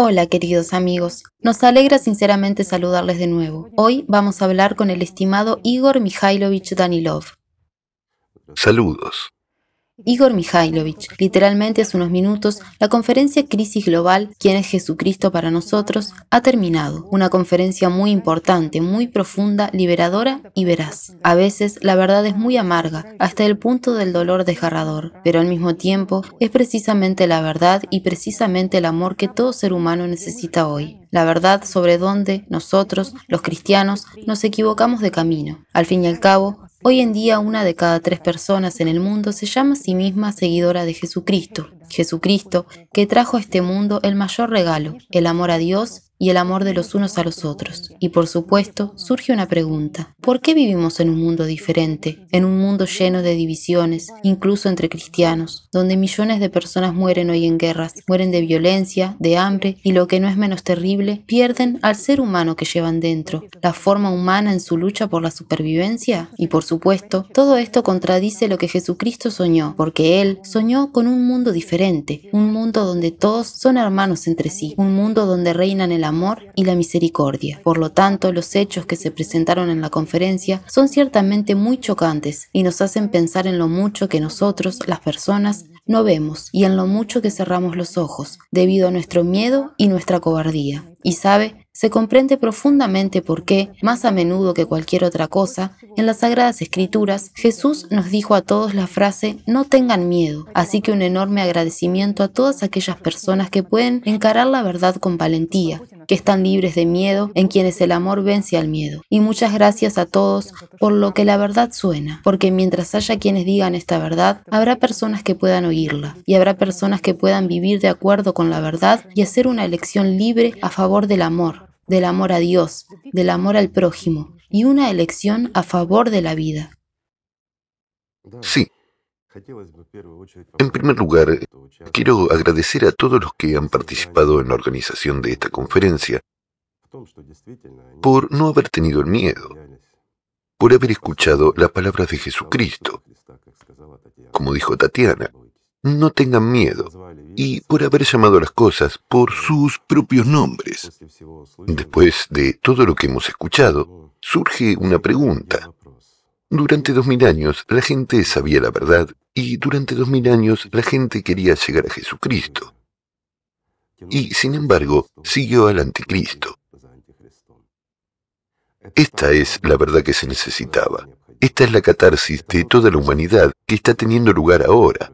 Hola queridos amigos, nos alegra sinceramente saludarles de nuevo. Hoy vamos a hablar con el estimado Igor Mikhailovich Danilov. Saludos. Igor Mikhailovich. Literalmente hace unos minutos, la conferencia Crisis Global, ¿Quién es Jesucristo para nosotros?, ha terminado. Una conferencia muy importante, muy profunda, liberadora y veraz. A veces la verdad es muy amarga, hasta el punto del dolor desgarrador, pero al mismo tiempo es precisamente la verdad y precisamente el amor que todo ser humano necesita hoy la verdad sobre dónde nosotros, los cristianos, nos equivocamos de camino. Al fin y al cabo, Hoy en día una de cada tres personas en el mundo se llama a sí misma seguidora de Jesucristo, Jesucristo que trajo a este mundo el mayor regalo, el amor a Dios y el amor de los unos a los otros. Y por supuesto, surge una pregunta. ¿Por qué vivimos en un mundo diferente, en un mundo lleno de divisiones, incluso entre cristianos, donde millones de personas mueren hoy en guerras, mueren de violencia, de hambre y lo que no es menos terrible, pierden al ser humano que llevan dentro, la forma humana en su lucha por la supervivencia? Y por supuesto, todo esto contradice lo que Jesucristo soñó, porque Él soñó con un mundo diferente, un mundo donde todos son hermanos entre sí, un mundo donde reinan el amor y la misericordia. Por lo tanto, los hechos que se presentaron en la conferencia son ciertamente muy chocantes y nos hacen pensar en lo mucho que nosotros, las personas, no vemos y en lo mucho que cerramos los ojos debido a nuestro miedo y nuestra cobardía. Y sabe, se comprende profundamente por qué, más a menudo que cualquier otra cosa, en las Sagradas Escrituras Jesús nos dijo a todos la frase no tengan miedo, así que un enorme agradecimiento a todas aquellas personas que pueden encarar la verdad con valentía, que están libres de miedo, en quienes el amor vence al miedo. Y muchas gracias a todos por lo que la verdad suena, porque mientras haya quienes digan esta verdad, habrá personas que puedan oírla, y habrá personas que puedan vivir de acuerdo con la verdad y hacer una elección libre a favor del amor, del amor a Dios, del amor al prójimo y una elección a favor de la vida. Sí. En primer lugar, quiero agradecer a todos los que han participado en la organización de esta conferencia por no haber tenido miedo, por haber escuchado las palabras de Jesucristo. Como dijo Tatiana, no tengan miedo, y por haber llamado las cosas por sus propios nombres. Después de todo lo que hemos escuchado, surge una pregunta. Durante dos mil años la gente sabía la verdad y durante dos mil años la gente quería llegar a Jesucristo. Y sin embargo, siguió al anticristo. Esta es la verdad que se necesitaba. Esta es la catarsis de toda la humanidad que está teniendo lugar ahora.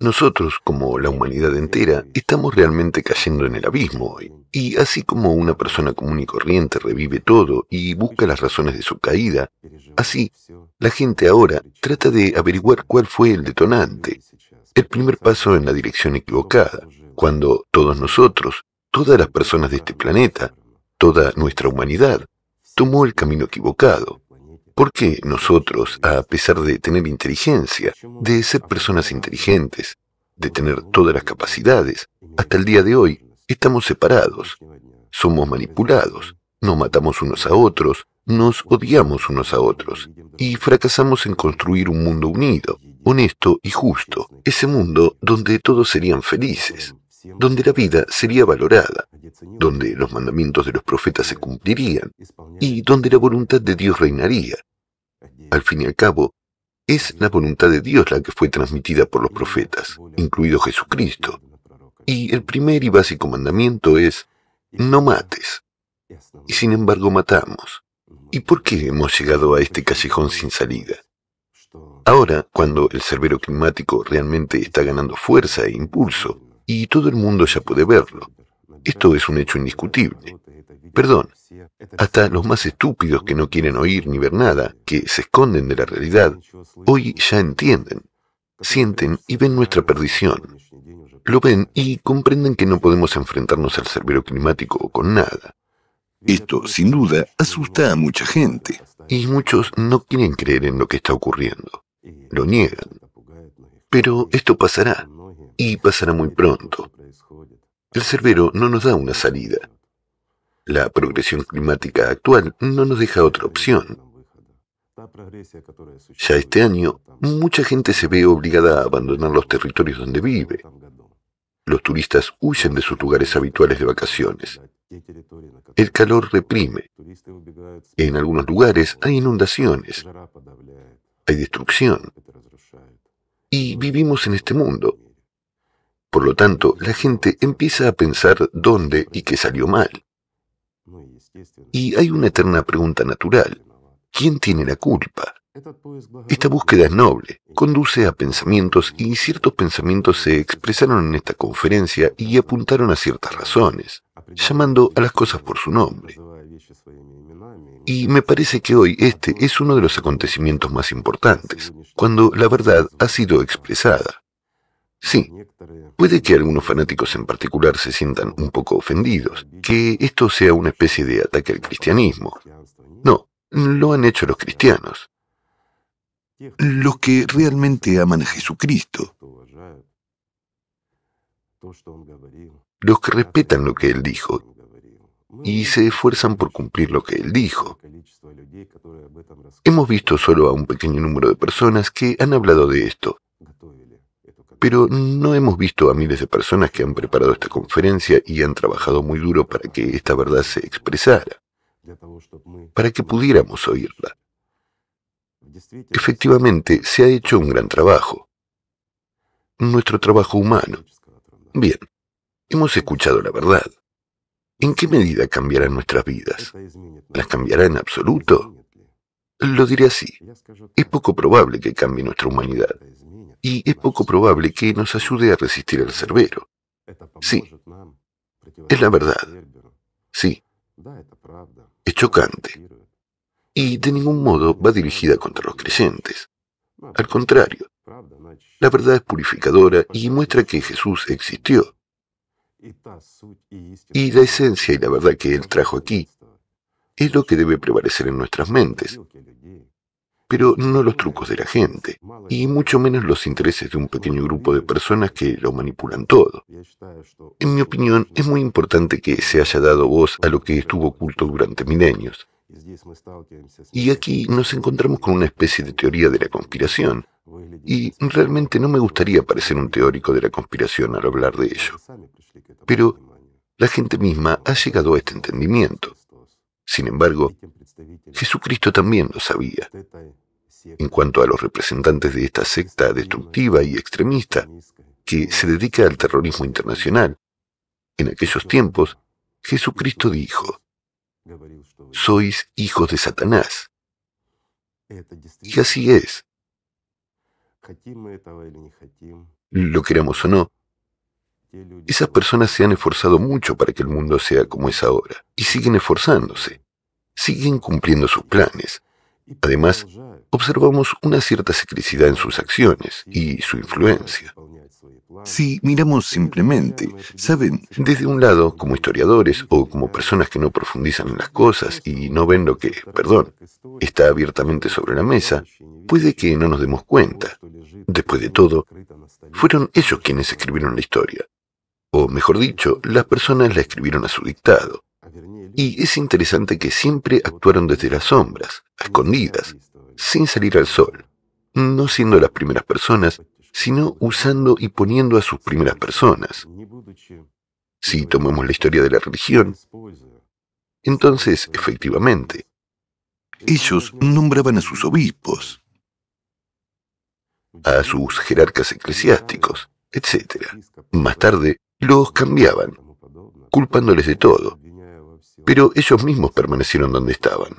Nosotros, como la humanidad entera, estamos realmente cayendo en el abismo hoy. Y así como una persona común y corriente revive todo y busca las razones de su caída, así, la gente ahora trata de averiguar cuál fue el detonante, el primer paso en la dirección equivocada, cuando todos nosotros, todas las personas de este planeta, toda nuestra humanidad, tomó el camino equivocado. Porque nosotros, a pesar de tener inteligencia, de ser personas inteligentes, de tener todas las capacidades, hasta el día de hoy estamos separados, somos manipulados, nos matamos unos a otros, nos odiamos unos a otros y fracasamos en construir un mundo unido, honesto y justo, ese mundo donde todos serían felices, donde la vida sería valorada, donde los mandamientos de los profetas se cumplirían y donde la voluntad de Dios reinaría, al fin y al cabo, es la voluntad de Dios la que fue transmitida por los profetas, incluido Jesucristo. Y el primer y básico mandamiento es, no mates. Y sin embargo matamos. ¿Y por qué hemos llegado a este callejón sin salida? Ahora, cuando el cerbero climático realmente está ganando fuerza e impulso, y todo el mundo ya puede verlo, esto es un hecho indiscutible perdón. Hasta los más estúpidos que no quieren oír ni ver nada, que se esconden de la realidad, hoy ya entienden, sienten y ven nuestra perdición. Lo ven y comprenden que no podemos enfrentarnos al cerbero climático con nada. Esto, sin duda, asusta a mucha gente. Y muchos no quieren creer en lo que está ocurriendo. Lo niegan. Pero esto pasará. Y pasará muy pronto. El cerbero no nos da una salida. La progresión climática actual no nos deja otra opción. Ya este año, mucha gente se ve obligada a abandonar los territorios donde vive. Los turistas huyen de sus lugares habituales de vacaciones. El calor reprime. En algunos lugares hay inundaciones. Hay destrucción. Y vivimos en este mundo. Por lo tanto, la gente empieza a pensar dónde y qué salió mal. Y hay una eterna pregunta natural. ¿Quién tiene la culpa? Esta búsqueda es noble, conduce a pensamientos y ciertos pensamientos se expresaron en esta conferencia y apuntaron a ciertas razones, llamando a las cosas por su nombre. Y me parece que hoy este es uno de los acontecimientos más importantes, cuando la verdad ha sido expresada. Sí, puede que algunos fanáticos en particular se sientan un poco ofendidos, que esto sea una especie de ataque al cristianismo. No, lo han hecho los cristianos. Los que realmente aman a Jesucristo. Los que respetan lo que Él dijo y se esfuerzan por cumplir lo que Él dijo. Hemos visto solo a un pequeño número de personas que han hablado de esto, pero no hemos visto a miles de personas que han preparado esta conferencia y han trabajado muy duro para que esta verdad se expresara, para que pudiéramos oírla. Efectivamente, se ha hecho un gran trabajo. Nuestro trabajo humano. Bien, hemos escuchado la verdad. ¿En qué medida cambiarán nuestras vidas? ¿Las cambiará en absoluto? Lo diré así. Es poco probable que cambie nuestra humanidad y es poco probable que nos ayude a resistir al cerbero. Sí, es la verdad. Sí, es chocante. Y de ningún modo va dirigida contra los creyentes. Al pues, contrario, la verdad es purificadora y muestra que Jesús existió. Y la esencia y la verdad que Él trajo aquí es lo que debe prevalecer en nuestras mentes, pero no los trucos de la gente, y mucho menos los intereses de un pequeño grupo de personas que lo manipulan todo. En mi opinión, es muy importante que se haya dado voz a lo que estuvo oculto durante milenios. Y aquí nos encontramos con una especie de teoría de la conspiración, y realmente no me gustaría parecer un teórico de la conspiración al hablar de ello. Pero la gente misma ha llegado a este entendimiento. Sin embargo, Jesucristo también lo sabía. En cuanto a los representantes de esta secta destructiva y extremista que se dedica al terrorismo internacional, en aquellos tiempos, Jesucristo dijo, sois hijos de Satanás. Y así es. Lo queramos o no, esas personas se han esforzado mucho para que el mundo sea como es ahora y siguen esforzándose, siguen cumpliendo sus planes. Además, observamos una cierta secrecidad en sus acciones y su influencia. Si miramos simplemente, saben, desde un lado, como historiadores o como personas que no profundizan en las cosas y no ven lo que, perdón, está abiertamente sobre la mesa, puede que no nos demos cuenta. Después de todo, fueron ellos quienes escribieron la historia o mejor dicho, las personas la escribieron a su dictado. Y es interesante que siempre actuaron desde las sombras, a escondidas, sin salir al sol, no siendo las primeras personas, sino usando y poniendo a sus primeras personas. Si tomamos la historia de la religión, entonces, efectivamente, ellos nombraban a sus obispos, a sus jerarcas eclesiásticos, etc. Más tarde, los cambiaban, culpándoles de todo. Pero ellos mismos permanecieron donde estaban,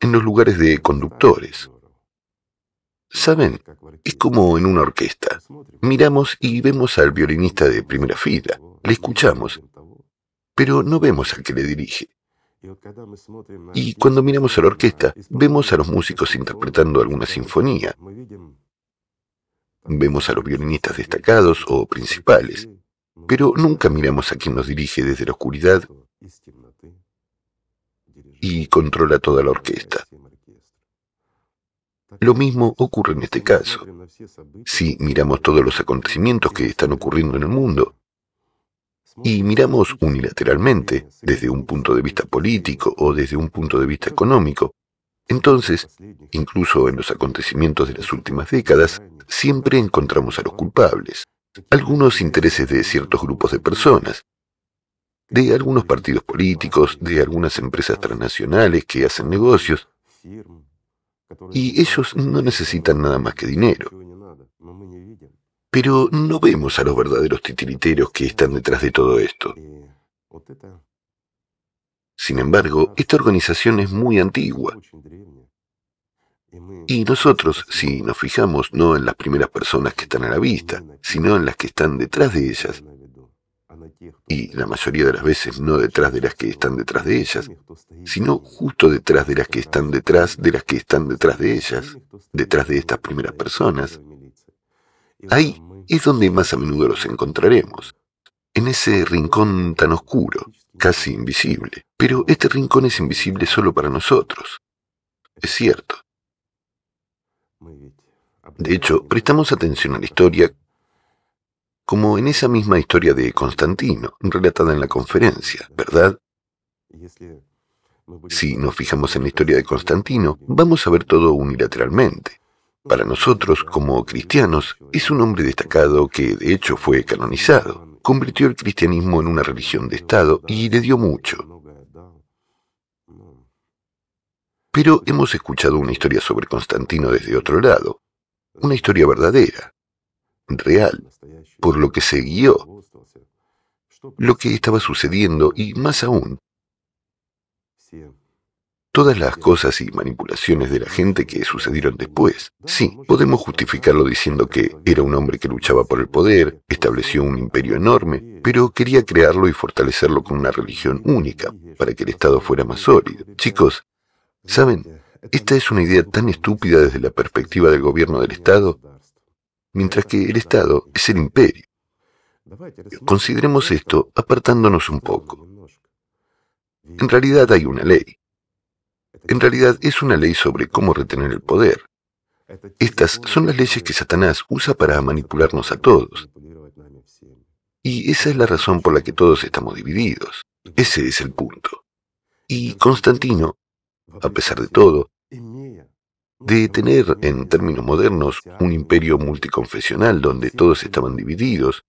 en los lugares de conductores. Saben, es como en una orquesta. Miramos y vemos al violinista de primera fila, le escuchamos, pero no vemos al que le dirige. Y cuando miramos a la orquesta, vemos a los músicos interpretando alguna sinfonía. Vemos a los violinistas destacados o principales, pero nunca miramos a quien nos dirige desde la oscuridad y controla toda la orquesta. Lo mismo ocurre en este caso. Si miramos todos los acontecimientos que están ocurriendo en el mundo y miramos unilateralmente, desde un punto de vista político o desde un punto de vista económico, entonces, incluso en los acontecimientos de las últimas décadas, siempre encontramos a los culpables algunos intereses de ciertos grupos de personas, de algunos partidos políticos, de algunas empresas transnacionales que hacen negocios, y ellos no necesitan nada más que dinero. Pero no vemos a los verdaderos titiriteros que están detrás de todo esto. Sin embargo, esta organización es muy antigua. Y nosotros, si nos fijamos no en las primeras personas que están a la vista, sino en las que están detrás de ellas, y la mayoría de las veces no detrás de las que están detrás de ellas, sino justo detrás de las que están detrás de las que están detrás de ellas, detrás de estas primeras personas, ahí es donde más a menudo los encontraremos, en ese rincón tan oscuro, casi invisible. Pero este rincón es invisible solo para nosotros. Es cierto, de hecho, prestamos atención a la historia como en esa misma historia de Constantino, relatada en la conferencia, ¿verdad? Si nos fijamos en la historia de Constantino, vamos a ver todo unilateralmente. Para nosotros, como cristianos, es un hombre destacado que de hecho fue canonizado, convirtió el cristianismo en una religión de Estado y le dio mucho, pero hemos escuchado una historia sobre Constantino desde otro lado, una historia verdadera, real, por lo que se guió, lo que estaba sucediendo y más aún, todas las cosas y manipulaciones de la gente que sucedieron después. Sí, podemos justificarlo diciendo que era un hombre que luchaba por el poder, estableció un imperio enorme, pero quería crearlo y fortalecerlo con una religión única, para que el Estado fuera más sólido. Chicos, ¿saben? Esta es una idea tan estúpida desde la perspectiva del gobierno del Estado, mientras que el Estado es el imperio. Consideremos esto apartándonos un poco. En realidad hay una ley. En realidad es una ley sobre cómo retener el poder. Estas son las leyes que Satanás usa para manipularnos a todos. Y esa es la razón por la que todos estamos divididos. Ese es el punto. Y Constantino, a pesar de todo, de tener, en términos modernos, un imperio multiconfesional donde todos estaban divididos,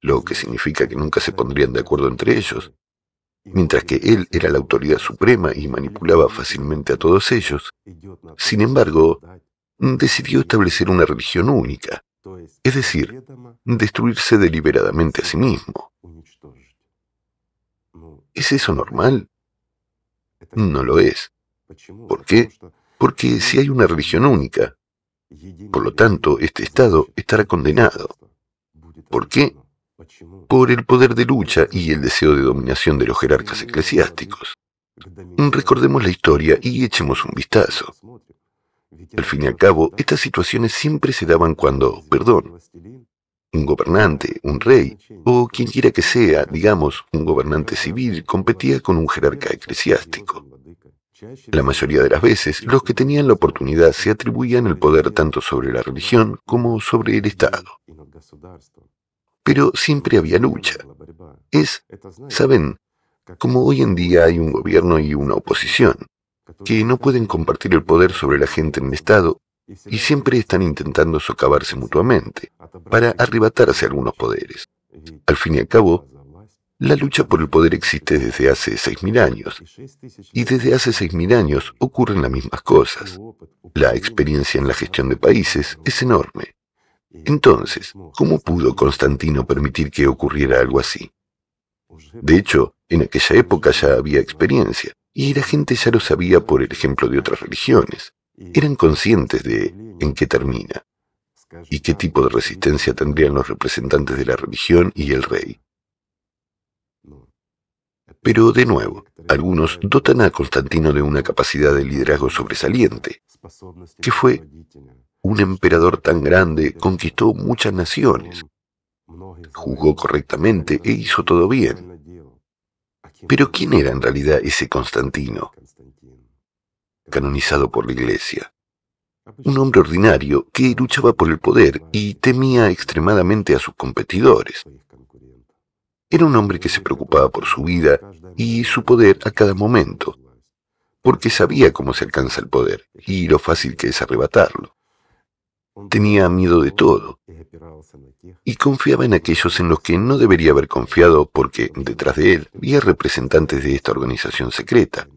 lo que significa que nunca se pondrían de acuerdo entre ellos, mientras que él era la autoridad suprema y manipulaba fácilmente a todos ellos. Sin embargo, mm, decidió establecer una religión única, es decir, destruirse deliberadamente a sí mismo. ¿Es eso normal? No lo es. ¿Por qué? Porque si hay una religión única, por lo tanto, este Estado estará condenado. ¿Por qué? Por el poder de lucha y el deseo de dominación de los jerarcas eclesiásticos. Recordemos la historia y echemos un vistazo. Al fin y al cabo, estas situaciones siempre se daban cuando, perdón, un gobernante, un rey, o quien quiera que sea, digamos, un gobernante civil, competía con un jerarca eclesiástico. La mayoría de las veces, los que tenían la oportunidad se atribuían el poder tanto sobre la religión como sobre el Estado. Pero siempre había lucha. Es, ¿saben? Como hoy en día hay un gobierno y una oposición, que no pueden compartir el poder sobre la gente en el Estado y siempre están intentando socavarse mutuamente para arrebatarse algunos poderes. Al fin y al cabo, la lucha por el poder existe desde hace 6.000 años, y desde hace 6.000 años ocurren las mismas cosas. La experiencia en la gestión de países es enorme. Entonces, ¿cómo pudo Constantino permitir que ocurriera algo así? De hecho, en aquella época ya había experiencia, y la gente ya lo sabía por el ejemplo de otras religiones. Eran conscientes de en qué termina, y qué tipo de resistencia tendrían los representantes de la religión y el rey. Pero de nuevo, algunos dotan a Constantino de una capacidad de liderazgo sobresaliente, que fue un emperador tan grande, conquistó muchas naciones, jugó correctamente e hizo todo bien. Pero ¿quién era en realidad ese Constantino? Canonizado por la Iglesia. Un hombre ordinario que luchaba por el poder y temía extremadamente a sus competidores. Era un hombre que se preocupaba por su vida y su poder a cada momento, porque sabía cómo se alcanza el poder y lo fácil que es arrebatarlo. Tenía miedo de todo y confiaba en aquellos en los que no debería haber confiado porque detrás de él había representantes de esta organización secreta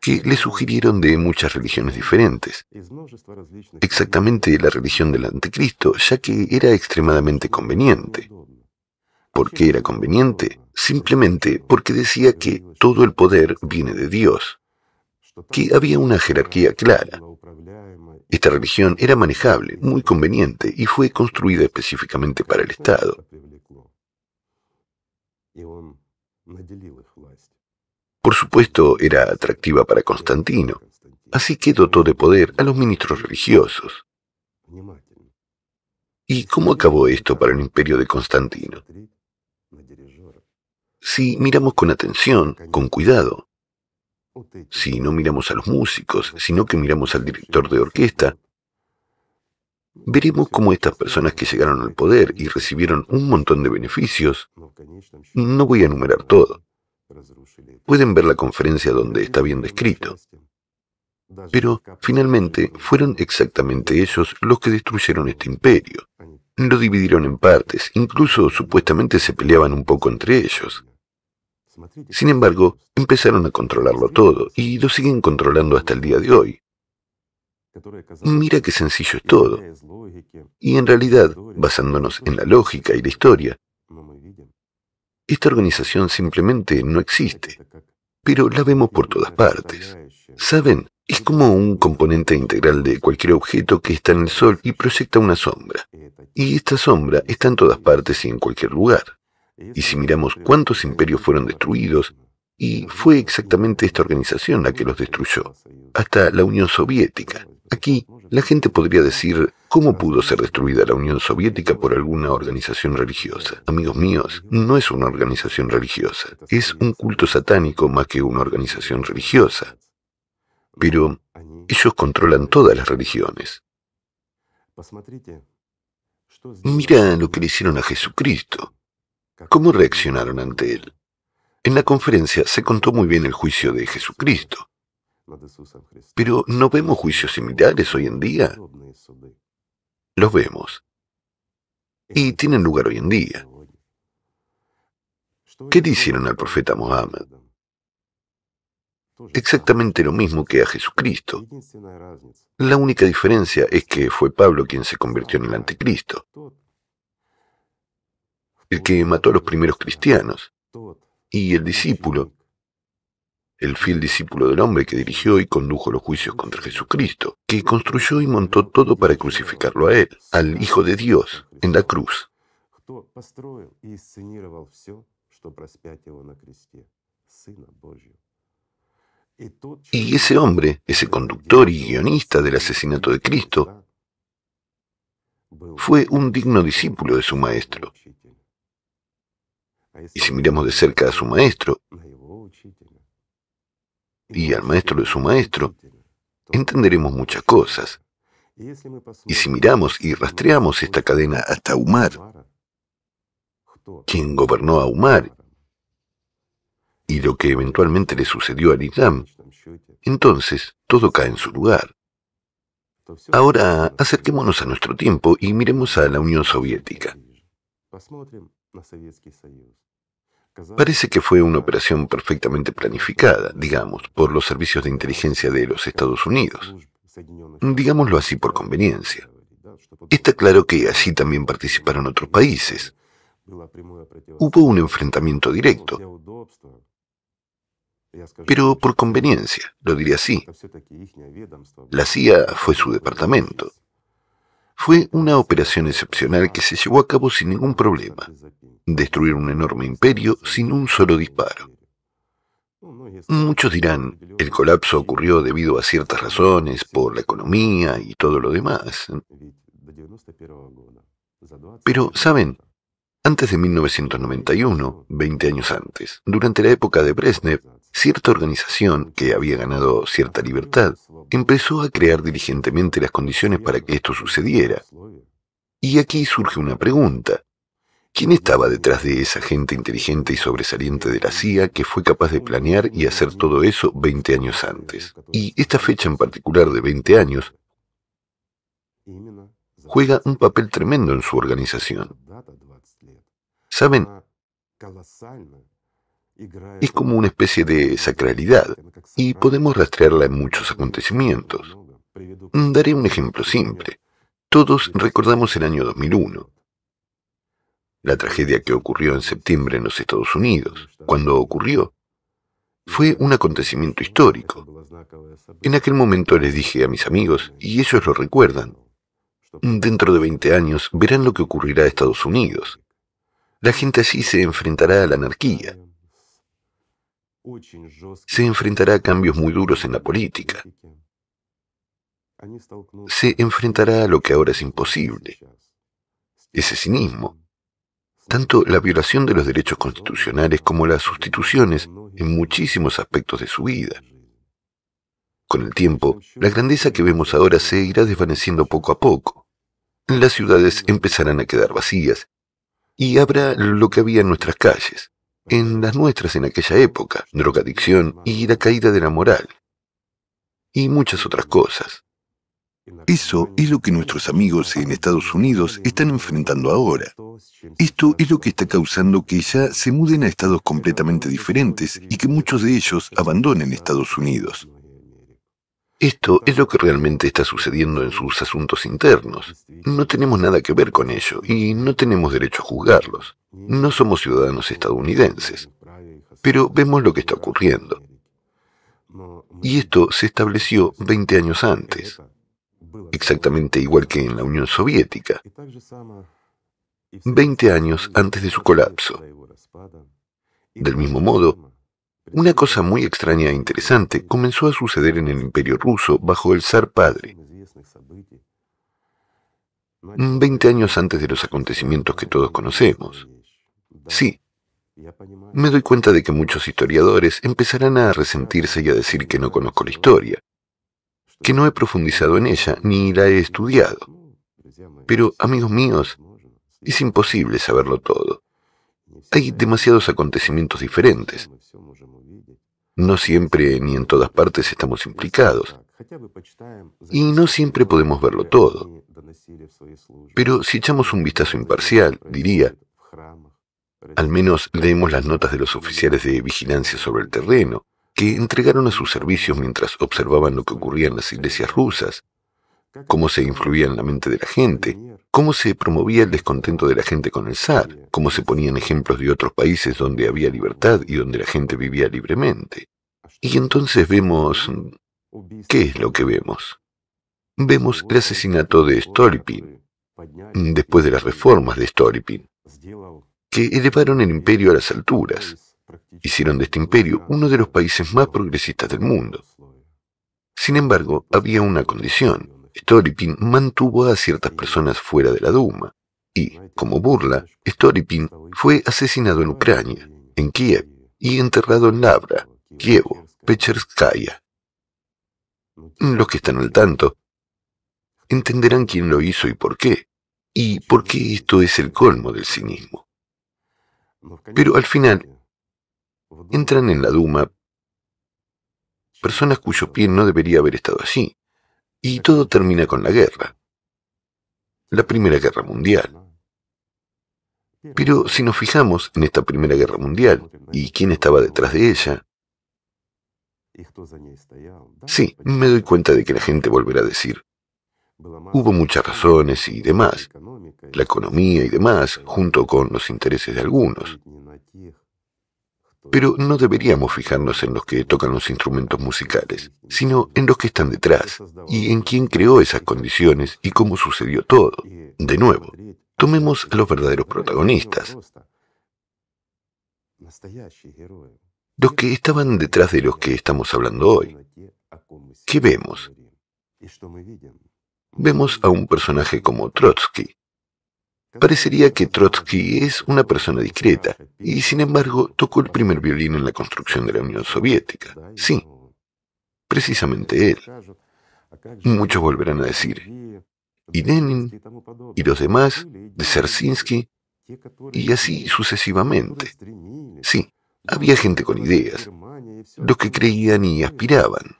que le sugirieron de muchas religiones diferentes, exactamente la religión del anticristo, ya que era extremadamente conveniente. ¿Por qué era conveniente? simplemente porque decía que todo el poder viene de Dios, que había una jerarquía clara. Esta religión era manejable, muy conveniente, y fue construida específicamente para el Estado. Por supuesto, era atractiva para Constantino, así que dotó de poder a los ministros religiosos. ¿Y cómo acabó esto para el imperio de Constantino? si miramos con atención, con cuidado, si no miramos a los músicos, sino que miramos al director de orquesta, veremos cómo estas personas que llegaron al poder y recibieron un montón de beneficios, no voy a enumerar todo, pueden ver la conferencia donde está bien descrito, pero finalmente fueron exactamente ellos los que destruyeron este imperio. Lo dividieron en partes, incluso supuestamente se peleaban un poco entre ellos. Sin embargo, empezaron a controlarlo todo y lo siguen controlando hasta el día de hoy. Mira qué sencillo es todo. Y en realidad, basándonos en la lógica y la historia, esta organización simplemente no existe, pero la vemos por todas partes. ¿Saben? Es como un componente integral de cualquier objeto que está en el sol y proyecta una sombra. Y esta sombra está en todas partes y en cualquier lugar y si miramos cuántos imperios fueron destruidos, y fue exactamente esta organización la que los destruyó, hasta la Unión Soviética. Aquí la gente podría decir, ¿cómo pudo ser destruida la Unión Soviética por alguna organización religiosa? Amigos míos, no es una organización religiosa, es un culto satánico más que una organización religiosa. Pero ellos controlan todas las religiones. Mira lo que le hicieron a Jesucristo. ¿Cómo reaccionaron ante él? En la conferencia se contó muy bien el juicio de Jesucristo. Pero no vemos juicios similares hoy en día. Los vemos. Y tienen lugar hoy en día. ¿Qué le hicieron al profeta Mohammed? Exactamente lo mismo que a Jesucristo. La única diferencia es que fue Pablo quien se convirtió en el anticristo el que mató a los primeros cristianos, y el discípulo, el fiel discípulo del hombre que dirigió y condujo los juicios contra Jesucristo, que construyó y montó todo para crucificarlo a él, al Hijo de Dios, en la cruz. Y ese hombre, ese conductor y guionista del asesinato de Cristo, fue un digno discípulo de su maestro, y si miramos de cerca a su maestro y al maestro de su maestro, entenderemos muchas cosas. Y si miramos y rastreamos esta cadena hasta Umar, quien gobernó a Umar y lo que eventualmente le sucedió al Islam, entonces todo cae en su lugar. Ahora acerquémonos a nuestro tiempo y miremos a la Unión Soviética. Parece que fue una operación perfectamente planificada, digamos, por los servicios de inteligencia de los Estados Unidos. Digámoslo así por conveniencia. Está claro que así también participaron otros países. Hubo un enfrentamiento directo. Pero por conveniencia, lo diré así. La CIA fue su departamento. Fue una operación excepcional que se llevó a cabo sin ningún problema. Destruir un enorme imperio sin un solo disparo. Muchos dirán, el colapso ocurrió debido a ciertas razones, por la economía y todo lo demás. Pero, ¿saben? Antes de 1991, 20 años antes, durante la época de Brezhnev, Cierta organización, que había ganado cierta libertad, empezó a crear diligentemente las condiciones para que esto sucediera. Y aquí surge una pregunta. ¿Quién estaba detrás de esa gente inteligente y sobresaliente de la CIA que fue capaz de planear y hacer todo eso 20 años antes? Y esta fecha en particular de 20 años juega un papel tremendo en su organización. ¿Saben? Es como una especie de sacralidad y podemos rastrearla en muchos acontecimientos. Mm, daré un ejemplo simple. Todos recordamos el año 2001, la tragedia que ocurrió en septiembre en los Estados Unidos. Cuando ocurrió, fue un acontecimiento histórico. En aquel momento les dije a mis amigos, y ellos lo recuerdan, dentro de 20 años verán lo que ocurrirá a Estados Unidos. La gente así se enfrentará a la anarquía, se enfrentará a cambios muy duros en la política. Se enfrentará a lo que ahora es imposible. Ese cinismo. Tanto la violación de los derechos constitucionales como las sustituciones en muchísimos aspectos de su vida. Con el tiempo, la grandeza que vemos ahora se irá desvaneciendo poco a poco. Las ciudades empezarán a quedar vacías y habrá lo que había en nuestras calles en las nuestras en aquella época, drogadicción y la caída de la moral, y muchas otras cosas. Eso es lo que nuestros amigos en Estados Unidos están enfrentando ahora. Esto es lo que está causando que ya se muden a estados completamente diferentes y que muchos de ellos abandonen Estados Unidos. Esto es lo que realmente está sucediendo en sus asuntos internos. No tenemos nada que ver con ello y no tenemos derecho a juzgarlos. No somos ciudadanos estadounidenses, pero vemos lo que está ocurriendo. Y esto se estableció 20 años antes, exactamente igual que en la Unión Soviética, 20 años antes de su colapso. Del mismo modo, una cosa muy extraña e interesante comenzó a suceder en el Imperio ruso bajo el zar padre. 20 años antes de los acontecimientos que todos conocemos. Sí, me doy cuenta de que muchos historiadores empezarán a resentirse y a decir que no conozco la historia, que no he profundizado en ella ni la he estudiado. Pero, amigos míos, es imposible saberlo todo. Hay demasiados acontecimientos diferentes. No siempre ni en todas partes estamos implicados. Ah, y no siempre podemos verlo todo. Pero si echamos un vistazo imparcial, diría, al menos leemos las notas de los oficiales de vigilancia sobre el terreno, que entregaron a sus servicios mientras observaban lo que ocurría en las iglesias rusas, cómo se influía en la mente de la gente, cómo se promovía el descontento de la gente con el zar, cómo se ponían ejemplos de otros países donde había libertad y donde la gente vivía libremente. Y entonces vemos... ¿Qué es lo que vemos? Vemos el asesinato de Stolypin, después de las reformas de Stolypin, que elevaron el imperio a las alturas, hicieron de este imperio uno de los países más progresistas del mundo. Sin embargo, había una condición, Storypin mantuvo a ciertas personas fuera de la Duma y, como burla, Storypin fue asesinado en Ucrania, en Kiev y enterrado en Labra, Kiev, Pecherskaya. Los que están al tanto entenderán quién lo hizo y por qué, y por qué esto es el colmo del cinismo. Pero al final, entran en la Duma personas cuyo pie no debería haber estado allí, y todo termina con la guerra. La Primera Guerra Mundial. Pero si nos fijamos en esta Primera Guerra Mundial y quién estaba detrás de ella, sí, me doy cuenta de que la gente volverá a decir, hubo muchas razones y demás, la economía y demás, junto con los intereses de algunos, pero no deberíamos fijarnos en los que tocan los instrumentos musicales, sino en los que están detrás y en quién creó esas condiciones y cómo sucedió todo. De nuevo, tomemos a los verdaderos protagonistas, los que estaban detrás de los que estamos hablando hoy. ¿Qué vemos? Vemos a un personaje como Trotsky, Parecería que Trotsky es una persona discreta, y sin embargo tocó el primer violín en la construcción de la Unión Soviética. Sí, precisamente él. Muchos volverán a decir, y Lenin, y los demás, de Sersinsky, y así sucesivamente. Sí, había gente con ideas, los que creían y aspiraban.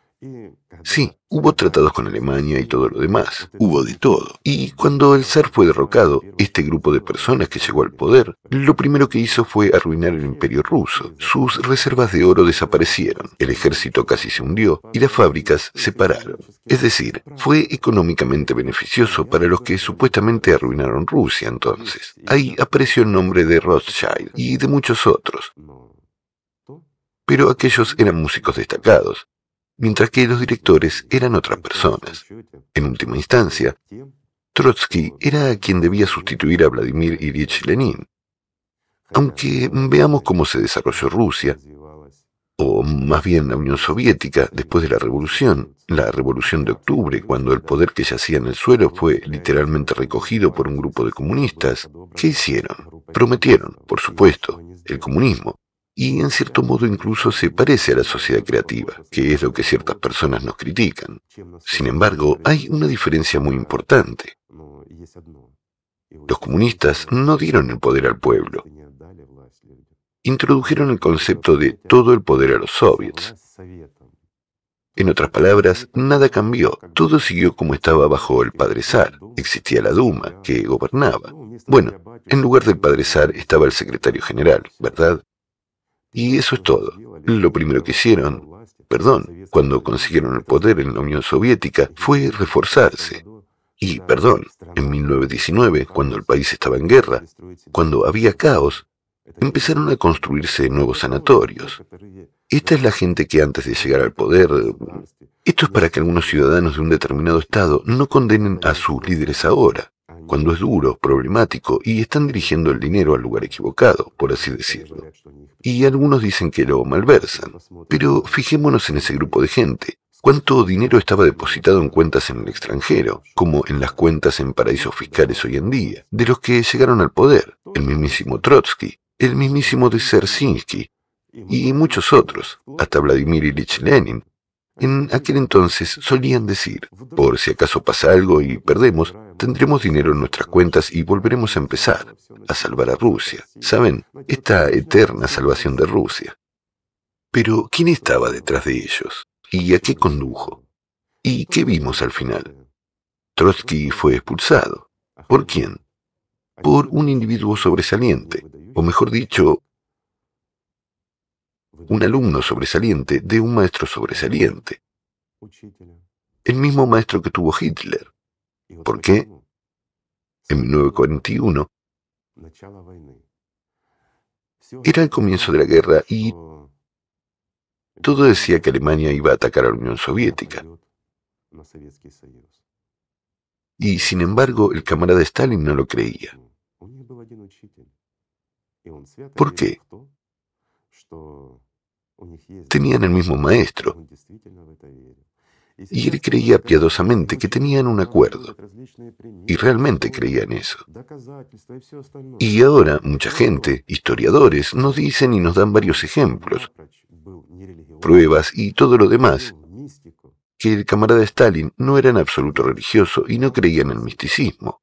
Sí, hubo tratados con Alemania y todo lo demás, hubo de todo. Y cuando el zar fue derrocado, este grupo de personas que llegó al poder, lo primero que hizo fue arruinar el imperio ruso. Sus reservas de oro desaparecieron, el ejército casi se hundió y las fábricas se pararon. Es decir, fue económicamente beneficioso para los que supuestamente arruinaron Rusia entonces. Ahí apareció el nombre de Rothschild y de muchos otros pero aquellos eran músicos destacados, mientras que los directores eran otras personas. En última instancia, Trotsky era quien debía sustituir a Vladimir Ilyich Lenin. Aunque veamos cómo se desarrolló Rusia, o más bien la Unión Soviética, después de la revolución, la revolución de octubre, cuando el poder que yacía en el suelo fue literalmente recogido por un grupo de comunistas, ¿qué hicieron? Prometieron, por supuesto, el comunismo, y en cierto modo incluso se parece a la sociedad creativa, que es lo que ciertas personas nos critican. Sin embargo, hay una diferencia muy importante. Los comunistas no dieron el poder al pueblo. Introdujeron el concepto de todo el poder a los soviets. En otras palabras, nada cambió, todo siguió como estaba bajo el padre zar. Existía la Duma, que gobernaba. Bueno, en lugar del padre zar estaba el secretario general, ¿verdad? Y eso es todo. Lo primero que hicieron, perdón, cuando consiguieron el poder en la Unión Soviética fue reforzarse. Y, perdón, en 1919, cuando el país estaba en guerra, cuando había caos, empezaron a construirse nuevos sanatorios. Esta es la gente que antes de llegar al poder... Esto es para que algunos ciudadanos de un determinado estado no condenen a sus líderes ahora cuando es duro, problemático, y están dirigiendo el dinero al lugar equivocado, por así decirlo. Y algunos dicen que lo malversan, pero fijémonos en ese grupo de gente. ¿Cuánto dinero estaba depositado en cuentas en el extranjero, como en las cuentas en paraísos fiscales hoy en día, de los que llegaron al poder? El mismísimo Trotsky, el mismísimo de Dzerzhinsky y muchos otros, hasta Vladimir Ilich Lenin, en aquel entonces solían decir, por si acaso pasa algo y perdemos, tendremos dinero en nuestras cuentas y volveremos a empezar, a salvar a Rusia. ¿Saben? Esta eterna salvación de Rusia. Pero, ¿quién estaba detrás de ellos? ¿Y a qué condujo? ¿Y qué vimos al final? Trotsky fue expulsado. ¿Por quién? Por un individuo sobresaliente, o mejor dicho, un alumno sobresaliente de un maestro sobresaliente. El mismo maestro que tuvo Hitler. ¿Por qué? En 1941 era el comienzo de la guerra y todo decía que Alemania iba a atacar a la Unión Soviética. Y sin embargo, el camarada Stalin no lo creía. ¿Por qué? Tenían el mismo maestro. Y él creía piadosamente que tenían un acuerdo. Y realmente creían eso. Y ahora mucha gente, historiadores, nos dicen y nos dan varios ejemplos, pruebas y todo lo demás, que el camarada Stalin no era en absoluto religioso y no creía en el misticismo.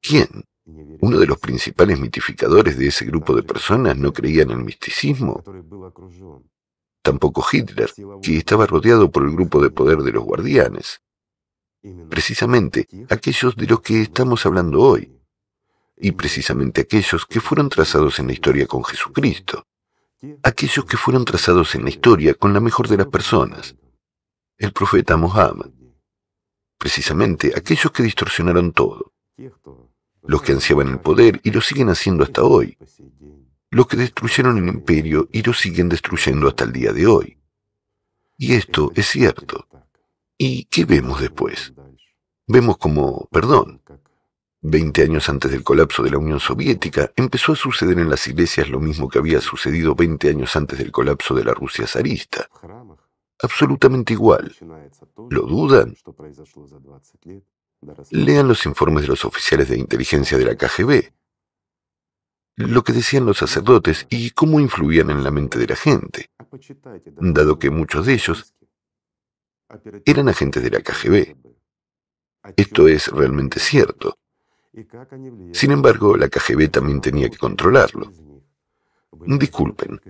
¿Quién? Uno de los principales mitificadores de ese grupo de personas no creía en el misticismo. Tampoco Hitler, que estaba rodeado por el grupo de poder de los guardianes. Precisamente aquellos de los que estamos hablando hoy. Y precisamente aquellos que fueron trazados en la historia con Jesucristo. Aquellos que fueron trazados en la historia con la mejor de las personas. El profeta Mohammed. Precisamente aquellos que distorsionaron todo los que ansiaban el poder y lo siguen haciendo hasta hoy, los que destruyeron el imperio y lo siguen destruyendo hasta el día de hoy. Y esto es cierto. ¿Y qué vemos después? Vemos como, perdón, 20 años antes del colapso de la Unión Soviética, empezó a suceder en las iglesias lo mismo que había sucedido 20 años antes del colapso de la Rusia zarista. Absolutamente igual. ¿Lo dudan? Lean los informes de los oficiales de inteligencia de la KGB, lo que decían los sacerdotes y cómo influían en la mente de la gente, ah, pues dado que muchos de ellos eran agentes de la KGB. Esto es realmente cierto. Sin embargo, la KGB también tenía que controlarlo. Disculpen,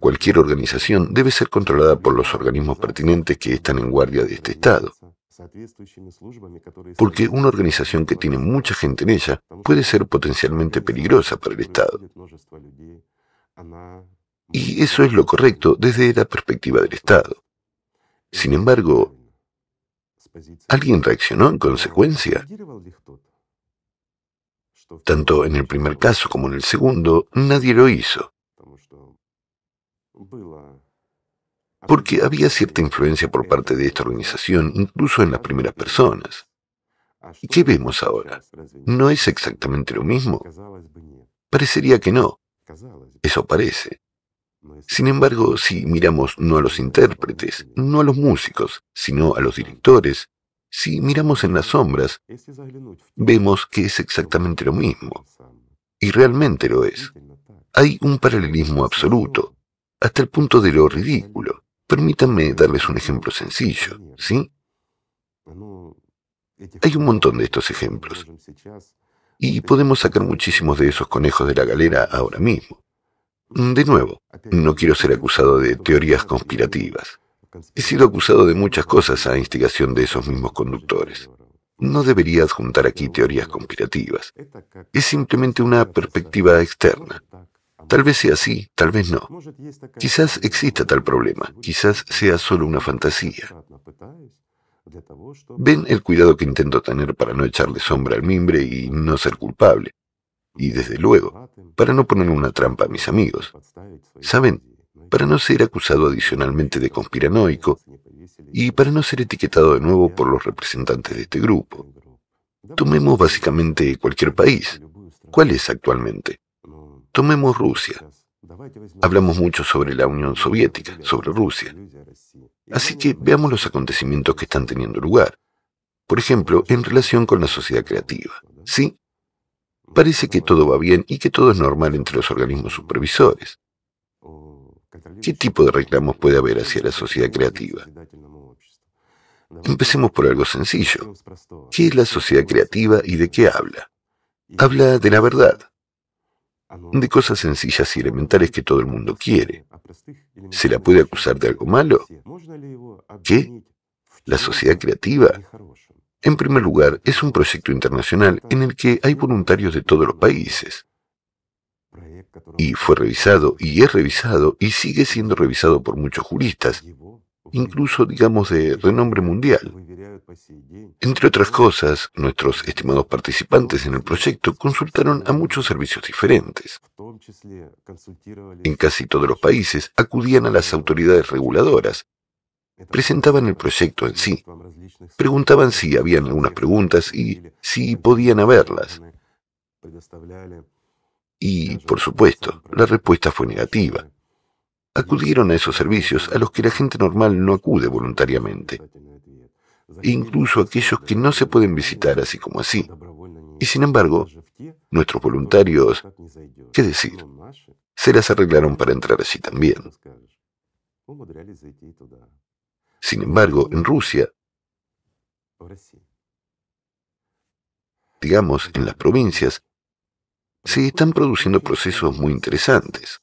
Cualquier organización debe ser controlada por los organismos pertinentes que están en guardia de este Estado. Porque una organización que tiene mucha gente en ella puede ser potencialmente peligrosa para el Estado. Y eso es lo correcto desde la perspectiva del Estado. Sin embargo, ¿alguien reaccionó en consecuencia? Tanto en el primer caso como en el segundo, nadie lo hizo. Porque había cierta influencia por parte de esta organización, incluso en las primeras personas. ¿Y qué vemos ahora? ¿No es exactamente lo mismo? Parecería que no. Eso parece. Sin embargo, si miramos no a los intérpretes, no a los músicos, sino a los directores, si miramos en las sombras, vemos que es exactamente lo mismo. Y realmente lo es. Hay un paralelismo absoluto hasta el punto de lo ridículo. Permítanme darles un ejemplo sencillo, ¿sí? Hay un montón de estos ejemplos. Y podemos sacar muchísimos de esos conejos de la galera ahora mismo. De nuevo, no quiero ser acusado de teorías conspirativas. He sido acusado de muchas cosas a instigación de esos mismos conductores. No debería adjuntar aquí teorías conspirativas. Es simplemente una perspectiva externa. Tal vez sea así, tal vez no. Quizás exista tal problema, quizás sea solo una fantasía. Ven el cuidado que intento tener para no echarle sombra al mimbre y no ser culpable. Y desde luego, para no poner una trampa a mis amigos. ¿Saben? Para no ser acusado adicionalmente de conspiranoico y para no ser etiquetado de nuevo por los representantes de este grupo. Tomemos básicamente cualquier país. ¿Cuál es actualmente? Tomemos Rusia. Hablamos mucho sobre la Unión Soviética, sobre Rusia. Así que veamos los acontecimientos que están teniendo lugar. Por ejemplo, en relación con la sociedad creativa. ¿Sí? Parece que todo va bien y que todo es normal entre los organismos supervisores. ¿Qué tipo de reclamos puede haber hacia la sociedad creativa? Empecemos por algo sencillo. ¿Qué es la sociedad creativa y de qué habla? Habla de la verdad, de cosas sencillas y elementales que todo el mundo quiere. ¿Se la puede acusar de algo malo? ¿Qué? La sociedad creativa. En primer lugar, es un proyecto internacional en el que hay voluntarios de todos los países. Y fue revisado y es revisado y sigue siendo revisado por muchos juristas, incluso digamos de renombre mundial. Pues Entre otras cosas, nuestros estimados participantes en el proyecto consultaron a muchos servicios diferentes. En casi todos los países acudían a las eh, autoridades reguladoras, presentaban el proyecto en sí, preguntaban si habían algunas preguntas y si podían haberlas. Pues y, por supuesto, la respuesta pues, fue negativa. Acudieron a esos servicios a los que la gente normal no acude voluntariamente incluso aquellos que no se pueden visitar así como así. Y sin embargo, nuestros voluntarios, qué decir, se las arreglaron para entrar así también. Sin embargo, en Rusia, digamos, en las provincias, se están produciendo procesos muy interesantes.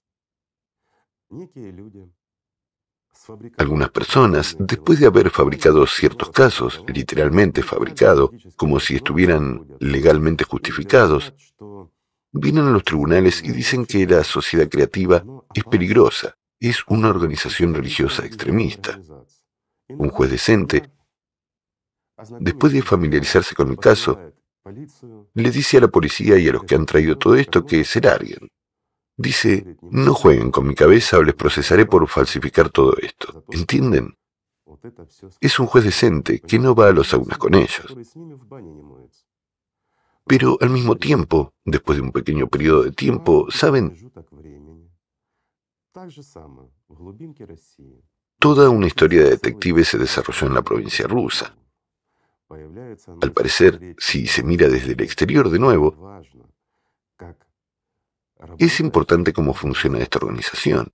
Algunas personas, después de haber fabricado ciertos casos, literalmente fabricado, como si estuvieran legalmente justificados, vienen a los tribunales y dicen que la sociedad creativa es peligrosa, es una organización religiosa extremista. Un juez decente, después de familiarizarse con el caso, le dice a la policía y a los que han traído todo esto que se alguien. Dice, no jueguen con mi cabeza o les procesaré por falsificar todo esto. ¿Entienden? Es un juez decente que no va a los saunas con ellos. Pero al mismo tiempo, después de un pequeño periodo de tiempo, saben, toda una historia de detectives se desarrolló en la provincia rusa. Al parecer, si se mira desde el exterior de nuevo, es importante cómo funciona esta organización.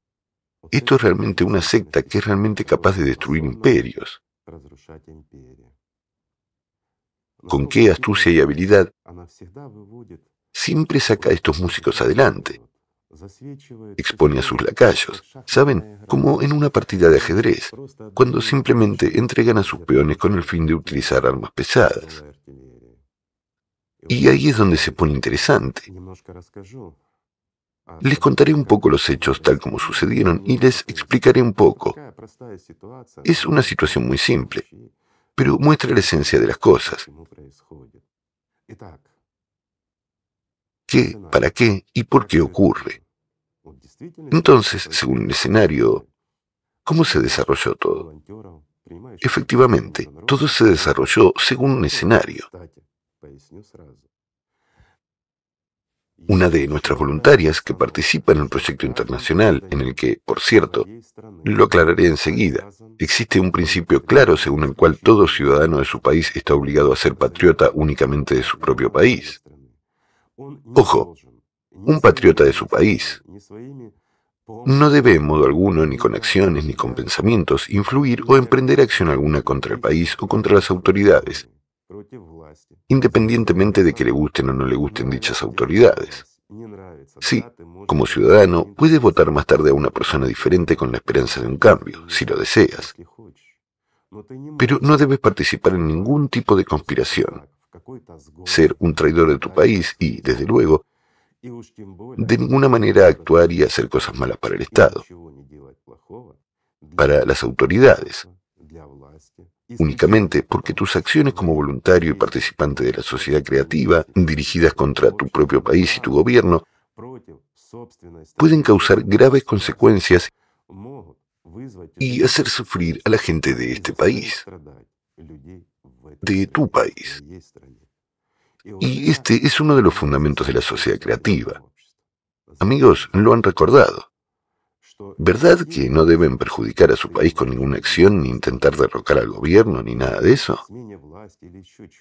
Esto es realmente una secta que es realmente capaz de destruir imperios. Con qué astucia y habilidad siempre saca a estos músicos adelante. Expone a sus lacayos, ¿saben? Como en una partida de ajedrez, cuando simplemente entregan a sus peones con el fin de utilizar armas pesadas. Y ahí es donde se pone interesante. Les contaré un poco los hechos tal como sucedieron y les explicaré un poco. Es una situación muy simple, pero muestra la esencia de las cosas. ¿Qué, para qué y por qué ocurre? Entonces, según el escenario, ¿cómo se desarrolló todo? Efectivamente, todo se desarrolló según un escenario una de nuestras voluntarias que participa en el proyecto internacional, en el que, por cierto, lo aclararé enseguida, existe un principio claro según el cual todo ciudadano de su país está obligado a ser patriota únicamente de su propio país. Ojo, un patriota de su país no debe en modo alguno, ni con acciones ni con pensamientos, influir o emprender acción alguna contra el país o contra las autoridades, independientemente de que le gusten o no le gusten dichas autoridades. Sí, como ciudadano, puedes votar más tarde a una persona diferente con la esperanza de un cambio, si lo deseas. Pero no debes participar en ningún tipo de conspiración, ser un traidor de tu país y, desde luego, de ninguna manera actuar y hacer cosas malas para el Estado, para las autoridades, únicamente porque tus acciones como voluntario y participante de la sociedad creativa, dirigidas contra tu propio país y tu gobierno, pueden causar graves consecuencias y hacer sufrir a la gente de este país, de tu país. Y este es uno de los fundamentos de la sociedad creativa. Amigos, lo han recordado. ¿Verdad que no deben perjudicar a su país con ninguna acción, ni intentar derrocar al gobierno, ni nada de eso?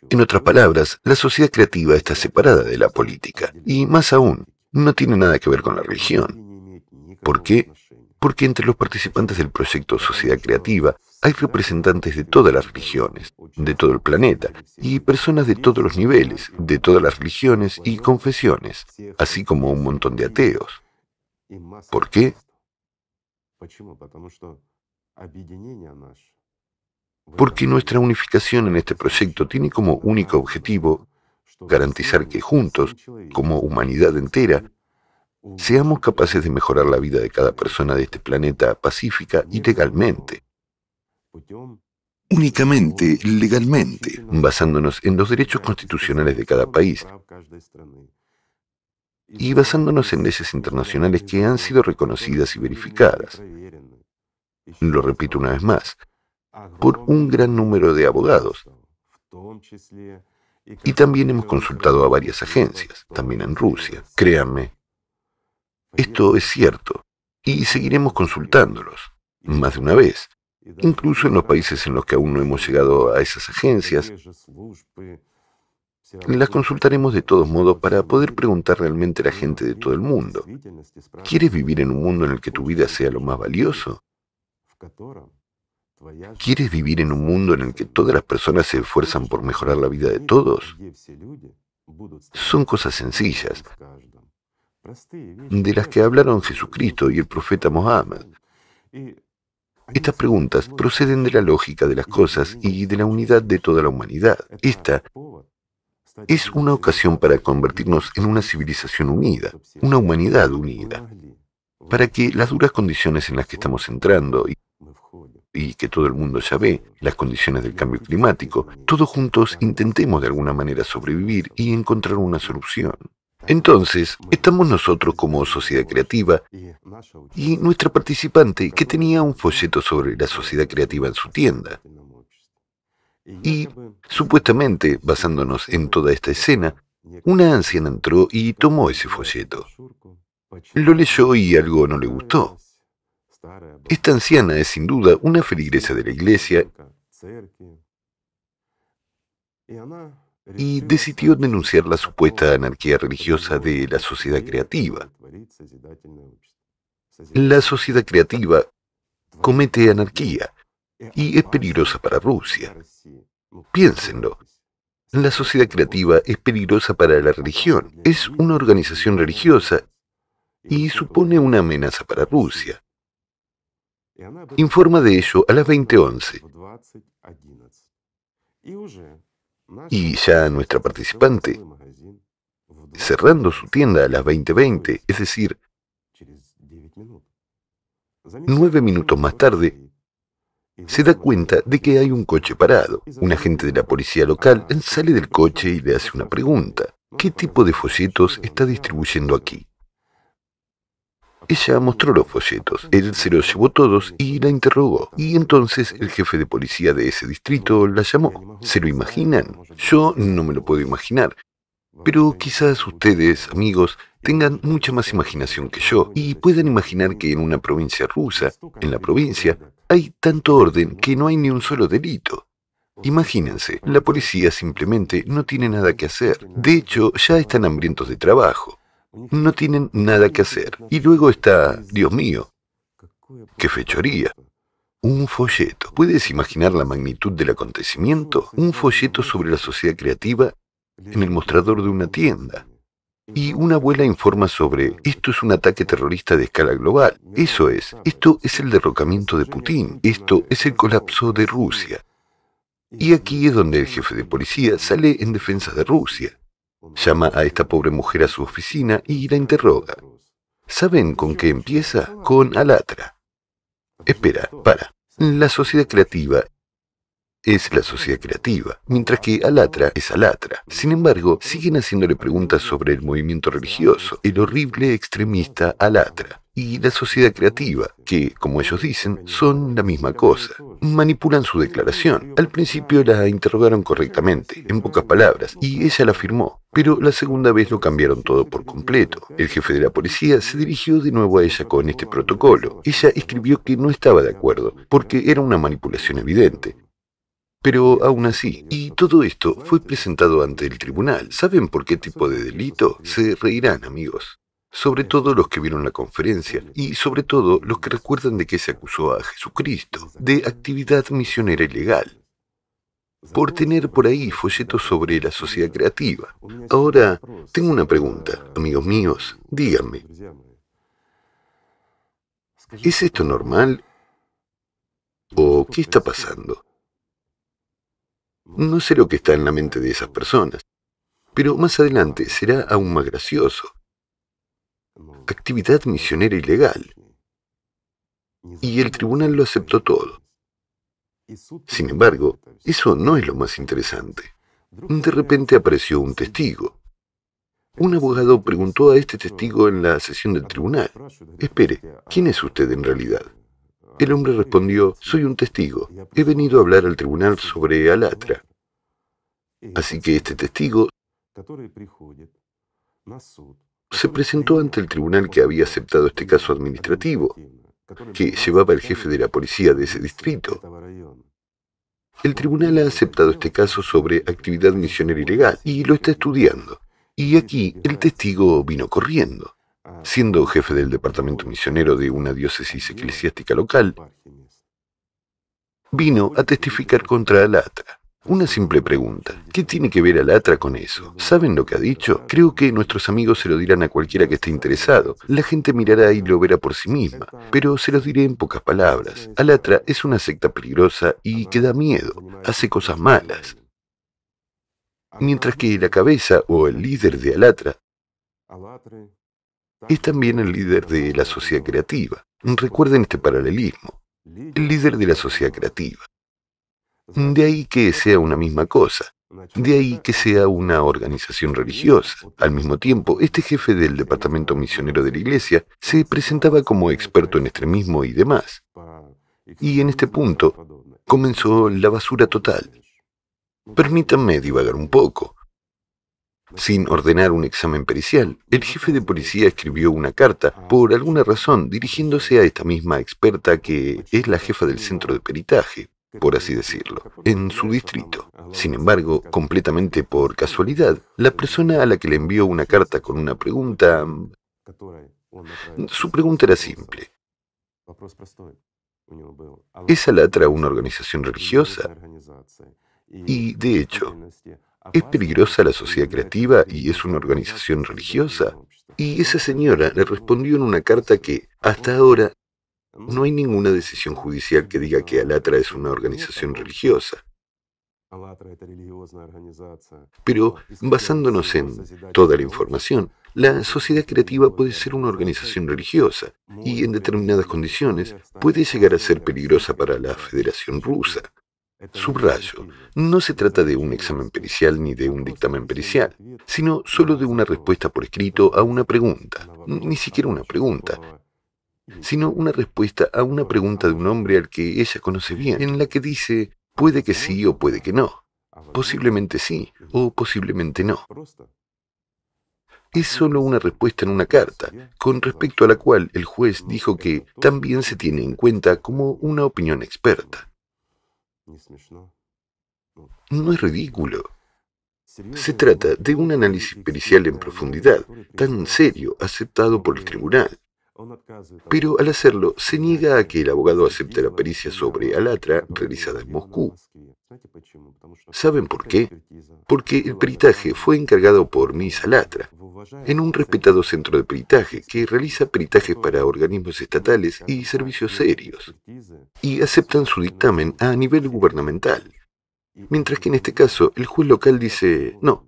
En otras palabras, la sociedad creativa está separada de la política, y más aún, no tiene nada que ver con la religión. ¿Por qué? Porque entre los participantes del proyecto Sociedad Creativa hay representantes de todas las religiones, de todo el planeta, y personas de todos los niveles, de todas las religiones y confesiones, así como un montón de ateos. ¿Por qué? Porque nuestra unificación en este proyecto tiene como único objetivo garantizar que juntos, como humanidad entera, seamos capaces de mejorar la vida de cada persona de este planeta pacífica y legalmente. Únicamente legalmente, basándonos en los derechos constitucionales de cada país, y basándonos en leyes internacionales que han sido reconocidas y verificadas. Lo repito una vez más, por un gran número de abogados. Y también hemos consultado a varias agencias, también en Rusia, créanme. Esto es cierto, y seguiremos consultándolos, más de una vez, incluso en los países en los que aún no hemos llegado a esas agencias, las consultaremos de todos modos para poder preguntar realmente a la gente de todo el mundo. ¿Quieres vivir en un mundo en el que tu vida sea lo más valioso? ¿Quieres vivir en un mundo en el que todas las personas se esfuerzan por mejorar la vida de todos? Son cosas sencillas, de las que hablaron Jesucristo y el profeta Mohammed. Estas preguntas proceden de la lógica de las cosas y de la unidad de toda la humanidad. Esta es una ocasión para convertirnos en una civilización unida, una humanidad unida, para que las duras condiciones en las que estamos entrando y, que todo el mundo ya ve, las condiciones del cambio climático, todos juntos intentemos de alguna manera sobrevivir y encontrar una solución. Entonces, estamos nosotros como sociedad creativa y nuestra participante que tenía un folleto sobre la sociedad creativa en su tienda. Y, pues. supuestamente, basándonos en toda esta escena, una anciana entró y tomó ese folleto. Lo leyó y algo no le gustó. Esta anciana es sin duda una feligresa de la iglesia y decidió denunciar la supuesta anarquía religiosa de la sociedad creativa. La sociedad creativa comete anarquía y es peligrosa para Rusia. Piénsenlo. La sociedad creativa es peligrosa para la religión. Es una organización religiosa y supone una amenaza para Rusia. Informa de ello a las 20.11. Y ya nuestra participante, cerrando su tienda a las 20.20, es decir, nueve minutos más tarde, se da cuenta de que hay un coche parado. Un agente de la policía local sale del coche y le hace una pregunta. ¿Qué tipo de folletos está distribuyendo aquí? Ella mostró los folletos, él se los llevó todos y la interrogó. Y entonces el jefe de policía de ese distrito la llamó. ¿Se lo imaginan? Yo no me lo puedo imaginar. Pero quizás ustedes, amigos, tengan mucha más imaginación que yo y puedan imaginar que en una provincia rusa, en la provincia, hay tanto orden que no hay ni un solo delito. Imagínense, la policía simplemente no tiene nada que hacer. De hecho, ya están hambrientos de trabajo. No tienen nada que hacer. Y luego está, Dios mío, qué fechoría. Un folleto. ¿Puedes imaginar la magnitud del acontecimiento? Un folleto sobre la sociedad creativa en el mostrador de una tienda. Y una abuela informa sobre, esto es un ataque terrorista de escala global, eso es, esto es el derrocamiento de Putin, esto es el colapso de Rusia. Y aquí es donde el jefe de policía sale en defensa de Rusia. Llama a esta pobre mujer a su oficina y la interroga. ¿Saben con qué empieza? Con Alatra. Espera, para. La sociedad creativa es la sociedad creativa, mientras que Alatra es Alatra. Sin embargo, siguen haciéndole preguntas sobre el movimiento religioso, el horrible extremista Alatra y la sociedad creativa, que, como ellos dicen, son la misma cosa. Manipulan su declaración. Al principio la interrogaron correctamente, en pocas palabras, y ella la firmó, pero la segunda vez lo cambiaron todo por completo. El jefe de la policía se dirigió de nuevo a ella con este protocolo. Ella escribió que no estaba de acuerdo, porque era una manipulación evidente, pero aún así, y todo esto fue presentado ante el tribunal. ¿Saben por qué tipo de delito? Se reirán, amigos. Sobre todo los que vieron la conferencia y sobre todo los que recuerdan de que se acusó a Jesucristo de actividad misionera ilegal. Por tener por ahí folletos sobre la sociedad creativa. Ahora, tengo una pregunta, amigos míos, díganme. ¿Es esto normal? ¿O qué está pasando? No sé lo que está en la mente de esas personas, pero más adelante será aún más gracioso. Actividad misionera ilegal. Y el tribunal lo aceptó todo. Sin embargo, eso no es lo más interesante. De repente apareció un testigo. Un abogado preguntó a este testigo en la sesión del tribunal, espere, ¿quién es usted en realidad? El hombre respondió, soy un testigo. He venido a hablar al tribunal sobre Alatra. Así que este testigo se presentó ante el tribunal que había aceptado este caso administrativo, que llevaba el jefe de la policía de ese distrito. El tribunal ha aceptado este caso sobre actividad misionera ilegal y lo está estudiando. Y aquí el testigo vino corriendo siendo jefe del departamento misionero de una diócesis eclesiástica local, vino a testificar contra Alatra. Una simple pregunta. ¿Qué tiene que ver Alatra con eso? ¿Saben lo que ha dicho? Creo que nuestros amigos se lo dirán a cualquiera que esté interesado. La gente mirará y lo verá por sí misma. Pero se los diré en pocas palabras. Alatra es una secta peligrosa y que da miedo. Hace cosas malas. Mientras que la cabeza o el líder de Alatra es también el líder de la sociedad creativa. Recuerden este paralelismo. El líder de la sociedad creativa. De ahí que sea una misma cosa. De ahí que sea una organización religiosa. Al mismo tiempo, este jefe del departamento misionero de la iglesia se presentaba como experto en extremismo y demás. Y en este punto comenzó la basura total. Permítanme divagar un poco sin ordenar un examen pericial, el ah, jefe de policía escribió una carta, ah. por alguna razón, dirigiéndose a esta misma experta que es la jefa del centro de peritaje, por así decirlo, en su distrito. Sin embargo, completamente por casualidad, la persona a la que le envió una carta con una pregunta... Su pregunta era simple. ¿Es Alatra una organización religiosa? Y, de hecho, es peligrosa la sociedad creativa y es una organización religiosa. Y esa señora le respondió en una carta que, hasta ahora, no hay ninguna decisión judicial que diga que Alatra es una organización religiosa. Pero basándonos en toda la información, la sociedad creativa puede ser una organización religiosa y en determinadas condiciones puede llegar a ser peligrosa para la Federación Rusa. Subrayo, no se trata de un examen pericial ni de un dictamen pericial, sino solo de una respuesta por escrito a una pregunta, ni siquiera una pregunta, sino una respuesta a una pregunta de un hombre al que ella conoce bien, en la que dice, puede que sí o puede que no, posiblemente sí o posiblemente no. Es solo una respuesta en una carta, con respecto a la cual el juez dijo que también se tiene en cuenta como una opinión experta. No es ridículo. Se trata de un análisis pericial en profundidad, tan serio, aceptado por el tribunal. Pero al hacerlo, se niega a que el abogado acepte la pericia sobre Alatra realizada en Moscú. ¿Saben por qué? Porque el peritaje fue encargado por Misa salatra en un respetado centro de peritaje que realiza peritajes para organismos estatales y servicios serios, y aceptan su dictamen a nivel gubernamental. Mientras que en este caso el juez local dice, no,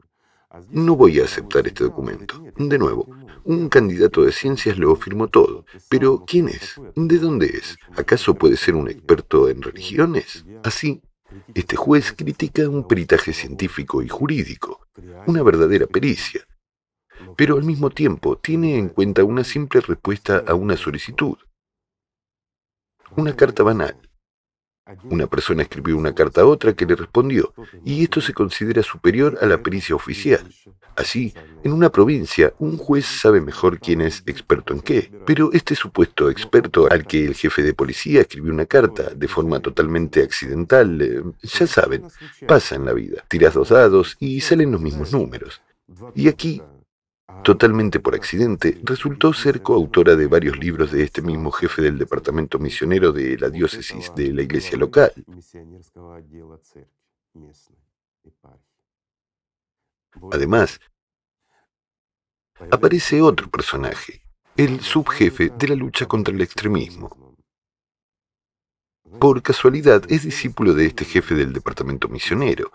no voy a aceptar este documento. De nuevo, un candidato de ciencias lo firmó todo, pero ¿quién es? ¿De dónde es? ¿Acaso puede ser un experto en religiones? Así este juez critica un peritaje científico y jurídico, una verdadera pericia, pero al mismo tiempo tiene en cuenta una simple respuesta a una solicitud, una carta banal. Una persona escribió una carta a otra que le respondió, y esto se considera superior a la pericia oficial. Así, en una provincia, un juez sabe mejor quién es experto en qué, pero este supuesto experto al que el jefe de policía escribió una carta de forma totalmente accidental, eh, ya saben, pasa en la vida. Tiras dos dados y salen los mismos números. Y aquí Totalmente por accidente, resultó ser coautora de varios libros de este mismo jefe del departamento misionero de la diócesis de la iglesia local. Además, aparece otro personaje, el subjefe de la lucha contra el extremismo. Por casualidad es discípulo de este jefe del departamento misionero,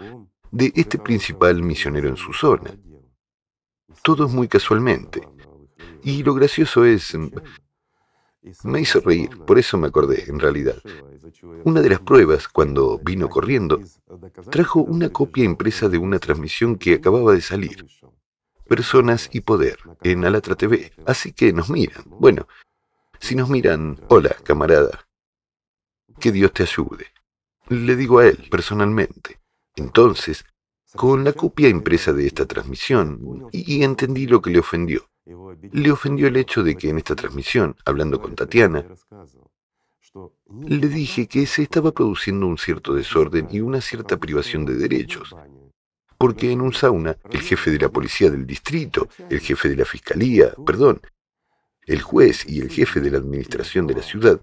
de este principal misionero en su zona. Todo es muy casualmente. Y lo gracioso es, me hizo reír, por eso me acordé, en realidad. Una de las pruebas, cuando vino corriendo, trajo una copia impresa de una transmisión que acababa de salir. Personas y Poder, en Alatra TV. Así que nos miran. Bueno, si nos miran, hola, camarada. Que Dios te ayude. Le digo a él, personalmente. Entonces, con la copia impresa de esta transmisión, y entendí lo que le ofendió. Le ofendió el hecho de que en esta transmisión, hablando con Tatiana, le dije que se estaba produciendo un cierto desorden y una cierta privación de derechos, porque en un sauna el jefe de la policía del distrito, el jefe de la fiscalía, perdón, el juez y el jefe de la administración de la ciudad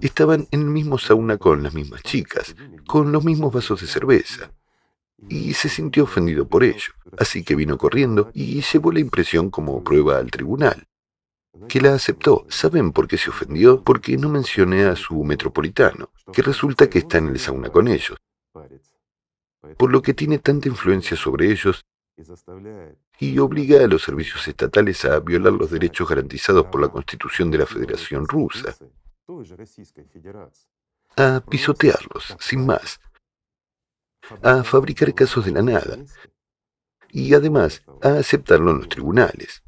estaban en el mismo sauna con las mismas chicas, con los mismos vasos de cerveza y se sintió ofendido por ello, así que vino corriendo y llevó la impresión como prueba al tribunal, que la aceptó. ¿Saben por qué se ofendió? Porque no mencioné a su metropolitano, que resulta que está en el sauna con ellos, por lo que tiene tanta influencia sobre ellos y obliga a los servicios estatales a violar los derechos garantizados por la Constitución de la Federación Rusa, a pisotearlos, sin más, a fabricar casos de la nada y además a aceptarlo en los tribunales.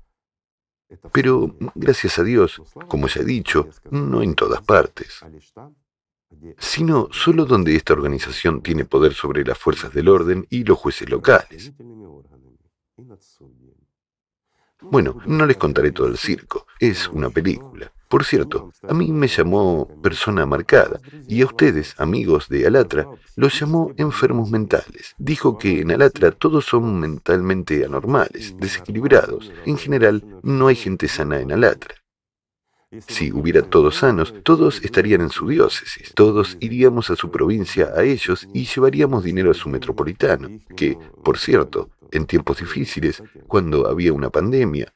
Pero, gracias a Dios, como se ha dicho, no en todas partes, sino solo donde esta organización tiene poder sobre las fuerzas del orden y los jueces locales. Bueno, no les contaré todo el circo, es una película. Por cierto, a mí me llamó persona marcada y a ustedes, amigos de Alatra, los llamó enfermos mentales. Dijo que en Alatra todos son mentalmente anormales, desequilibrados. En general, no hay gente sana en Alatra. Si hubiera todos sanos, todos estarían en su diócesis, todos iríamos a su provincia a ellos y llevaríamos dinero a su metropolitano, que, por cierto, en tiempos difíciles, cuando había una pandemia,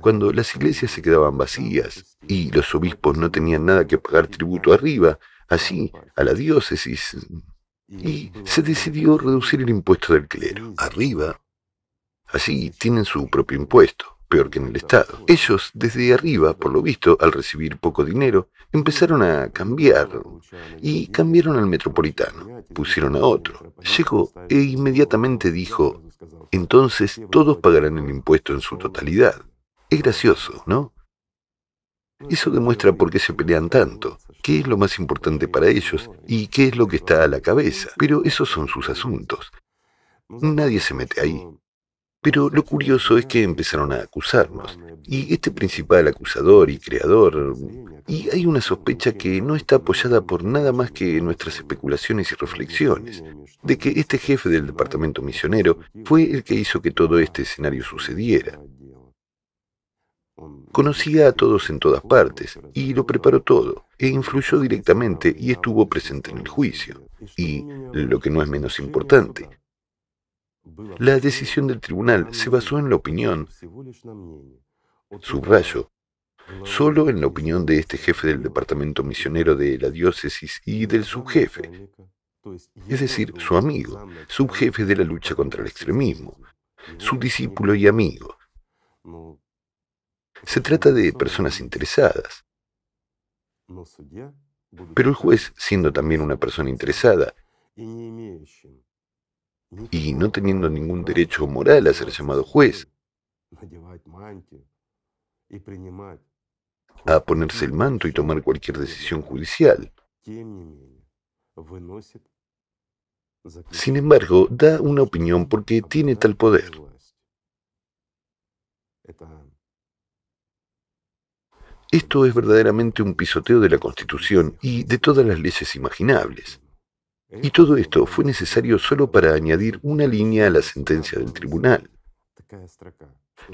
cuando las iglesias se quedaban vacías y los obispos no tenían nada que pagar tributo arriba, así, a la diócesis. Y se decidió reducir el impuesto del clero. Arriba. Así tienen su propio impuesto, peor que en el Estado. Ellos, desde arriba, por lo visto, al recibir poco dinero, empezaron a cambiar. Y cambiaron al metropolitano. Pusieron a otro. Llegó e inmediatamente dijo, entonces todos pagarán el impuesto en su totalidad. Es gracioso, ¿no? Eso demuestra por qué se pelean tanto, qué es lo más importante para ellos y qué es lo que está a la cabeza. Pero esos son sus asuntos. Nadie se mete ahí. Pero lo curioso es que empezaron a acusarnos. Y este principal acusador y creador... Y hay una sospecha que no está apoyada por nada más que nuestras especulaciones y reflexiones, de que este jefe del departamento misionero fue el que hizo que todo este escenario sucediera, Conocía a todos en todas partes y lo preparó todo, e influyó directamente y estuvo presente en el juicio. Y, lo que no es menos importante, la decisión del tribunal se basó en la opinión, subrayo, solo en la opinión de este jefe del departamento misionero de la diócesis y del subjefe, es decir, su amigo, subjefe de la lucha contra el extremismo, su discípulo y amigo. Se trata de personas interesadas. Pero el juez, siendo también una persona interesada y no teniendo ningún derecho moral a ser llamado juez, a ponerse el manto y tomar cualquier decisión judicial. Sin embargo, da una opinión porque tiene tal poder. Esto es verdaderamente un pisoteo de la Constitución y de todas las leyes imaginables. Y todo esto fue necesario solo para añadir una línea a la sentencia del tribunal.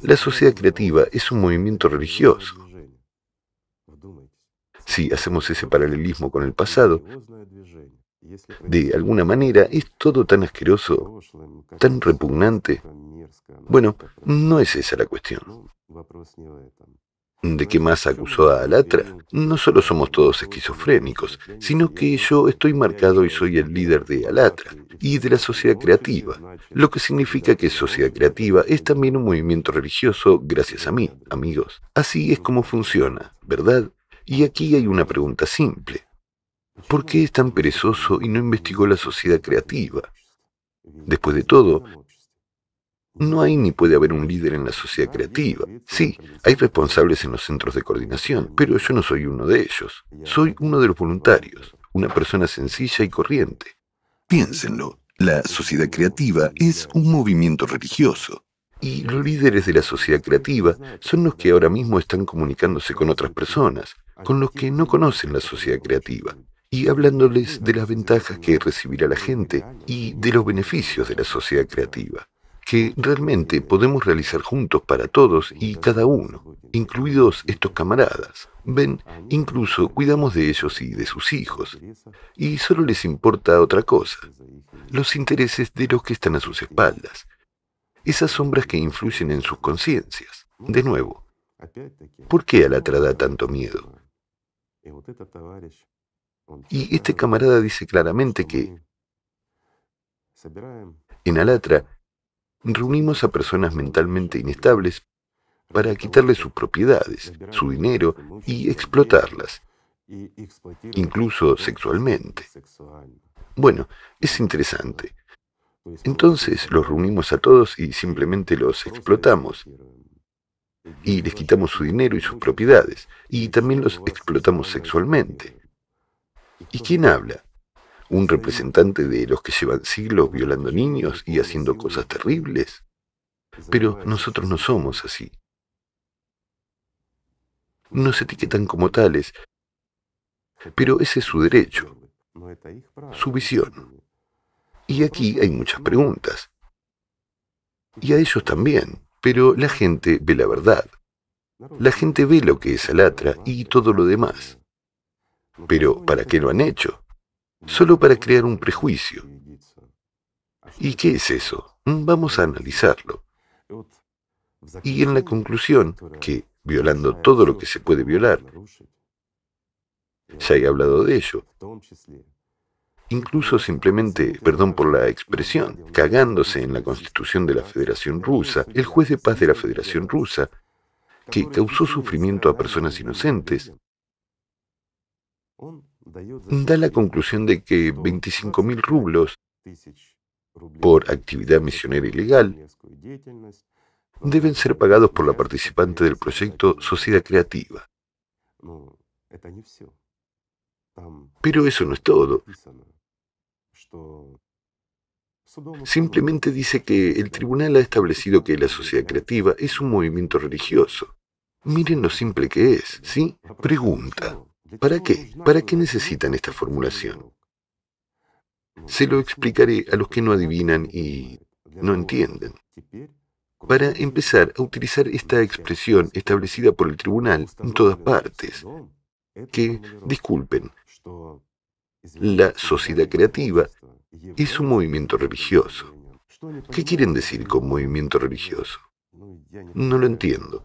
La sociedad creativa es un movimiento religioso. Si hacemos ese paralelismo con el pasado, de alguna manera es todo tan asqueroso, tan repugnante. Bueno, no es esa la cuestión de qué más acusó a Alatra, no solo somos todos esquizofrénicos, sino que yo estoy marcado y soy el líder de Alatra y de la sociedad creativa, lo que significa que sociedad creativa es también un movimiento religioso gracias a mí, amigos. Así es como funciona, ¿verdad? Y aquí hay una pregunta simple. ¿Por qué es tan perezoso y no investigó la sociedad creativa? Después de todo, no hay ni puede haber un líder en la sociedad creativa. Sí, hay responsables en los centros de coordinación, pero yo no soy uno de ellos. Soy uno de los voluntarios, una persona sencilla y corriente. Piénsenlo, la sociedad creativa es un movimiento religioso. Y los líderes de la sociedad creativa son los que ahora mismo están comunicándose con otras personas, con los que no conocen la sociedad creativa, y hablándoles de las ventajas que recibirá la gente y de los beneficios de la sociedad creativa que realmente podemos realizar juntos para todos y cada uno, incluidos estos camaradas. Ven, incluso cuidamos de ellos y de sus hijos, y solo les importa otra cosa, los intereses de los que están a sus espaldas, esas sombras que influyen en sus conciencias. De nuevo, ¿por qué Alatra da tanto miedo? Y este camarada dice claramente que en Alatra reunimos a personas mentalmente inestables para quitarles sus propiedades, su dinero y explotarlas, incluso sexualmente. Bueno, es interesante. Entonces los reunimos a todos y simplemente los explotamos. Y les quitamos su dinero y sus propiedades. Y también los explotamos sexualmente. ¿Y quién habla? un representante de los que llevan siglos violando niños y haciendo cosas terribles. Pero nosotros no somos así. Nos etiquetan como tales, pero ese es su derecho, su visión. Y aquí hay muchas preguntas. Y a ellos también, pero la gente ve la verdad. La gente ve lo que es Alatra y todo lo demás. Pero ¿para qué lo han hecho? solo para crear un prejuicio. ¿Y qué es eso? Vamos a analizarlo. Y en la conclusión, que violando todo lo que se puede violar, ya he hablado de ello, incluso simplemente, perdón por la expresión, cagándose en la constitución de la Federación Rusa, el juez de paz de la Federación Rusa, que causó sufrimiento a personas inocentes, da la este, conclusión de que 25.000 rublos por actividad misionera ilegal deben ser pagados por la participante del proyecto Sociedad Creativa. Pero eso no es todo. Simplemente dice que el tribunal ha establecido que la sociedad creativa es un movimiento religioso. Miren lo simple que es, ¿sí? Pregunta. ¿Para qué? ¿Para qué necesitan esta formulación? Se lo explicaré a los que no adivinan y no entienden. Para empezar a utilizar esta expresión establecida por el tribunal en todas partes, que, disculpen, la sociedad creativa es un movimiento religioso. ¿Qué quieren decir con movimiento religioso? No lo entiendo.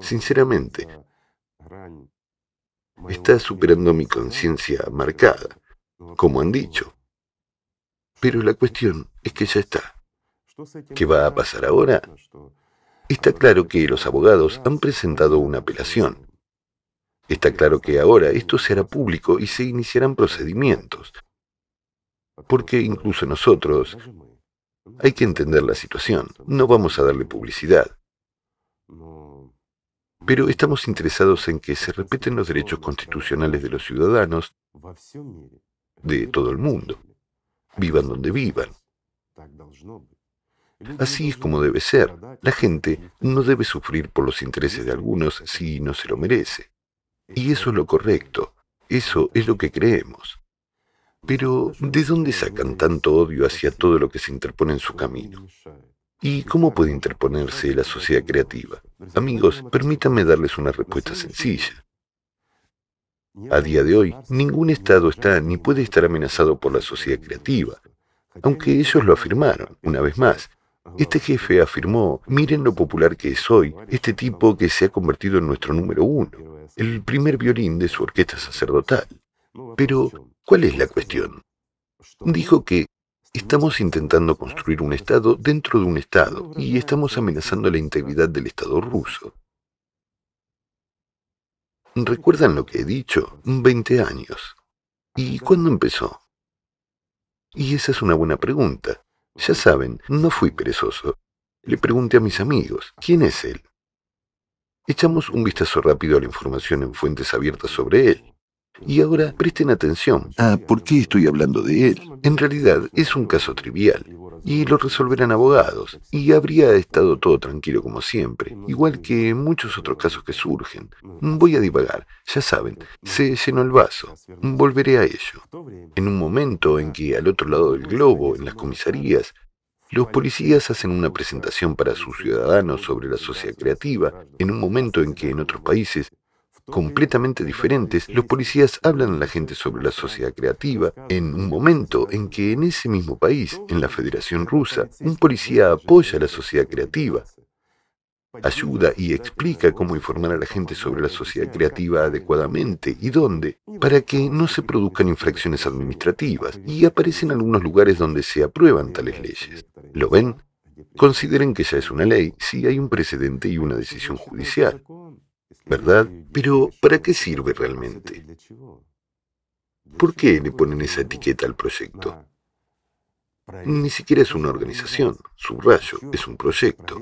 Sinceramente, está superando mi conciencia marcada, como han dicho. Pero la cuestión es que ya está. ¿Qué va a pasar ahora? Está claro que los abogados han presentado una apelación. Está claro que ahora esto será público y se iniciarán procedimientos. Porque incluso nosotros, hay que entender la situación, no vamos a darle publicidad. Pero estamos interesados en que se respeten los derechos constitucionales de los ciudadanos de todo el mundo, vivan donde vivan. Así es como debe ser. La gente no debe sufrir por los intereses de algunos si no se lo merece. Y eso es lo correcto. Eso es lo que creemos. Pero, ¿de dónde sacan tanto odio hacia todo lo que se interpone en su camino? ¿Y cómo puede interponerse la sociedad creativa? Amigos, permítanme darles una respuesta sencilla. A día de hoy, ningún Estado está ni puede estar amenazado por la sociedad creativa, aunque ellos lo afirmaron, una vez más. Este jefe afirmó, miren lo popular que es hoy, este tipo que se ha convertido en nuestro número uno, el primer violín de su orquesta sacerdotal. Pero, ¿cuál es la cuestión? Dijo que Estamos intentando construir un Estado dentro de un Estado y estamos amenazando la integridad del Estado ruso. ¿Recuerdan lo que he dicho? 20 años. ¿Y cuándo empezó? Y esa es una buena pregunta. Ya saben, no fui perezoso. Le pregunté a mis amigos, ¿quién es él? Echamos un vistazo rápido a la información en fuentes abiertas sobre él. Y ahora presten atención a ah, por qué estoy hablando de él. En realidad es un caso trivial y lo resolverán abogados y habría estado todo tranquilo como siempre, igual que muchos otros casos que surgen. Voy a divagar, ya saben, se llenó el vaso, volveré a ello. En un momento en que al otro lado del globo, en las comisarías, los policías hacen una presentación para sus ciudadanos sobre la sociedad creativa, en un momento en que en otros países completamente diferentes, los policías hablan a la gente sobre la sociedad creativa en un momento en que en ese mismo país, en la Federación Rusa, un policía apoya a la sociedad creativa, ayuda y explica cómo informar a la gente sobre la sociedad creativa adecuadamente y dónde, para que no se produzcan infracciones administrativas, y aparecen algunos lugares donde se aprueban tales leyes. ¿Lo ven? Consideren que ya es una ley si hay un precedente y una decisión judicial. ¿verdad? Pero ¿para qué sirve realmente? ¿Por qué le ponen esa etiqueta al proyecto? Ni siquiera es una organización, subrayo, es un proyecto.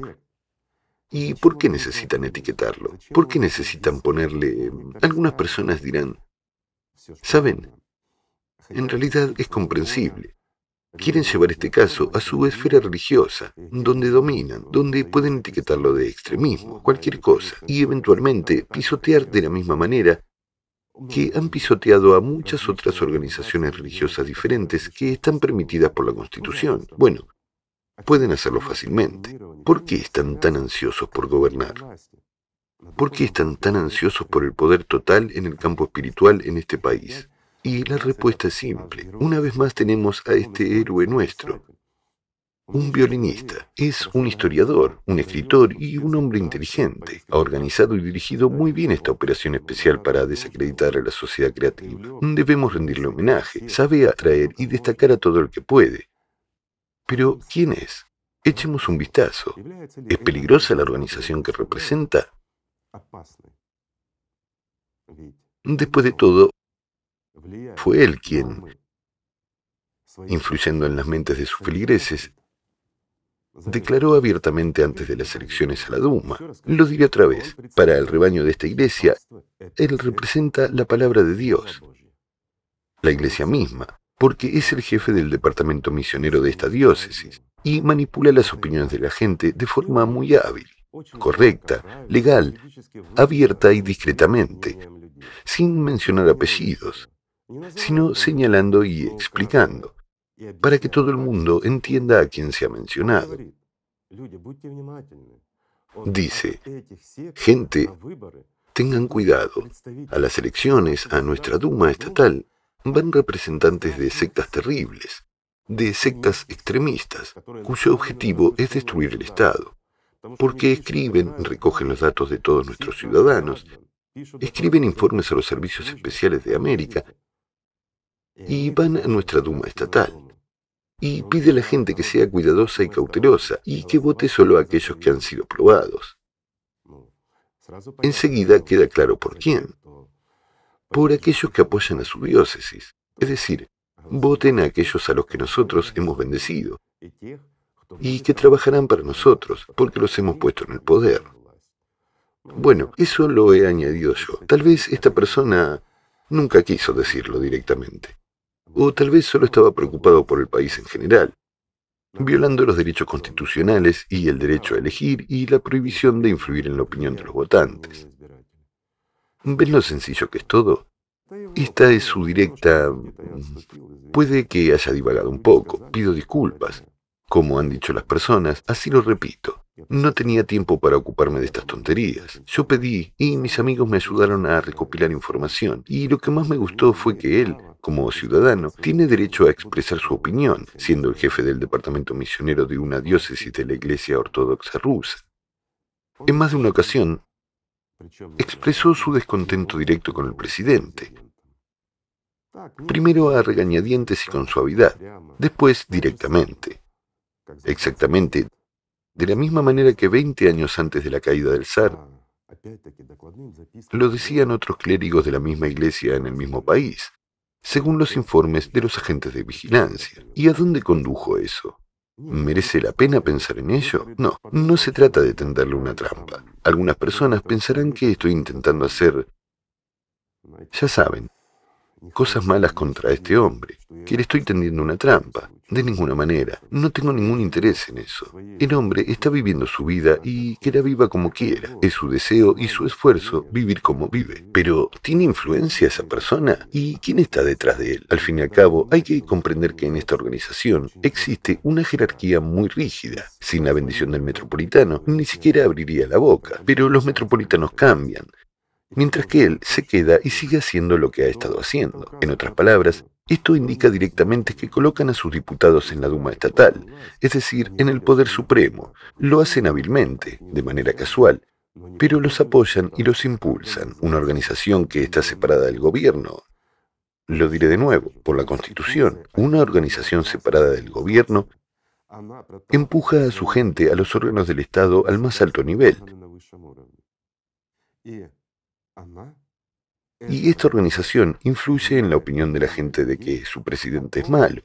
¿Y por qué necesitan etiquetarlo? ¿Por qué necesitan ponerle... Algunas personas dirán, ¿saben? En realidad es comprensible. Quieren llevar este caso a su esfera religiosa, donde dominan, donde pueden etiquetarlo de extremismo, cualquier cosa, y eventualmente pisotear de la misma manera que han pisoteado a muchas otras organizaciones religiosas diferentes que están permitidas por la Constitución. Bueno, pueden hacerlo fácilmente. ¿Por qué están tan ansiosos por gobernar? ¿Por qué están tan ansiosos por el poder total en el campo espiritual en este país? Y la respuesta es simple. Una vez más tenemos a este héroe nuestro, un violinista. Es un historiador, un escritor y un hombre inteligente. Ha organizado y dirigido muy bien esta operación especial para desacreditar a la sociedad creativa. Debemos rendirle homenaje. Sabe atraer y destacar a todo el que puede. Pero, ¿quién es? Echemos un vistazo. ¿Es peligrosa la organización que representa? Después de todo, fue él quien, influyendo en las mentes de sus feligreses, declaró abiertamente antes de las elecciones a la Duma. Lo diré otra vez, para el rebaño de esta iglesia, él representa la palabra de Dios, la iglesia misma, porque es el jefe del departamento misionero de esta diócesis y manipula las opiniones de la gente de forma muy hábil, correcta, legal, abierta y discretamente, sin mencionar apellidos, sino señalando y explicando, para que todo el mundo entienda a quién se ha mencionado. Dice, gente, tengan cuidado, a las elecciones, a nuestra Duma estatal, van representantes de sectas terribles, de sectas extremistas, cuyo objetivo es destruir el Estado, porque escriben, recogen los datos de todos nuestros ciudadanos, escriben informes a los servicios especiales de América, y van a nuestra Duma estatal. Y pide a la gente que sea cuidadosa y cautelosa y que vote solo a aquellos que han sido probados. Enseguida queda claro por quién. Por aquellos que apoyan a su diócesis, es decir, voten a aquellos a los que nosotros hemos bendecido y que trabajarán para nosotros porque los hemos puesto en el poder. Bueno, eso lo he añadido yo. Tal vez esta persona nunca quiso decirlo directamente o tal vez solo estaba preocupado por el país en general, violando los derechos constitucionales y el derecho a elegir y la prohibición de influir en la opinión de los votantes. ¿Ven lo sencillo que es todo? Esta es su directa... Mm, puede que haya divagado un poco, pido disculpas. Como han dicho las personas, así lo repito. No tenía tiempo para ocuparme de estas tonterías. Yo pedí y mis amigos me ayudaron a recopilar información. Y lo que más me gustó fue que él como ciudadano, tiene derecho a expresar su opinión, siendo el jefe del departamento misionero de una diócesis de la Iglesia Ortodoxa rusa. En más de una ocasión, expresó su descontento directo con el presidente. Primero a regañadientes y con suavidad, después directamente. Exactamente, de la misma manera que 20 años antes de la caída del zar, lo decían otros clérigos de la misma iglesia en el mismo país según los informes de los agentes de vigilancia. ¿Y a dónde condujo eso? ¿Merece la pena pensar en ello? No, no se trata de tenderle una trampa. Algunas personas pensarán que estoy intentando hacer, ya saben, cosas malas contra este hombre, que le estoy tendiendo una trampa, de ninguna manera. No tengo ningún interés en eso. El hombre está viviendo su vida y que viva como quiera. Es su deseo y su esfuerzo vivir como vive. Pero, ¿tiene influencia esa persona? ¿Y quién está detrás de él? Al fin y al cabo, hay que comprender que en esta organización existe una jerarquía muy rígida. Sin la bendición del metropolitano, ni siquiera abriría la boca. Pero los metropolitanos cambian mientras que él se queda y sigue haciendo lo que ha estado haciendo. En otras palabras, esto indica directamente que colocan a sus diputados en la Duma estatal, es decir, en el Poder Supremo. Lo hacen hábilmente, de manera casual, pero los apoyan y los impulsan, una organización que está separada del gobierno. Lo diré de nuevo, por la Constitución, una organización separada del gobierno empuja a su gente, a los órganos del Estado, al más alto nivel. Y esta organización influye en la opinión de la gente de que su presidente es malo.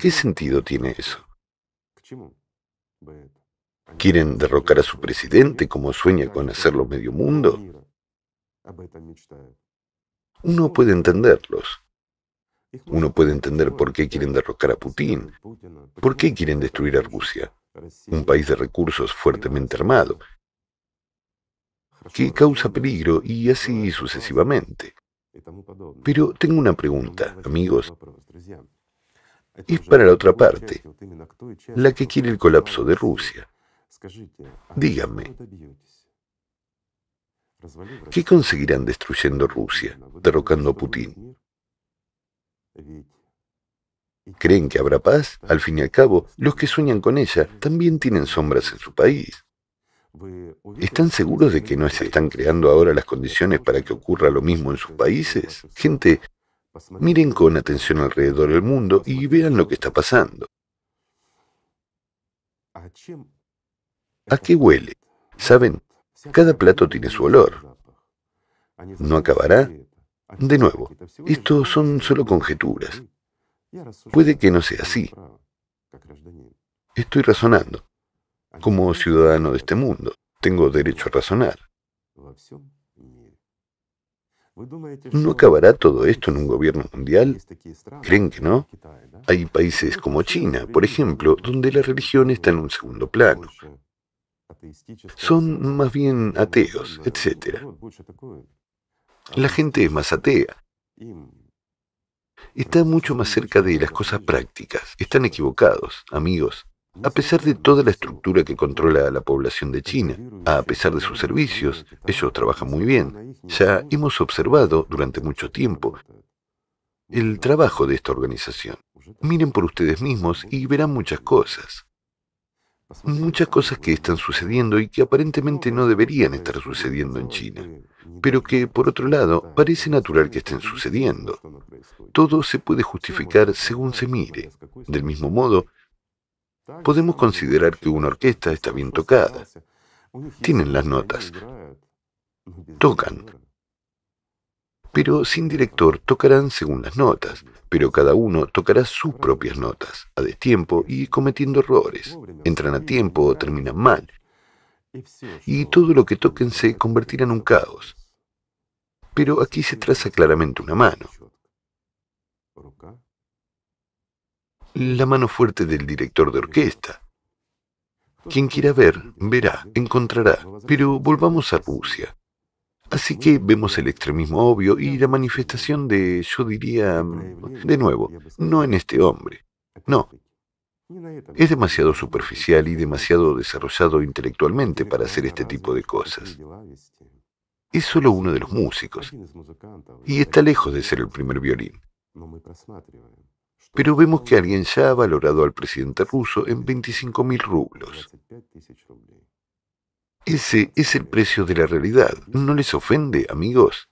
¿Qué sentido tiene eso? ¿Quieren derrocar a su presidente como sueña con hacerlo medio mundo? Uno puede entenderlos. Uno puede entender por qué quieren derrocar a Putin, por qué quieren destruir a Rusia, un país de recursos fuertemente armado, que causa peligro y así sucesivamente. Pero tengo una pregunta, amigos. Es para la otra parte, la que quiere el colapso de Rusia. Díganme, ¿qué conseguirán destruyendo Rusia, derrocando a Putin? ¿Creen que habrá paz? Al fin y al cabo, los que sueñan con ella también tienen sombras en su país. ¿Están seguros de que no se están creando ahora las condiciones para que ocurra lo mismo en sus países? Pues, este, Gente, miren con atención alrededor del mundo y vean lo que está pasando. ¿A este qué huele? ¿Saben? Cada plato tiene su olor. ¿No acabará? De nuevo, esto son solo conjeturas. Puede que no sea así. Estoy razonando. Como ciudadano de este mundo, tengo derecho a razonar. ¿No acabará todo esto en un gobierno mundial? ¿Creen que no? Hay países como China, por ejemplo, donde la religión está en un segundo plano. Son más bien ateos, etc. La gente es más atea. Está mucho más cerca de las cosas prácticas. Están equivocados, amigos. A pesar de toda la estructura que controla a la población de China, a pesar de sus servicios, ellos trabajan muy bien. Ya hemos observado durante mucho tiempo el trabajo de esta organización. Miren por ustedes mismos y verán muchas cosas. Muchas cosas que están sucediendo y que aparentemente no deberían estar sucediendo en China, pero que, por otro lado, parece natural que estén sucediendo. Todo se puede justificar según se mire. Del mismo modo, podemos considerar que una orquesta está bien tocada. Tienen las notas. Tocan. Pero sin director tocarán según las notas, pero cada uno tocará sus propias notas, a destiempo y cometiendo errores. Entran a tiempo o terminan mal. Y todo lo que toquen se convertirá en un caos. Pero aquí se traza claramente una mano. la mano fuerte del director de orquesta. Quien quiera ver, verá, encontrará, pero volvamos a Rusia. Así que vemos el extremismo obvio y la manifestación de, yo diría, de nuevo, no en este hombre. No. Es demasiado superficial y demasiado desarrollado intelectualmente para hacer este tipo de cosas. Es solo uno de los músicos. Y está lejos de ser el primer violín. Pero vemos que alguien ya ha valorado al presidente ruso en 25.000 rublos. Ese es el precio de la realidad. ¿No les ofende, amigos?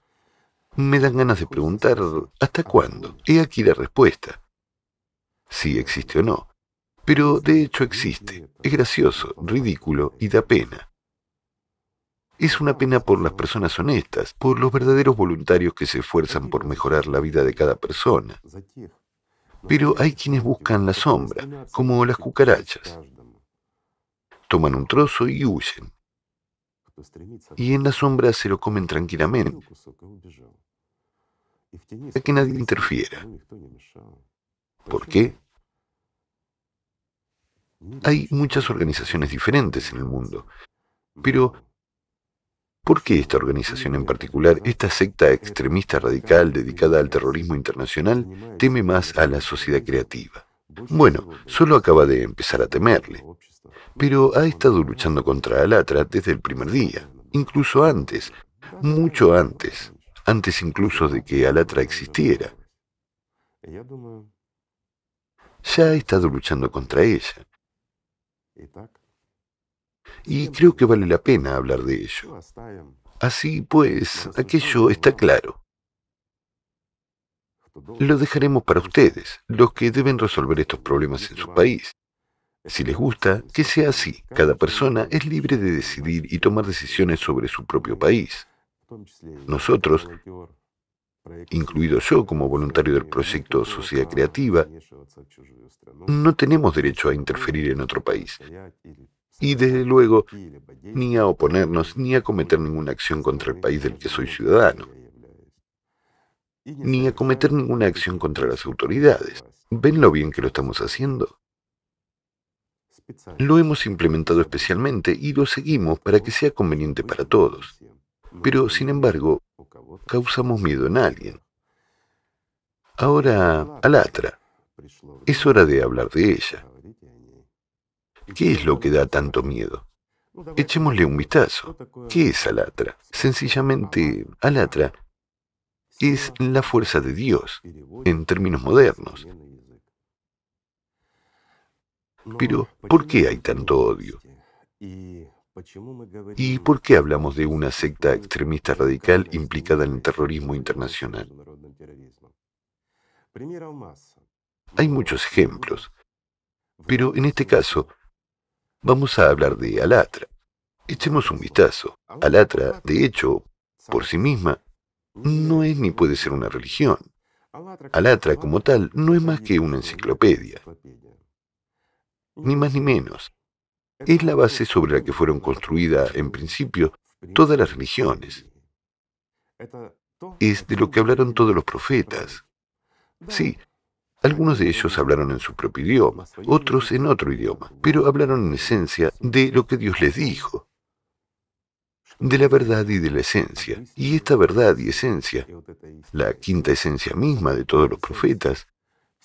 Me dan ganas de preguntar, ¿hasta cuándo? He aquí la respuesta. Si sí, existe o no. Pero de hecho existe. Es gracioso, ridículo y da pena. Es una pena por las personas honestas, por los verdaderos voluntarios que se esfuerzan por mejorar la vida de cada persona. Pero hay quienes buscan la sombra, como las cucarachas. Toman un trozo y huyen. Y en la sombra se lo comen tranquilamente, a que nadie interfiera. ¿Por qué? Hay muchas organizaciones diferentes en el mundo, pero ¿Por qué esta organización en particular, esta secta extremista radical dedicada al terrorismo internacional, teme más a la sociedad creativa? Bueno, solo acaba de empezar a temerle. Pero ha estado luchando contra Alatra desde el primer día, incluso antes, mucho antes, antes incluso de que Alatra existiera. Ya ha estado luchando contra ella y creo que vale la pena hablar de ello. Así pues, aquello está claro. Lo dejaremos para ustedes, los que deben resolver estos este problemas en su país. Si les gusta, que sea así. Cada persona es libre de decidir y tomar decisiones sobre su propio país. Nosotros, incluido yo como voluntario del proyecto Sociedad Creativa, no tenemos derecho a interferir en otro país y desde luego ni a oponernos ni a cometer ninguna acción contra el país del que soy ciudadano, ni a cometer ninguna acción contra las autoridades. ¿Ven lo bien que lo estamos haciendo? Lo hemos implementado especialmente y lo seguimos para que sea conveniente para todos. Pero, sin embargo, causamos miedo en alguien. Ahora, Alatra, es hora de hablar de ella. ¿Qué es lo que da tanto miedo? Echémosle un vistazo. ¿Qué es Alatra? Sencillamente, Alatra es la fuerza de Dios, en términos modernos. Pero, ¿por qué hay tanto odio? ¿Y por qué hablamos de una secta extremista radical implicada en el terrorismo internacional? Hay muchos ejemplos, pero en este caso vamos a hablar de Alatra. Echemos un vistazo. Alatra, de hecho, por sí misma, no es ni puede ser una religión. Alatra como tal no es más que una enciclopedia. Ni más ni menos. Es la base sobre la que fueron construidas, en principio, todas las religiones. Es de lo que hablaron todos los profetas. Sí, algunos de ellos hablaron en su propio idioma, otros en otro idioma, pero hablaron en esencia de lo que Dios les dijo, de la verdad y de la esencia. Y esta verdad y esencia, la quinta esencia misma de todos los profetas,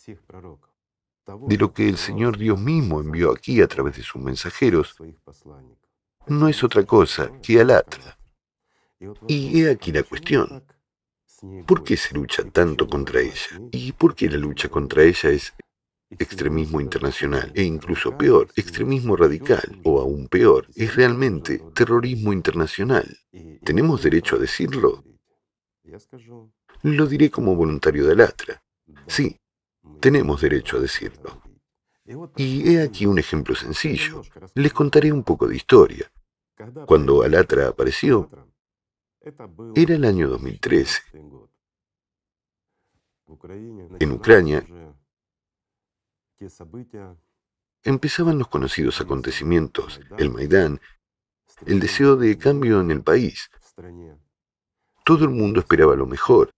de lo que el Señor Dios mismo envió aquí a través de sus mensajeros, no es otra cosa que Alatra. Y he aquí la cuestión. ¿Por qué se lucha tanto contra ella? ¿Y por qué la lucha contra ella es extremismo internacional e incluso peor, extremismo radical o aún peor, es realmente terrorismo internacional? ¿Tenemos derecho a decirlo? Lo diré como voluntario de Alatra. Sí, tenemos derecho a decirlo. Y he aquí un ejemplo sencillo. Les contaré un poco de historia. Cuando Alatra apareció, era el año 2013. En Ucrania empezaban los conocidos acontecimientos, el Maidán, el deseo de cambio en el país. Todo el mundo esperaba lo mejor.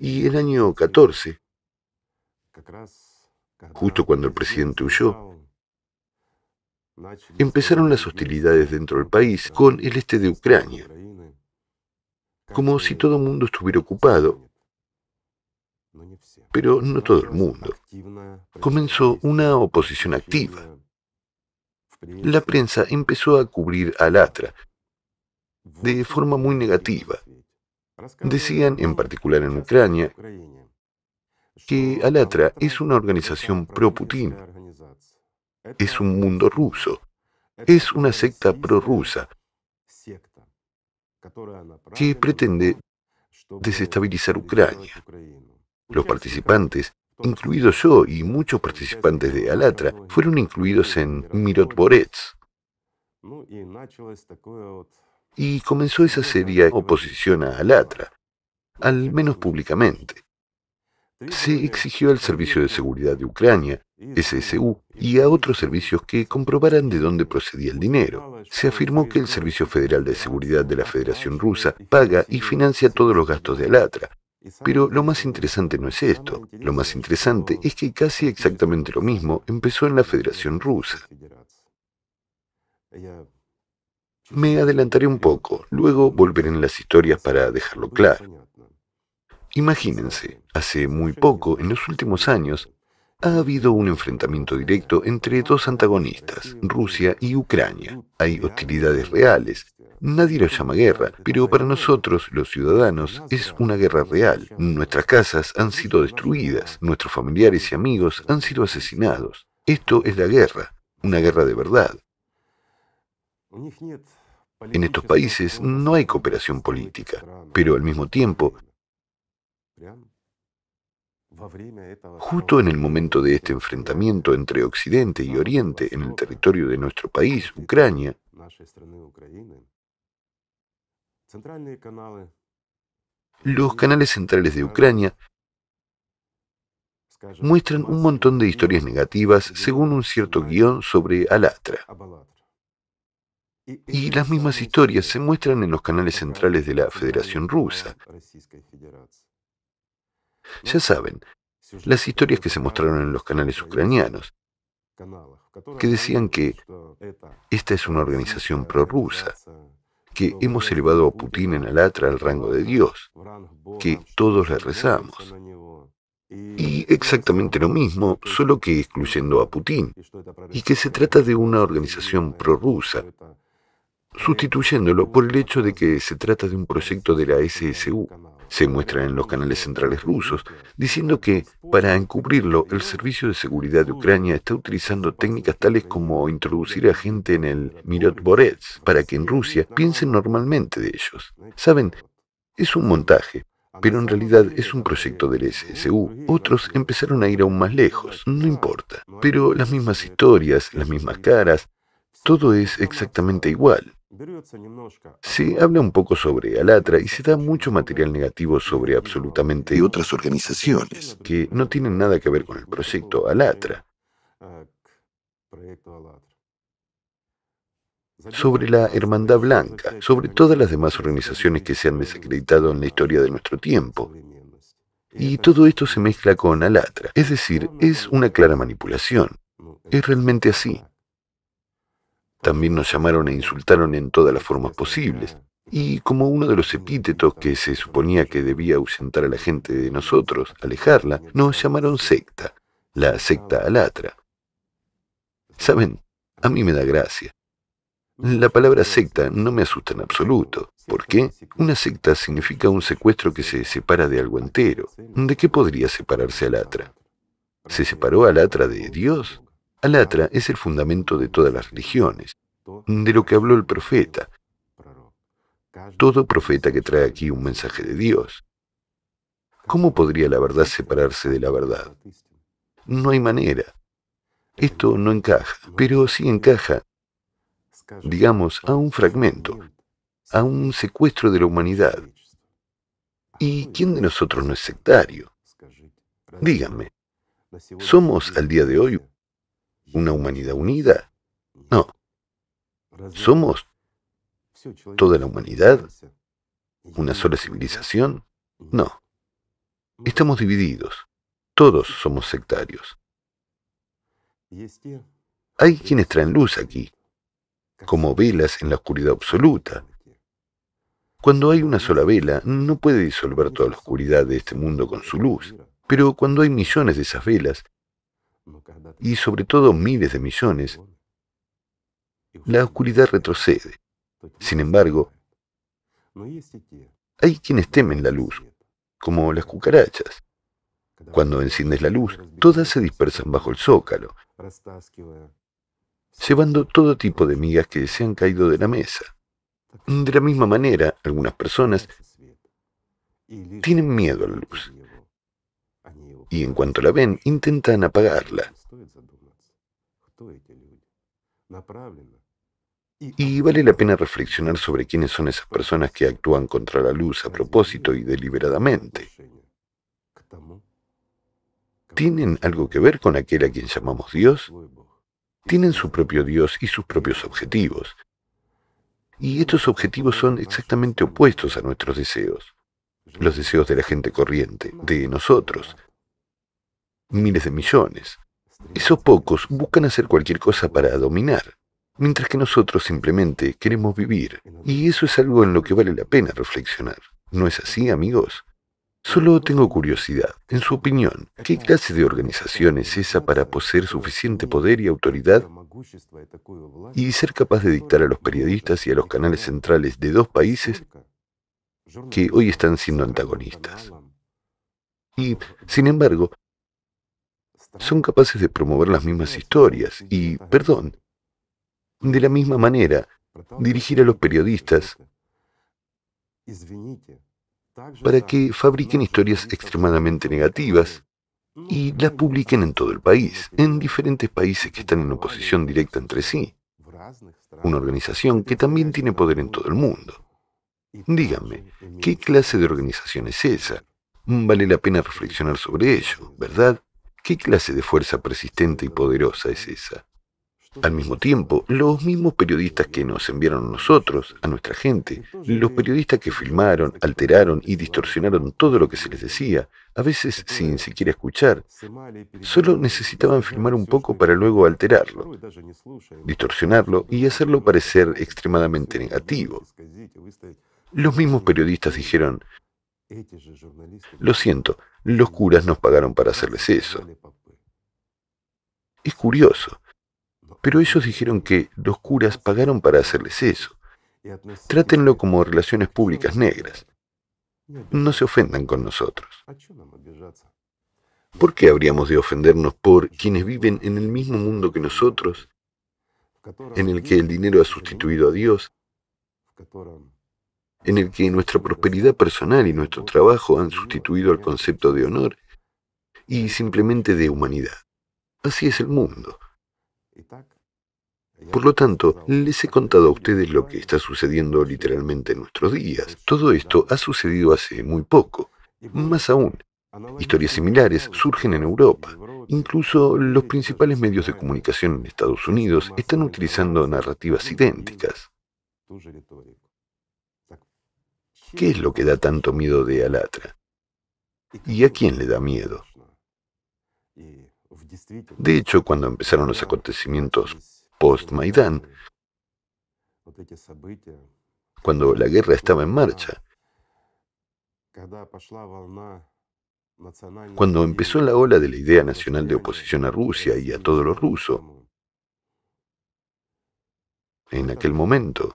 Y el año 14, justo cuando el presidente huyó, empezaron las hostilidades dentro del país con el este de Ucrania como si todo el mundo estuviera ocupado. Pero no todo el mundo. Comenzó una oposición activa. La prensa empezó a cubrir alatra de forma muy negativa. Decían, en particular en Ucrania, que Alatra es una organización pro-Putin, es un mundo ruso, es una secta prorrusa, que pretende desestabilizar Ucrania. Los participantes, incluido yo y muchos participantes de Alatra, fueron incluidos en Mirotborets. Y comenzó esa seria oposición a Alatra, al menos públicamente. Se exigió al Servicio de Seguridad de Ucrania SSU y a otros servicios que comprobaran de dónde procedía el dinero. Se afirmó que el Servicio Federal de Seguridad de la Federación Rusa paga y financia todos los gastos de Alatra. Pero lo más interesante no es esto, lo más interesante es que casi exactamente lo mismo empezó en la Federación Rusa. Me adelantaré un poco, luego volveré en las historias para dejarlo claro. Imagínense, hace muy poco, en los últimos años, ha habido un enfrentamiento directo entre dos antagonistas, Rusia y Ucrania. Hay hostilidades reales. Nadie lo llama guerra, pero para nosotros, los ciudadanos, es una guerra real. Nuestras casas han sido destruidas, nuestros familiares y amigos han sido asesinados. Esto es la guerra, una guerra de verdad. En estos países no hay cooperación política, pero al mismo tiempo eh, Justo en el momento de este enfrentamiento entre Occidente y Oriente en el territorio de nuestro país, Ucrania, los canales centrales de Ucrania muestran un montón de historias negativas según un cierto guión sobre Alatra. Y las mismas historias se muestran en los canales centrales de la Federación Rusa. Ya saben, las historias que se mostraron en los canales ucranianos, que decían que esta es una organización prorrusa, que hemos elevado a Putin en Alatra al rango de Dios, que todos le rezamos. Y exactamente lo mismo, solo que excluyendo a Putin, y que se trata de una organización prorrusa, sustituyéndolo por el hecho de que se trata de un proyecto de la SSU, se muestra en los canales centrales rusos, diciendo que, para encubrirlo, el Servicio de Seguridad de Ucrania está utilizando técnicas tales como introducir a gente en el Borets, para que en Rusia piensen normalmente de ellos. Saben, es un montaje. Pero en realidad es un proyecto del SSU. Otros empezaron a ir aún más lejos, no importa. Pero las mismas historias, las mismas caras, todo es exactamente igual. Se habla un poco sobre Alatra y se da mucho material negativo sobre absolutamente otras organizaciones que no tienen nada que ver con el proyecto Alatra. Sobre la Hermandad Blanca, sobre todas las demás organizaciones que se han desacreditado en la historia de nuestro tiempo. Y todo esto se mezcla con Alatra, es decir, es una clara manipulación. Es realmente así. También nos llamaron e insultaron en todas las formas posibles. Y como uno de los epítetos que se suponía que debía ausentar a la gente de nosotros, alejarla, nos llamaron secta, la secta alatra. Saben, a mí me da gracia. La palabra secta no me asusta en absoluto. ¿Por qué? Una secta significa un secuestro que se separa de algo entero. ¿De qué podría separarse Alatra? ¿Se separó Alatra de Dios? Alatra es el fundamento de todas las religiones, de lo que habló el profeta. Todo profeta que trae aquí un mensaje de Dios. ¿Cómo podría la verdad separarse de la verdad? No hay manera. Esto no encaja, pero sí encaja, digamos, a un fragmento, a un secuestro de la humanidad. ¿Y quién de nosotros no es sectario? Díganme, ¿somos al día de hoy una humanidad unida. No. Somos toda la humanidad, una sola civilización. No. Estamos divididos. Todos somos sectarios. Hay quienes traen luz aquí, como velas en la oscuridad absoluta. Cuando hay una sola vela, no puede disolver toda la oscuridad de este mundo con su luz, pero cuando hay millones de esas velas, y sobre todo miles de millones, la oscuridad retrocede. Sin embargo, hay quienes temen la luz, como las cucarachas. Cuando enciendes la luz, todas se dispersan bajo el zócalo, llevando todo tipo de migas que se han caído de la mesa. De la misma manera, algunas personas tienen miedo a la luz y en cuanto la ven intentan apagarla. Y vale la pena reflexionar sobre quiénes son esas personas que actúan contra la luz a propósito y deliberadamente. ¿Tienen algo que ver con aquel a quien llamamos Dios? Tienen su propio Dios y sus propios objetivos. Y estos objetivos son exactamente opuestos a nuestros deseos, los deseos de la gente corriente, de nosotros, miles de millones. Esos pocos buscan hacer cualquier cosa para dominar, mientras que nosotros simplemente queremos vivir, y eso es algo en lo que vale la pena reflexionar. ¿No es así, amigos? Solo tengo curiosidad, en su opinión, ¿qué clase de organización es esa para poseer suficiente poder y autoridad y ser capaz de dictar a los periodistas y a los canales centrales de dos países que hoy están siendo antagonistas? Y, sin embargo, son capaces de promover las mismas historias y, perdón, de la misma manera, dirigir a los periodistas para que fabriquen historias extremadamente negativas y las publiquen en todo el país, en diferentes países que están en oposición directa entre sí. Una organización que también tiene poder en todo el mundo. Díganme, ¿qué clase de organización es esa? Vale la pena reflexionar sobre ello, ¿verdad? ¿Qué clase de fuerza persistente y poderosa es esa? Al mismo tiempo, los mismos periodistas que nos enviaron a nosotros, a nuestra gente, los periodistas que filmaron, alteraron y distorsionaron todo lo que se les decía, a veces sin siquiera escuchar, solo necesitaban filmar un poco para luego alterarlo, distorsionarlo y hacerlo parecer extremadamente negativo. Los mismos periodistas dijeron, este Lo siento, los curas nos pagaron para hacerles este eso. Pues. Es curioso, pero ellos dijeron que los curas pagaron para hacerles eso. Trátenlo como relaciones públicas negras. No se ofendan con nosotros. Ah, ¿Por qué habríamos de ofendernos por quienes viven en el mismo mundo que nosotros, en el que el dinero ha sustituido a Dios, en el que nuestra prosperidad personal y nuestro trabajo han sustituido al concepto de honor y simplemente de humanidad. Así es el mundo. Por lo tanto, les he contado a ustedes lo que está sucediendo literalmente en nuestros días. Todo esto ha sucedido hace muy poco. Más aún, historias similares surgen en Europa. Incluso los principales medios de comunicación en Estados Unidos están utilizando narrativas idénticas. ¿Qué es lo que da tanto miedo de Alatra? ¿Y a quién le da miedo? De hecho, cuando empezaron los acontecimientos post-Maidán, cuando la guerra estaba en marcha, cuando empezó la ola de la idea nacional de oposición a Rusia y a todo lo ruso, en aquel momento,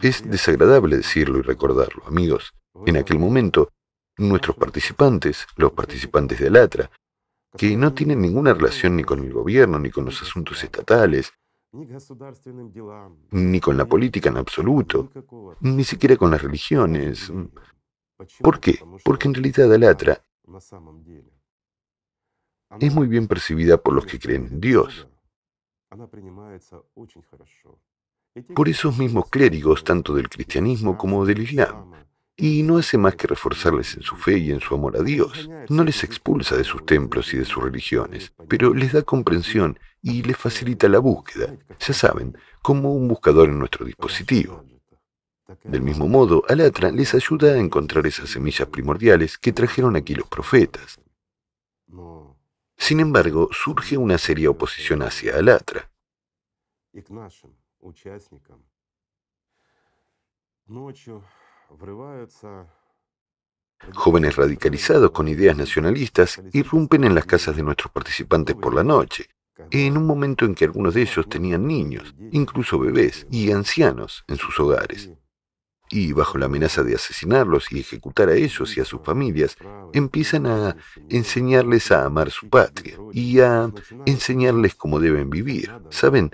es desagradable decirlo y recordarlo, amigos. En aquel momento, nuestros participantes, los participantes de Alatra, que no tienen ninguna relación ni con el gobierno, ni con los asuntos estatales, ni con la política en absoluto, ni siquiera con las religiones. ¿Por qué? Porque en realidad Alatra es muy bien percibida por los que creen en Dios por esos mismos clérigos tanto del cristianismo como del islam, y no hace más que reforzarles en su fe y en su amor a Dios. No les expulsa de sus templos y de sus religiones, pero les da comprensión y les facilita la búsqueda, ya saben, como un buscador en nuestro dispositivo. Del mismo modo, Alatra les ayuda a encontrar esas semillas primordiales que trajeron aquí los profetas. Sin embargo, surge una seria oposición hacia Alatra. Jóvenes radicalizados con ideas nacionalistas irrumpen en las casas de nuestros participantes por la noche, en un momento en que algunos de ellos tenían niños, incluso bebés y ancianos en sus hogares. Y bajo la amenaza de asesinarlos y ejecutar a ellos y a sus familias, empiezan a enseñarles a amar su patria y a enseñarles cómo deben vivir. Saben,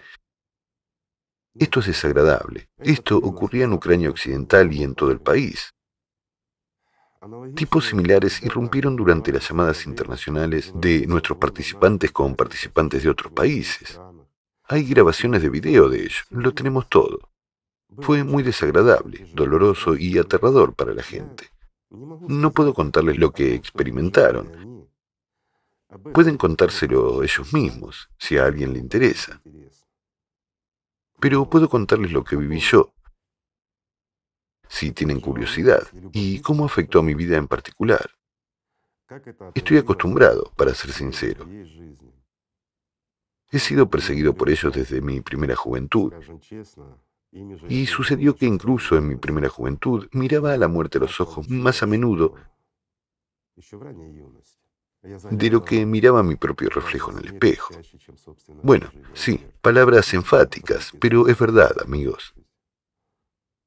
esto es desagradable. Esto ocurría en Ucrania Occidental y en todo el país. Tipos similares irrumpieron durante las llamadas internacionales de nuestros participantes con participantes de otros países. Hay grabaciones de video de ello, lo tenemos todo. Fue muy desagradable, doloroso y aterrador para la gente. No puedo contarles lo que experimentaron. Pueden contárselo ellos mismos, si a alguien le interesa pero puedo contarles lo que viví yo, si tienen curiosidad, y cómo afectó a mi vida en particular. Estoy acostumbrado, para ser sincero. He sido perseguido por ellos desde mi primera juventud. Y sucedió que incluso en mi primera juventud miraba a la muerte a los ojos más a menudo de lo que miraba mi propio reflejo en el espejo. Bueno, sí, palabras enfáticas, pero es verdad, amigos.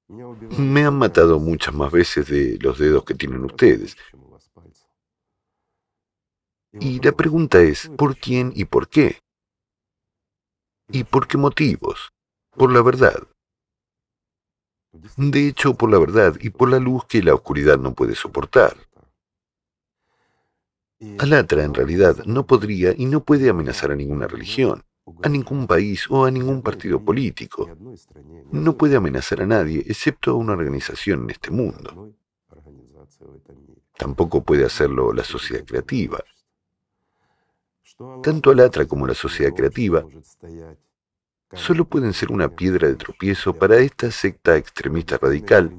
Me han matado muchas más veces de los dedos que tienen ustedes. Y la pregunta es, ¿por quién y por qué? ¿Y por qué motivos? Por la verdad. De hecho, por la verdad y por la luz que la oscuridad no puede soportar. Alatra en realidad no podría y no puede amenazar a ninguna religión, a ningún país o a ningún partido político. No puede amenazar a nadie excepto a una organización en este mundo. Tampoco puede hacerlo la sociedad creativa. Tanto Alatra como la sociedad creativa solo pueden ser una piedra de tropiezo para esta secta extremista radical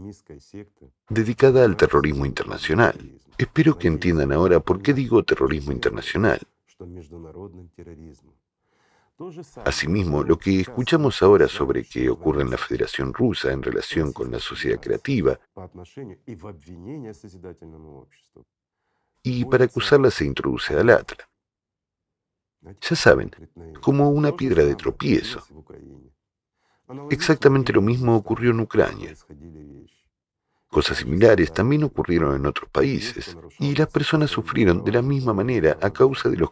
dedicada al terrorismo internacional. Espero que entiendan ahora por qué digo terrorismo internacional. Asimismo, lo que escuchamos ahora sobre qué ocurre en la Federación Rusa en relación con la sociedad creativa y para acusarla se introduce al Atra. Ya saben, como una piedra de tropiezo. Exactamente lo mismo ocurrió en Ucrania. Cosas similares también ocurrieron en otros países y las personas sufrieron de la misma manera a causa de los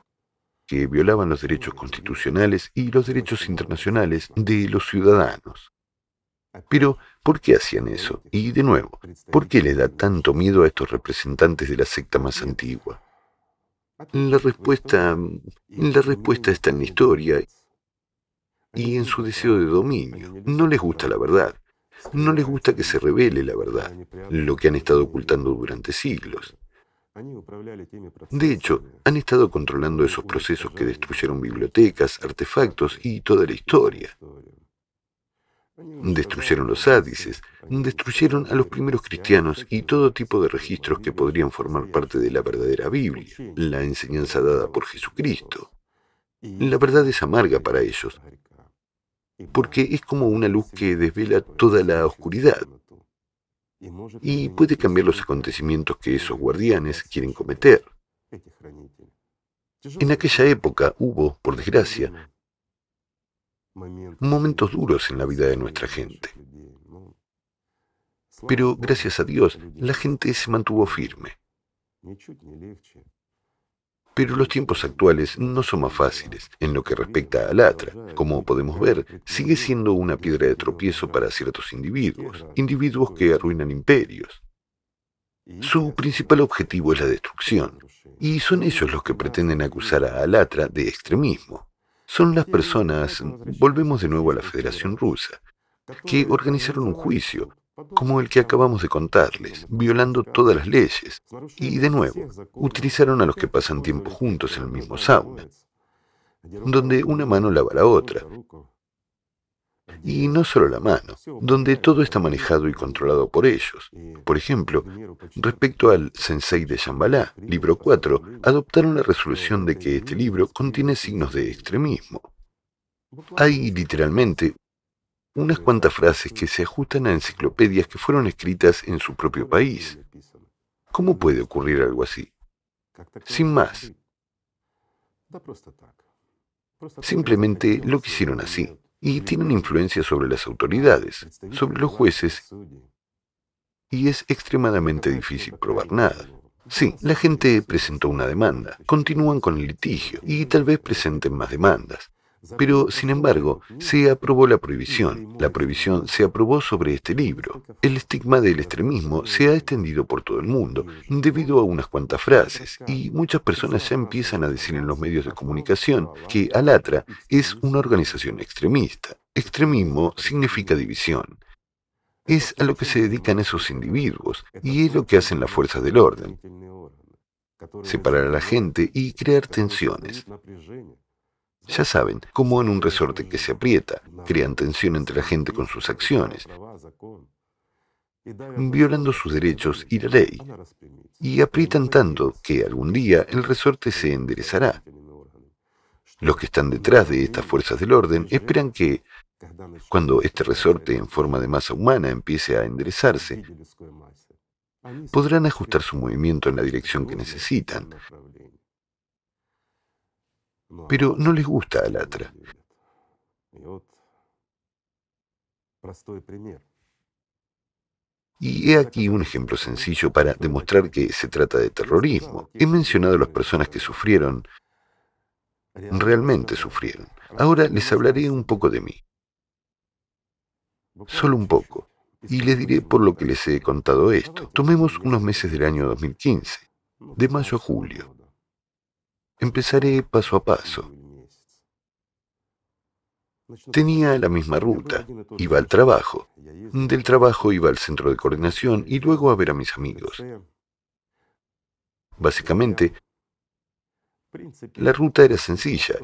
que violaban los derechos constitucionales y los derechos internacionales de los ciudadanos. Pero, ¿por qué hacían eso? Y de nuevo, ¿por qué le da tanto miedo a estos representantes de la secta más antigua? La respuesta, la respuesta está en la historia y en su deseo de dominio. No les gusta la verdad. No les gusta que se revele la verdad, lo que han estado ocultando durante siglos. De hecho, han estado controlando esos procesos que destruyeron bibliotecas, artefactos y toda la historia. Destruyeron los ádices, destruyeron a los primeros cristianos y todo tipo de registros que podrían formar parte de la verdadera Biblia, la enseñanza dada por Jesucristo. La verdad es amarga para ellos, porque es como una luz que desvela toda la oscuridad y puede cambiar los acontecimientos que esos guardianes quieren cometer. En aquella época hubo, por desgracia, momentos duros en la vida de nuestra gente. Pero gracias a Dios, la gente se mantuvo firme. Pero los tiempos actuales no son más fáciles en lo que respecta a Alatra. Como podemos ver, sigue siendo una piedra de tropiezo para ciertos individuos, individuos que arruinan imperios. Su principal objetivo es la destrucción, y son ellos los que pretenden acusar a Alatra de extremismo. Son las personas, volvemos de nuevo a la Federación Rusa, que organizaron un juicio como el que acabamos de contarles, violando todas las leyes. Y de nuevo, utilizaron a los que pasan tiempo juntos en el mismo sauna, donde una mano lava la otra. Y no solo la mano, donde todo está manejado y controlado por ellos. Por ejemplo, respecto al Sensei de Shambhala, libro 4, adoptaron la resolución de que este libro contiene signos de extremismo. Hay literalmente unas cuantas frases que se ajustan a enciclopedias que fueron escritas en su propio país. ¿Cómo puede ocurrir algo así? Sin más. Simplemente lo quisieron así y tienen influencia sobre las autoridades, sobre los jueces, y es extremadamente difícil probar nada. Sí, la gente presentó una demanda, continúan con el litigio y tal vez presenten más demandas. Pero, sin embargo, se aprobó la prohibición. La prohibición se aprobó sobre este libro. El estigma del extremismo se ha extendido por todo el mundo debido a unas cuantas frases y muchas personas ya empiezan a decir en los medios de comunicación que Alatra es una organización extremista. Extremismo significa división. Es a lo que se dedican esos individuos y es lo que hacen las fuerzas del orden. Separar a la gente y crear tensiones. Ya saben, como en un resorte que se aprieta, crean tensión entre la gente con sus acciones, violando sus derechos y la ley, y aprietan tanto que algún día el resorte se enderezará. Los que están detrás de estas fuerzas del orden esperan que, cuando este resorte en forma de masa humana empiece a enderezarse, podrán ajustar su movimiento en la dirección que necesitan, pero no les gusta Alatra. Y he aquí un ejemplo sencillo para demostrar que se trata de terrorismo. He mencionado a las personas que sufrieron, realmente sufrieron. Ahora les hablaré un poco de mí. Solo un poco. Y les diré por lo que les he contado esto. Tomemos unos meses del año 2015, de mayo a julio. Empezaré paso a paso. Tenía la misma ruta. Iba al trabajo. Del trabajo iba al centro de coordinación y luego a ver a mis amigos. Básicamente, la ruta era sencilla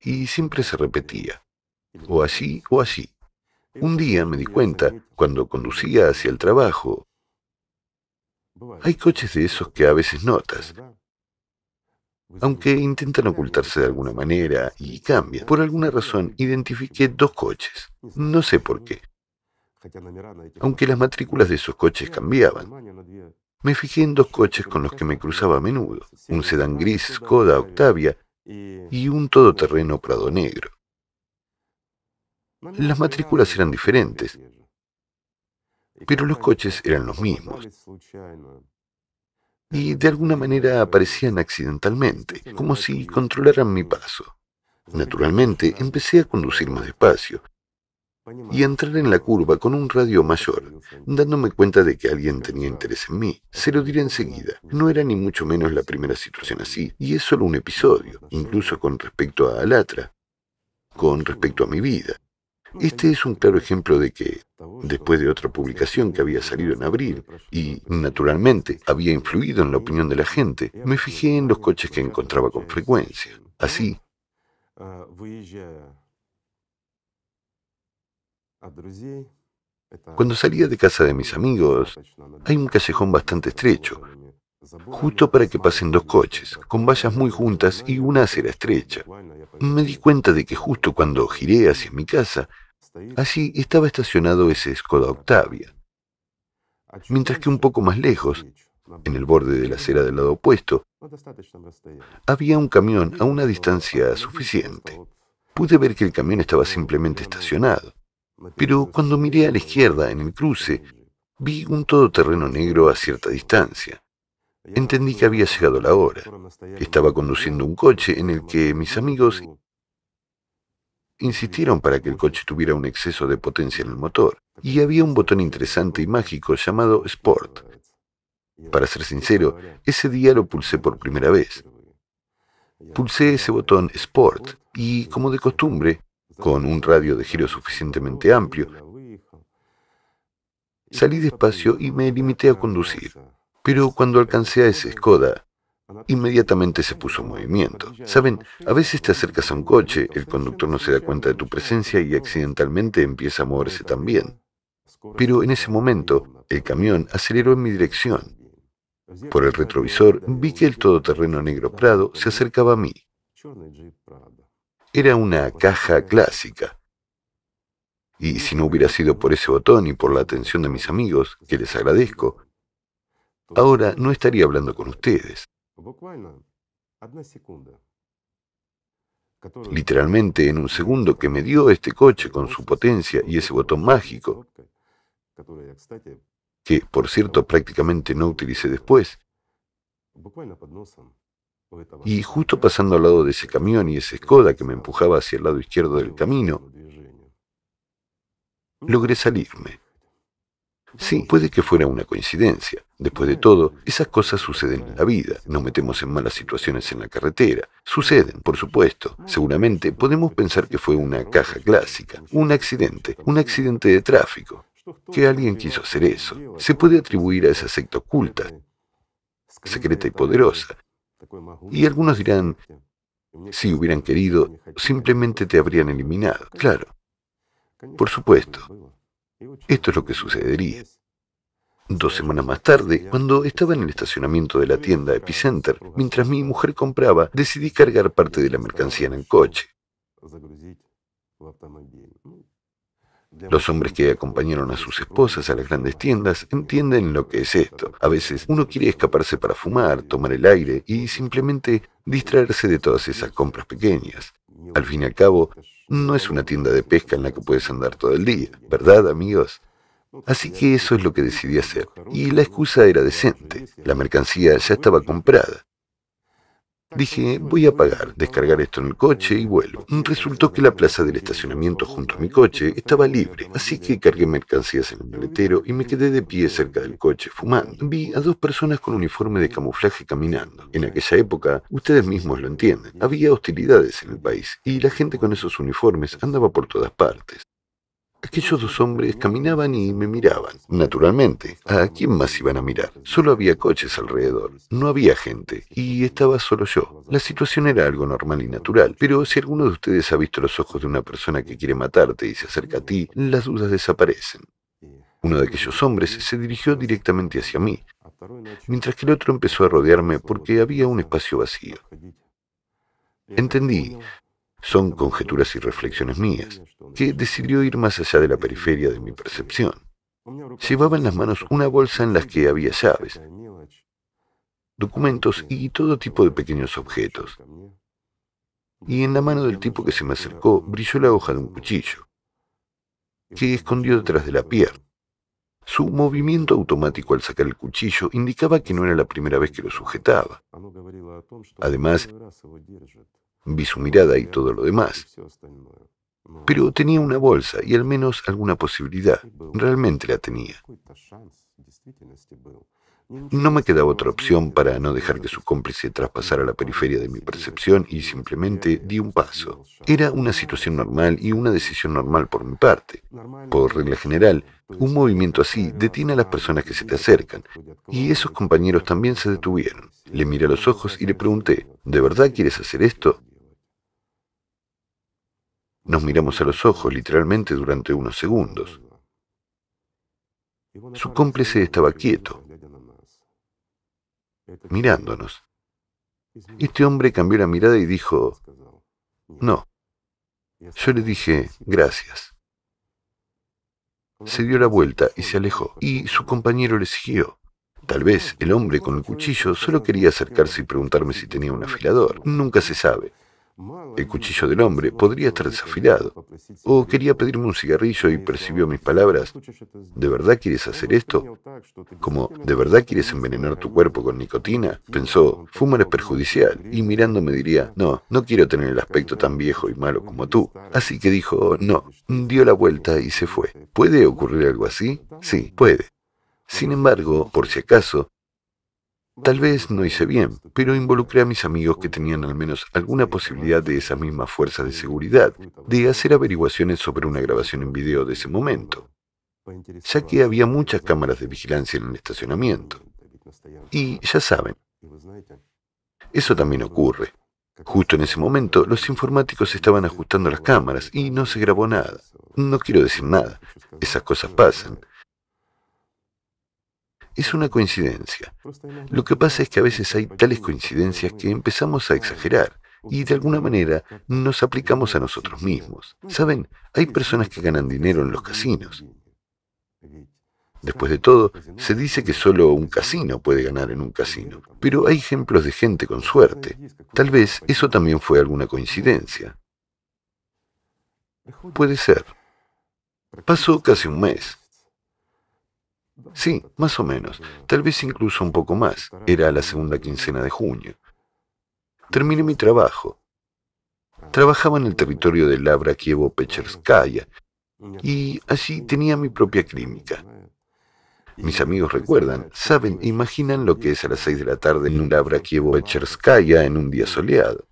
y siempre se repetía. O así o así. Un día me di cuenta, cuando conducía hacia el trabajo, hay coches de esos que a veces notas, pues aunque intentan ocultarse de alguna manera y cambian. Por alguna razón identifiqué dos coches, no sé por qué, aunque las matrículas de esos coches cambiaban. Me fijé en dos coches con los que me cruzaba a menudo, un sedán gris Skoda Octavia y un todoterreno Prado Negro. Las matrículas eran diferentes, pero los coches eran los mismos y de alguna manera aparecían accidentalmente, como si controlaran mi paso. Naturalmente, empecé a conducir más despacio y a entrar en la curva con un radio mayor, dándome cuenta de que alguien tenía interés en mí. Se lo diré enseguida. No era ni mucho menos la primera situación así, y es solo un episodio, incluso con respecto a Alatra, con respecto a mi vida. Este es un claro ejemplo de que, después de otra publicación que había salido en abril y, naturalmente, había influido en la opinión de la gente, me fijé en los coches que encontraba con frecuencia. Así, ah, cuando salía de casa de mis amigos, hay un callejón bastante estrecho, justo para que pasen dos coches, con vallas muy juntas y una acera estrecha. Me di cuenta de que justo cuando giré hacia mi casa, allí estaba estacionado ese Skoda Octavia. Mientras que un poco más lejos, en el borde de la acera del lado opuesto, había un camión a una distancia suficiente. Pude ver que el camión estaba simplemente estacionado. Pero cuando miré a la izquierda, en el cruce, vi un todoterreno negro a cierta distancia. Entendí que había llegado la hora, estaba conduciendo un coche en el que mis amigos insistieron para que el coche tuviera un exceso de potencia en el motor, y había un botón interesante y mágico llamado Sport. Para ser sincero, ese día lo pulsé por primera vez. Pulsé ese botón Sport y, como de costumbre, con un radio de giro suficientemente amplio, salí despacio y me limité a conducir. Pero cuando alcancé a ese Skoda, inmediatamente se puso en movimiento. Saben, a veces te acercas a un coche, el conductor no se da cuenta de tu presencia y accidentalmente empieza a moverse también. Pero en ese momento, el camión aceleró en mi dirección. Por el retrovisor vi que el todoterreno negro Prado se acercaba a mí. Era una caja clásica. Y si no hubiera sido por ese botón y por la atención de mis amigos, que les agradezco, ahora no estaría hablando con ustedes. Literalmente en un segundo que me dio este coche con su potencia y ese botón mágico, que por cierto prácticamente no utilicé después, y justo pasando al lado de ese camión y esa escoda que me empujaba hacia el lado izquierdo del camino, logré salirme. Sí, puede que fuera una coincidencia. Después de mm. todo, esas cosas suceden en la vida. Nos metemos en malas situaciones en la carretera. Suceden, por supuesto. Mm. Seguramente podemos pensar que fue una caja clásica, un accidente, un accidente de tráfico. Que alguien quiso hacer eso. Se puede atribuir a esa secta oculta, secreta y poderosa. Y algunos dirán, si hubieran querido, simplemente te habrían eliminado. Claro. Por supuesto, esto es lo que sucedería. Dos semanas más tarde, cuando estaba en el estacionamiento de la tienda Epicenter, mientras mi mujer compraba, decidí cargar parte de la mercancía en el coche. Los hombres que acompañaron a sus esposas a las grandes tiendas entienden lo que es esto. A veces uno quiere escaparse para fumar, tomar el aire y simplemente distraerse de todas esas compras pequeñas. Al fin y al cabo, no es una tienda de pesca en la que puedes andar todo el día, ¿verdad, amigos? Así que eso es lo que decidí hacer. Y la excusa era decente. La mercancía ya estaba comprada. Dije, voy a pagar, descargar esto en el coche y vuelvo. Resultó que la plaza del estacionamiento junto a mi coche estaba libre, así que cargué mercancías en el maletero y me quedé de pie cerca del coche fumando. Vi a dos personas con uniforme de camuflaje caminando. En aquella época, ustedes mismos lo entienden, había hostilidades en el país y la gente con esos uniformes andaba por todas partes. Aquellos dos hombres caminaban y me miraban. Naturalmente, ¿a quién más iban a mirar? Solo había coches alrededor, no había gente, y estaba solo yo. La situación era algo normal y natural, pero si alguno de ustedes ha visto los ojos de una persona que quiere matarte y se acerca a ti, las dudas desaparecen. Uno de aquellos hombres se dirigió directamente hacia mí, mientras que el otro empezó a rodearme porque había un espacio vacío. Entendí, son conjeturas y reflexiones mías, que decidió ir más allá de la periferia de mi percepción. Llevaba en las manos una bolsa en la que había llaves, documentos y todo tipo de pequeños objetos. Y en la mano del tipo que se me acercó brilló la hoja de un cuchillo, que escondió detrás de la pierna. Su movimiento automático al sacar el cuchillo indicaba que no era la primera vez que lo sujetaba. Además, vi su mirada y todo lo demás. Pero tenía una bolsa y al menos alguna posibilidad. Realmente la tenía. No me quedaba otra opción para no dejar que su cómplice traspasara la periferia de mi percepción y simplemente di un paso. Era una situación normal y una decisión normal por mi parte. Por regla general, un movimiento así detiene a las personas que se te acercan y esos compañeros también se detuvieron. Le miré a los ojos y le pregunté, ¿de verdad quieres hacer esto? Nos miramos a los ojos literalmente durante unos segundos. Su cómplice estaba quieto, mirándonos. Este hombre cambió la mirada y dijo, no. Yo le dije, gracias. Se dio la vuelta y se alejó, y su compañero le siguió. Tal vez el hombre con el cuchillo solo quería acercarse y preguntarme si tenía un afilador. Nunca se sabe. El cuchillo del hombre podría estar desafilado. O quería pedirme un cigarrillo y percibió mis palabras. ¿De verdad quieres hacer esto? Como, ¿de verdad quieres envenenar tu cuerpo con nicotina? Pensó, fumar es perjudicial. Y mirándome diría, no, no quiero tener el aspecto tan viejo y malo como tú. Así que dijo, no. Dio la vuelta y se fue. ¿Puede ocurrir algo así? Sí, puede. Sin embargo, por si acaso, Tal vez no hice bien, pero involucré a mis amigos que tenían al menos alguna posibilidad de esa misma fuerza de seguridad de hacer averiguaciones sobre una grabación en video de ese momento, ya que había muchas cámaras de vigilancia en el estacionamiento. Y ya saben, eso también ocurre. Justo en ese momento, los informáticos estaban ajustando las cámaras y no se grabó nada. No quiero decir nada, esas cosas pasan, es una coincidencia. Lo que pasa es que a veces hay tales coincidencias que empezamos a exagerar y de alguna manera nos aplicamos a nosotros mismos. Saben, hay personas que ganan dinero en los casinos. Después de todo, se dice que solo un casino puede ganar en un casino, pero hay ejemplos de gente con suerte. Tal vez eso también fue alguna coincidencia. Puede ser. Pasó casi un mes. Sí, más o menos, tal vez incluso un poco más. Era la segunda quincena de junio. Terminé mi trabajo. Trabajaba en el territorio de Labra Kievo Pecherskaya y allí tenía mi propia clínica. Mis amigos recuerdan, saben, imaginan lo que es a las seis de la tarde en un Labra Kievo Pecherskaya en un día soleado.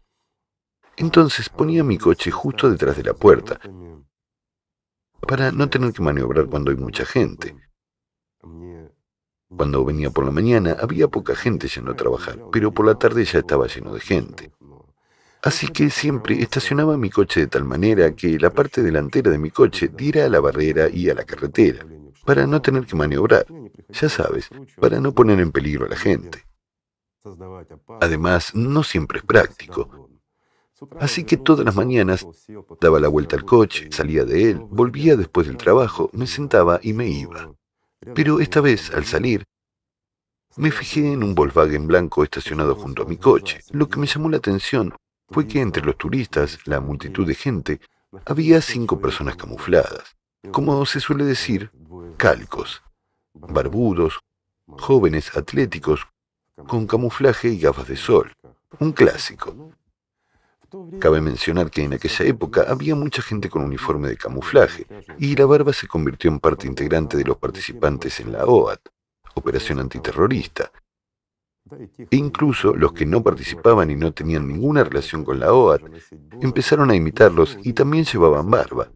Entonces ponía mi coche justo detrás de la puerta para no tener que maniobrar cuando hay mucha gente. Cuando venía por la mañana había poca gente yendo a trabajar, pero por la tarde ya estaba lleno de gente. Así que siempre estacionaba mi coche de tal manera que la parte delantera de mi coche diera a la barrera y a la carretera, para no tener que maniobrar, ya sabes, para no poner en peligro a la gente. Además, no siempre es práctico. Así que todas las mañanas daba la vuelta al coche, salía de él, volvía después del trabajo, me sentaba y me iba. Pero esta vez, al salir, me fijé en un Volkswagen blanco estacionado junto a mi coche. Lo que me llamó la atención fue que entre los turistas, la multitud de gente, había cinco personas camufladas, como se suele decir, calcos, barbudos, jóvenes atléticos, con camuflaje y gafas de sol, un clásico. Cabe mencionar que en aquella época había mucha gente con uniforme de camuflaje y la barba se convirtió en parte integrante de los participantes en la OAT, Operación Antiterrorista. E incluso los que no participaban y no tenían ninguna relación con la OAT empezaron a imitarlos y también llevaban barba.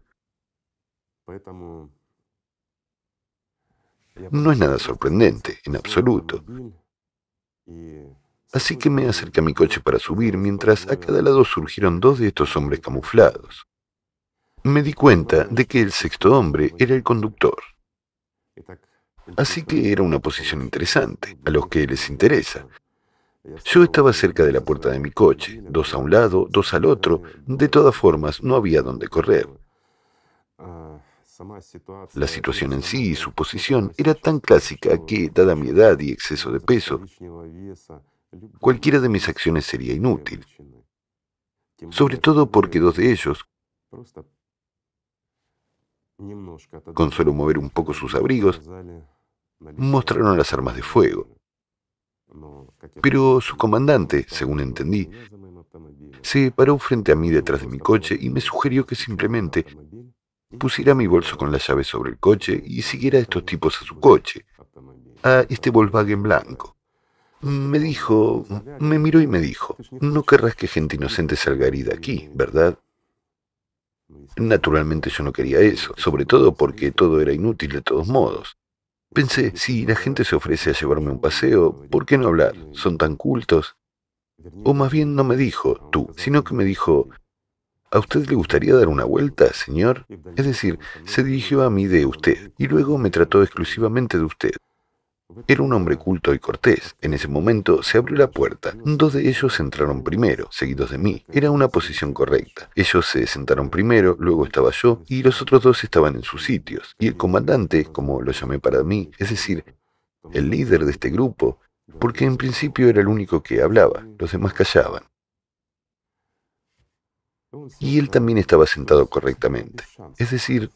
No es nada sorprendente, en absoluto. Así que me acerqué a mi coche para subir mientras a cada lado surgieron dos de estos hombres camuflados. Me di cuenta de que el sexto hombre era el conductor. Así que era una posición interesante, a los que les interesa. Yo estaba cerca de la puerta de mi coche, dos a un lado, dos al otro, de todas formas no había dónde correr. La situación en sí y su posición era tan clásica que, dada mi edad y exceso de peso, cualquiera de mis acciones sería inútil. Sobre todo porque dos de ellos, con solo mover un poco sus abrigos, mostraron las armas de fuego. Pero su comandante, según entendí, se paró frente a mí detrás de mi coche y me sugirió que simplemente pusiera mi bolso con la llave sobre el coche y siguiera a estos tipos a su coche, a este Volkswagen blanco. Me dijo, me miró y me dijo, no querrás que gente inocente salga de aquí, ¿verdad? Naturalmente yo no quería eso, sobre todo porque todo era inútil de todos modos. Pensé, si la gente se ofrece a llevarme un paseo, ¿por qué no hablar? Son tan cultos. O más bien no me dijo tú, sino que me dijo, ¿A usted le gustaría dar una vuelta, señor? Es decir, se dirigió a mí de usted y luego me trató exclusivamente de usted. Era un hombre culto y cortés. En ese momento se abrió la puerta. Dos de ellos entraron primero, seguidos de mí. Era una posición correcta. Ellos se sentaron primero, luego estaba yo, y los otros dos estaban en sus sitios. Y el comandante, como lo llamé para mí, es decir, el líder de este grupo, porque en principio era el único que hablaba, los demás callaban. Y él también estaba sentado correctamente. Es decir,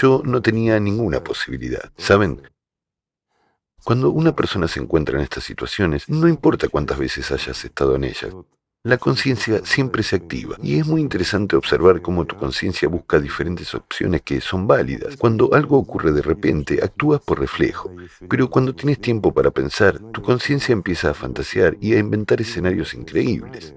yo no tenía ninguna posibilidad. ¿Saben? Cuando una persona se encuentra en estas situaciones, no importa cuántas veces hayas estado en ellas, la conciencia siempre se activa y es muy interesante observar cómo tu conciencia busca diferentes opciones que son válidas. Cuando algo ocurre de repente, actúas por reflejo, pero cuando tienes tiempo para pensar, tu conciencia empieza a fantasear y a inventar escenarios increíbles.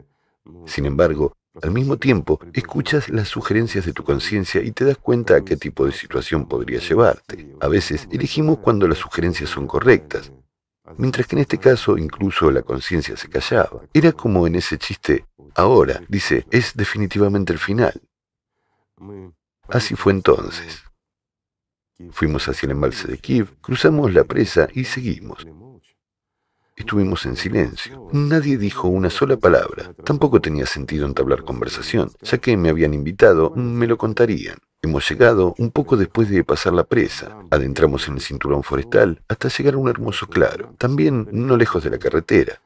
Sin embargo, al mismo tiempo, escuchas las sugerencias de tu conciencia y te das cuenta a qué tipo de situación podría llevarte. A veces elegimos cuando las sugerencias son correctas, mientras que en este caso incluso la conciencia se callaba. Era como en ese chiste, ahora, dice, es definitivamente el final. Así fue entonces. Fuimos hacia el embalse de Kiev, cruzamos la presa y seguimos. Estuvimos en silencio. Nadie dijo una sola palabra. Tampoco tenía sentido entablar conversación, ya que me habían invitado, me lo contarían. Hemos llegado un poco después de pasar la presa. Adentramos en el cinturón forestal hasta llegar a un hermoso claro, también no lejos de la carretera,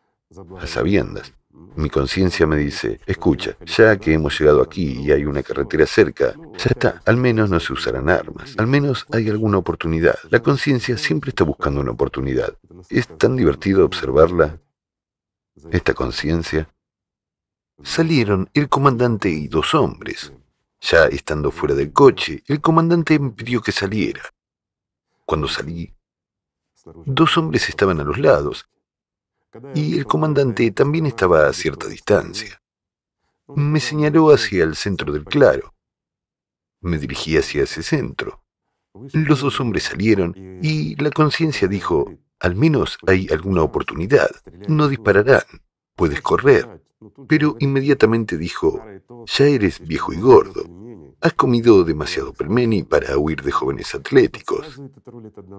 a sabiendas mi conciencia me dice, escucha, ya que hemos llegado aquí y hay una carretera cerca, ya está, al menos no se usarán armas, al menos hay alguna oportunidad. La conciencia siempre está buscando una oportunidad. Es tan divertido observarla, esta conciencia. Salieron el comandante y dos hombres. Ya estando fuera del coche, el comandante me pidió que saliera. Cuando salí, dos hombres estaban a los lados y el comandante también estaba a cierta distancia. Me señaló hacia el centro del claro. Me dirigí hacia ese centro. Los dos hombres salieron y la conciencia dijo, al menos hay alguna oportunidad, no dispararán, puedes correr. Pero inmediatamente dijo, ya eres viejo y gordo, has comido demasiado permeni para huir de jóvenes atléticos.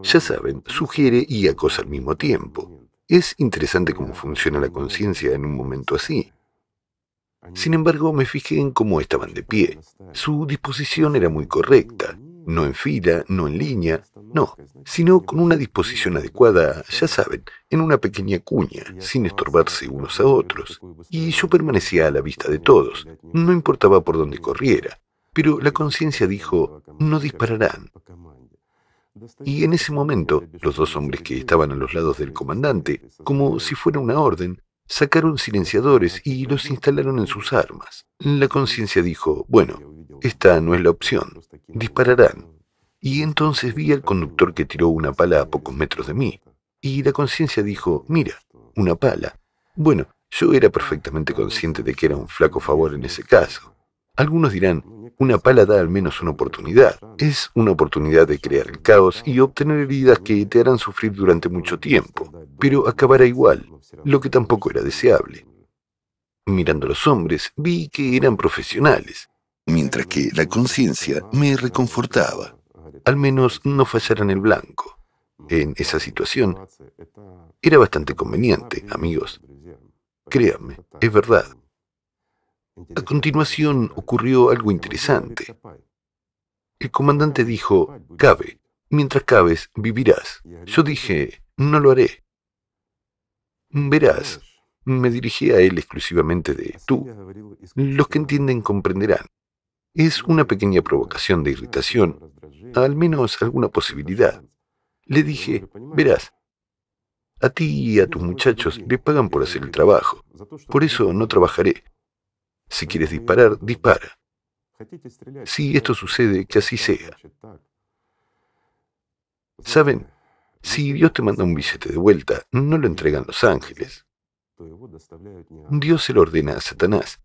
Ya saben, sugiere y acosa al mismo tiempo. Es interesante cómo funciona la conciencia en un momento así. Sin embargo, me fijé en cómo estaban de pie. Su disposición era muy correcta, no en fila, no en línea, no, sino con una disposición adecuada, ya saben, en una pequeña cuña, sin estorbarse unos a otros. Y yo permanecía a la vista de todos, no importaba por dónde corriera, pero la conciencia dijo, no dispararán. Y en ese momento, los dos hombres que estaban a los lados del comandante, como si fuera una orden, sacaron silenciadores y los instalaron en sus armas. La conciencia dijo, bueno, esta no es la opción, dispararán. Y entonces vi al conductor que tiró una pala a pocos metros de mí. Y la conciencia dijo, mira, una pala. Bueno, yo era perfectamente consciente de que era un flaco favor en ese caso. Algunos dirán, una pala da al menos una oportunidad. Es una oportunidad de crear el caos y obtener heridas que te harán sufrir durante mucho tiempo, pero acabará igual, lo que tampoco era deseable. Mirando a los hombres, vi que eran profesionales, mientras que la conciencia me reconfortaba. Al menos no fallaran el blanco. En esa situación era bastante conveniente, amigos. Créanme, es verdad. A continuación ocurrió algo interesante. El comandante dijo, cabe, mientras cabes, vivirás. Yo dije, no lo haré. Verás, me dirigí a él exclusivamente de tú. Los que entienden comprenderán. Es una pequeña provocación de irritación, al menos alguna posibilidad. Le dije, verás, a ti y a tus muchachos les pagan por hacer el trabajo, por eso no trabajaré. Si quieres disparar, dispara. Si esto sucede, que así sea. Saben, si Dios te manda un billete de vuelta, no lo entregan los ángeles. Dios se lo ordena a Satanás.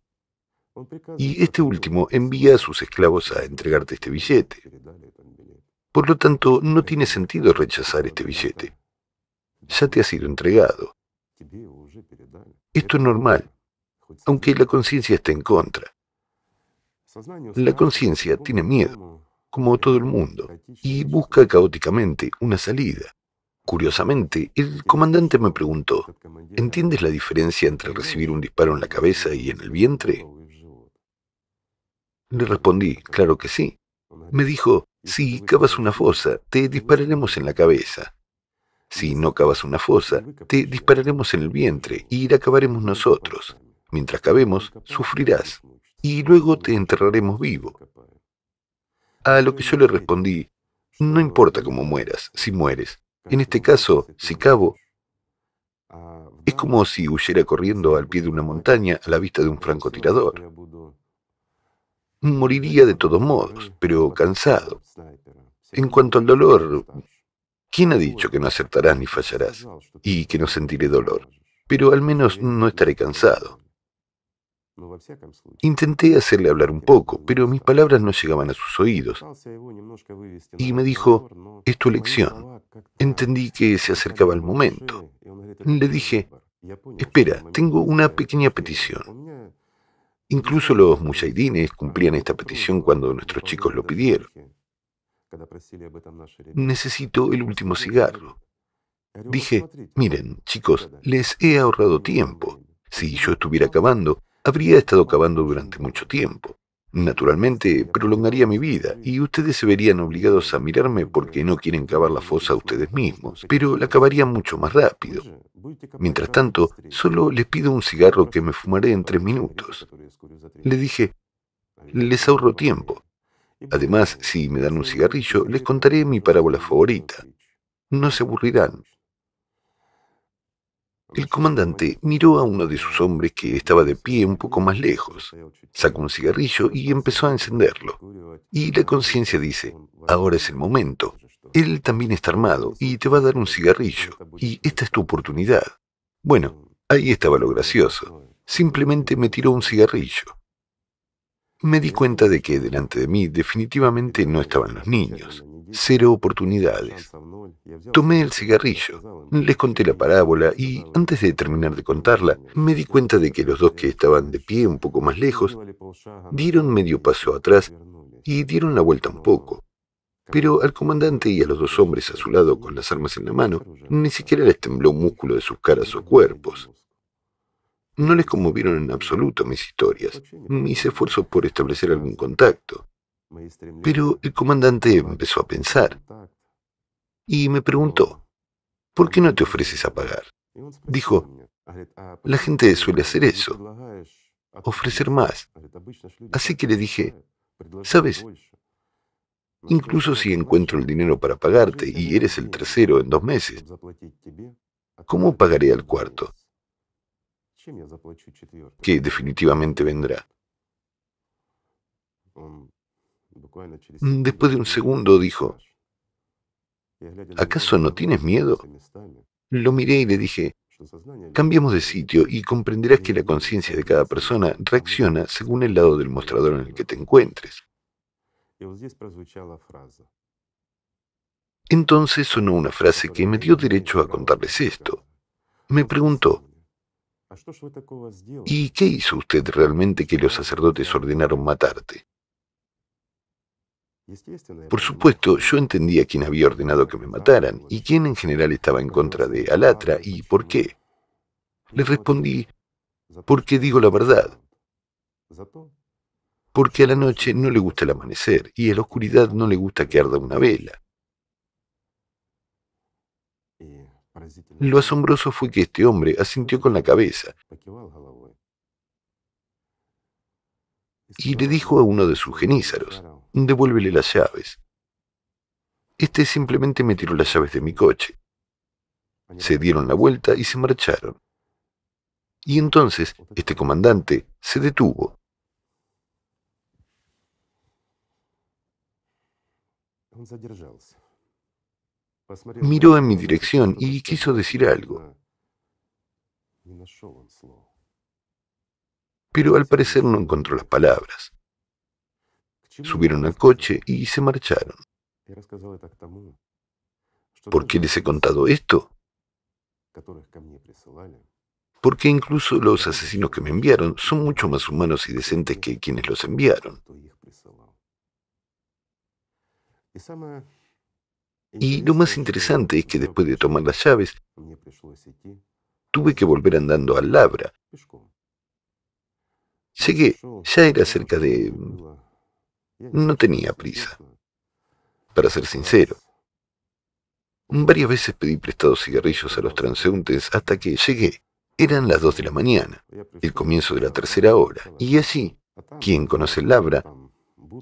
Y este último envía a sus esclavos a entregarte este billete. Por lo tanto, no tiene sentido rechazar este billete. Ya te ha sido entregado. Esto es normal aunque la conciencia esté en contra. La conciencia tiene miedo, como todo el mundo, y busca caóticamente una salida. Curiosamente, el comandante me preguntó, ¿entiendes la diferencia entre recibir un disparo en la cabeza y en el vientre? Le respondí, claro que sí. Me dijo, si cavas una fosa, te dispararemos en la cabeza. Si no cavas una fosa, te dispararemos en el vientre y la acabaremos nosotros. Mientras cabemos, sufrirás y luego te enterraremos vivo. A lo que yo le respondí, no importa cómo mueras, si mueres. En este caso, si cabo, es como si huyera corriendo al pie de una montaña a la vista de un francotirador. Moriría de todos modos, pero cansado. En cuanto al dolor, ¿quién ha dicho que no acertarás ni fallarás y que no sentiré dolor? Pero al menos no estaré cansado. Intenté hacerle hablar un poco, pero mis palabras no llegaban a sus oídos. Y me dijo, es tu elección. Entendí que se acercaba el momento. Le dije, espera, tengo una pequeña petición. Incluso los mujahidines cumplían esta petición cuando nuestros chicos lo pidieron. Necesito el último cigarro. Dije, miren, chicos, les he ahorrado tiempo. Si yo estuviera acabando, habría estado cavando durante mucho tiempo. Naturalmente, prolongaría mi vida y ustedes se verían obligados a mirarme porque no quieren cavar la fosa ustedes mismos, pero la cavaría mucho más rápido. Mientras tanto, solo les pido un cigarro que me fumaré en tres minutos. Le dije, les ahorro tiempo. Además, si me dan un cigarrillo, les contaré mi parábola favorita. No se aburrirán. El comandante miró a uno de sus hombres que estaba de pie un poco más lejos, sacó un cigarrillo y empezó a encenderlo. Y la conciencia dice, ahora es el momento. Él también está armado y te va a dar un cigarrillo, y esta es tu oportunidad. Bueno, ahí estaba lo gracioso. Simplemente me tiró un cigarrillo. Me di cuenta de que delante de mí definitivamente no estaban los niños cero oportunidades. Tomé el cigarrillo, les conté la parábola y, antes de terminar de contarla, me di cuenta de que los dos que estaban de pie un poco más lejos dieron medio paso atrás y dieron la vuelta un poco. Pero al comandante y a los dos hombres a su lado con las armas en la mano, ni siquiera les tembló un músculo de sus caras o cuerpos. No les conmovieron en absoluto mis historias, mis esfuerzos por establecer algún contacto. Pero el comandante empezó a pensar y me preguntó, ¿por qué no te ofreces a pagar? Dijo, ah, la pues, gente suele hacer eso, ofrecer más. Así que le dije, eh, ¿sabes? Incluso si encuentro el dinero para pagarte y eres el tercero en dos meses, ¿cómo pagaré al cuarto? Que definitivamente vendrá. Mm, después de un segundo dijo, ¿acaso no tienes miedo? Lo miré y le dije, cambiemos de sitio y comprenderás que la conciencia de cada persona reacciona según el lado del mostrador en el que te encuentres. Entonces sonó una frase que me dio derecho a contarles esto. Me preguntó, ¿y qué hizo usted realmente que los sacerdotes ordenaron matarte? Este por supuesto, yo entendía quién había ordenado que me ah, mataran y quién en general estaba en contra de Alatra y por qué. Le respondí, porque digo la verdad. Porque a la noche no le gusta el amanecer y a la oscuridad no le gusta que arda una vela. Lo asombroso fue que este hombre asintió con la cabeza y le dijo a uno de sus genízaros, devuélvele las llaves. Este simplemente me tiró las llaves de mi coche. Se dieron la vuelta y se marcharon. Y entonces este comandante se detuvo. Miró en mi dirección y quiso decir algo. Pero al parecer no encontró las palabras subieron al coche y se marcharon. ¿Por qué les he contado esto? Porque incluso los asesinos que me enviaron son mucho más humanos y decentes que quienes los enviaron. Y lo más interesante es que después de tomar las llaves, tuve que volver andando al Labra. Llegué, ya era cerca de no tenía prisa. Para ser sincero, varias veces pedí prestados cigarrillos a los transeúntes hasta que llegué. Eran las dos de la mañana, el comienzo de la tercera hora, y así, quien conoce el Labra,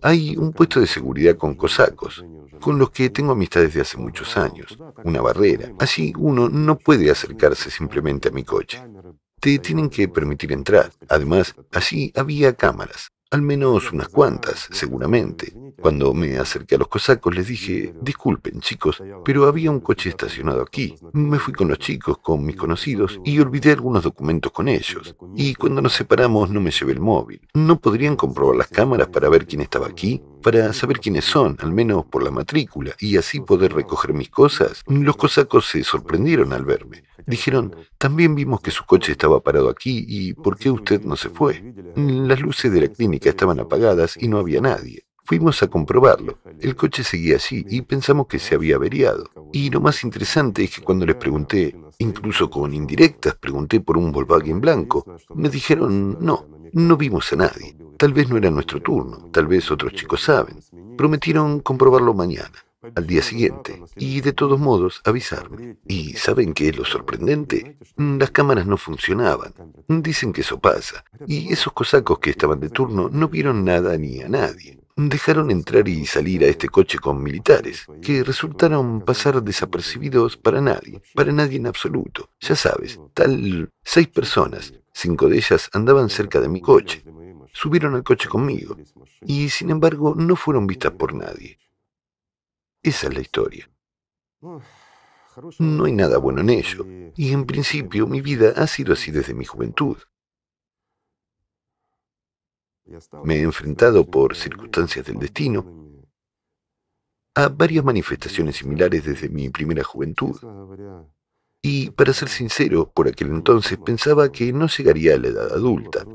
hay un puesto de seguridad con cosacos, con los que tengo amistades de hace muchos años, una barrera. Así uno no puede acercarse simplemente a mi coche. Te tienen que permitir entrar. Además, así había cámaras. Al menos unas cuantas, seguramente. Cuando me acerqué a los cosacos les dije, disculpen chicos, pero había un coche estacionado aquí. Me fui con los chicos, con mis conocidos, y olvidé algunos documentos con ellos. Y cuando nos separamos no me llevé el móvil. ¿No podrían comprobar las cámaras eh, para ver eh, quién estaba aquí? para saber quiénes son, al menos por la matrícula, y así poder recoger mis cosas, los cosacos se sorprendieron al verme. Dijeron, también vimos que su coche estaba parado aquí y ¿por qué usted no se fue? Las luces de la clínica estaban apagadas y no había nadie. Fuimos a comprobarlo. El coche seguía allí y pensamos que se había averiado. Y lo más interesante es que cuando les pregunté, incluso con indirectas, pregunté por un Volkswagen blanco, me dijeron, no, no vimos a nadie. Tal vez no era nuestro turno, tal vez otros chicos saben. Prometieron comprobarlo mañana, al día siguiente, y de todos modos avisarme. ¿Y saben qué es lo sorprendente? Las cámaras no funcionaban. Dicen que eso pasa. Y esos cosacos que estaban de turno no vieron nada ni a nadie dejaron entrar y salir a este coche con militares, que resultaron pasar desapercibidos para nadie, para nadie en absoluto. Ya sabes, tal seis personas, Cinco de ellas andaban cerca de mi coche. Subieron al coche conmigo y, sin embargo, no fueron vistas por nadie. Esa es la historia. No hay nada bueno en ello. Y en principio mi vida ha sido así desde mi juventud. Me he enfrentado por circunstancias del destino a varias manifestaciones similares desde mi primera juventud y, para ser sincero, por aquel entonces pensaba que no llegaría a la edad adulta,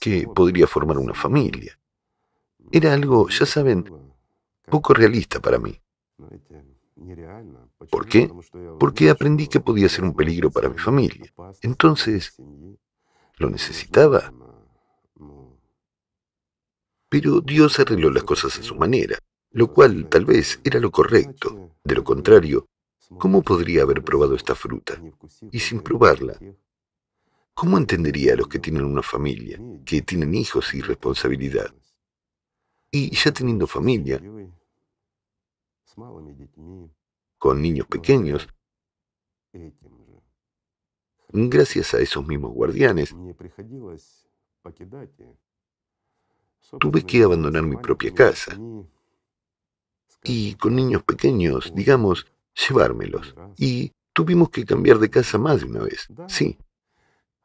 que podría formar una familia. Era algo, ya saben, poco realista para mí. ¿Por qué? Porque aprendí que podía ser un peligro para mi familia. Entonces, ¿lo necesitaba? Pero Dios arregló las cosas a su manera, lo cual tal vez era lo correcto. De lo contrario, ¿Cómo podría haber probado esta fruta? Y sin probarla. ¿Cómo entendería a los que tienen una familia, que tienen hijos y responsabilidad? Y ya teniendo familia, con niños pequeños, gracias a esos mismos guardianes, tuve que abandonar mi propia casa. Y con niños pequeños, digamos, llevármelos. Y tuvimos que cambiar de casa más de una vez. Sí.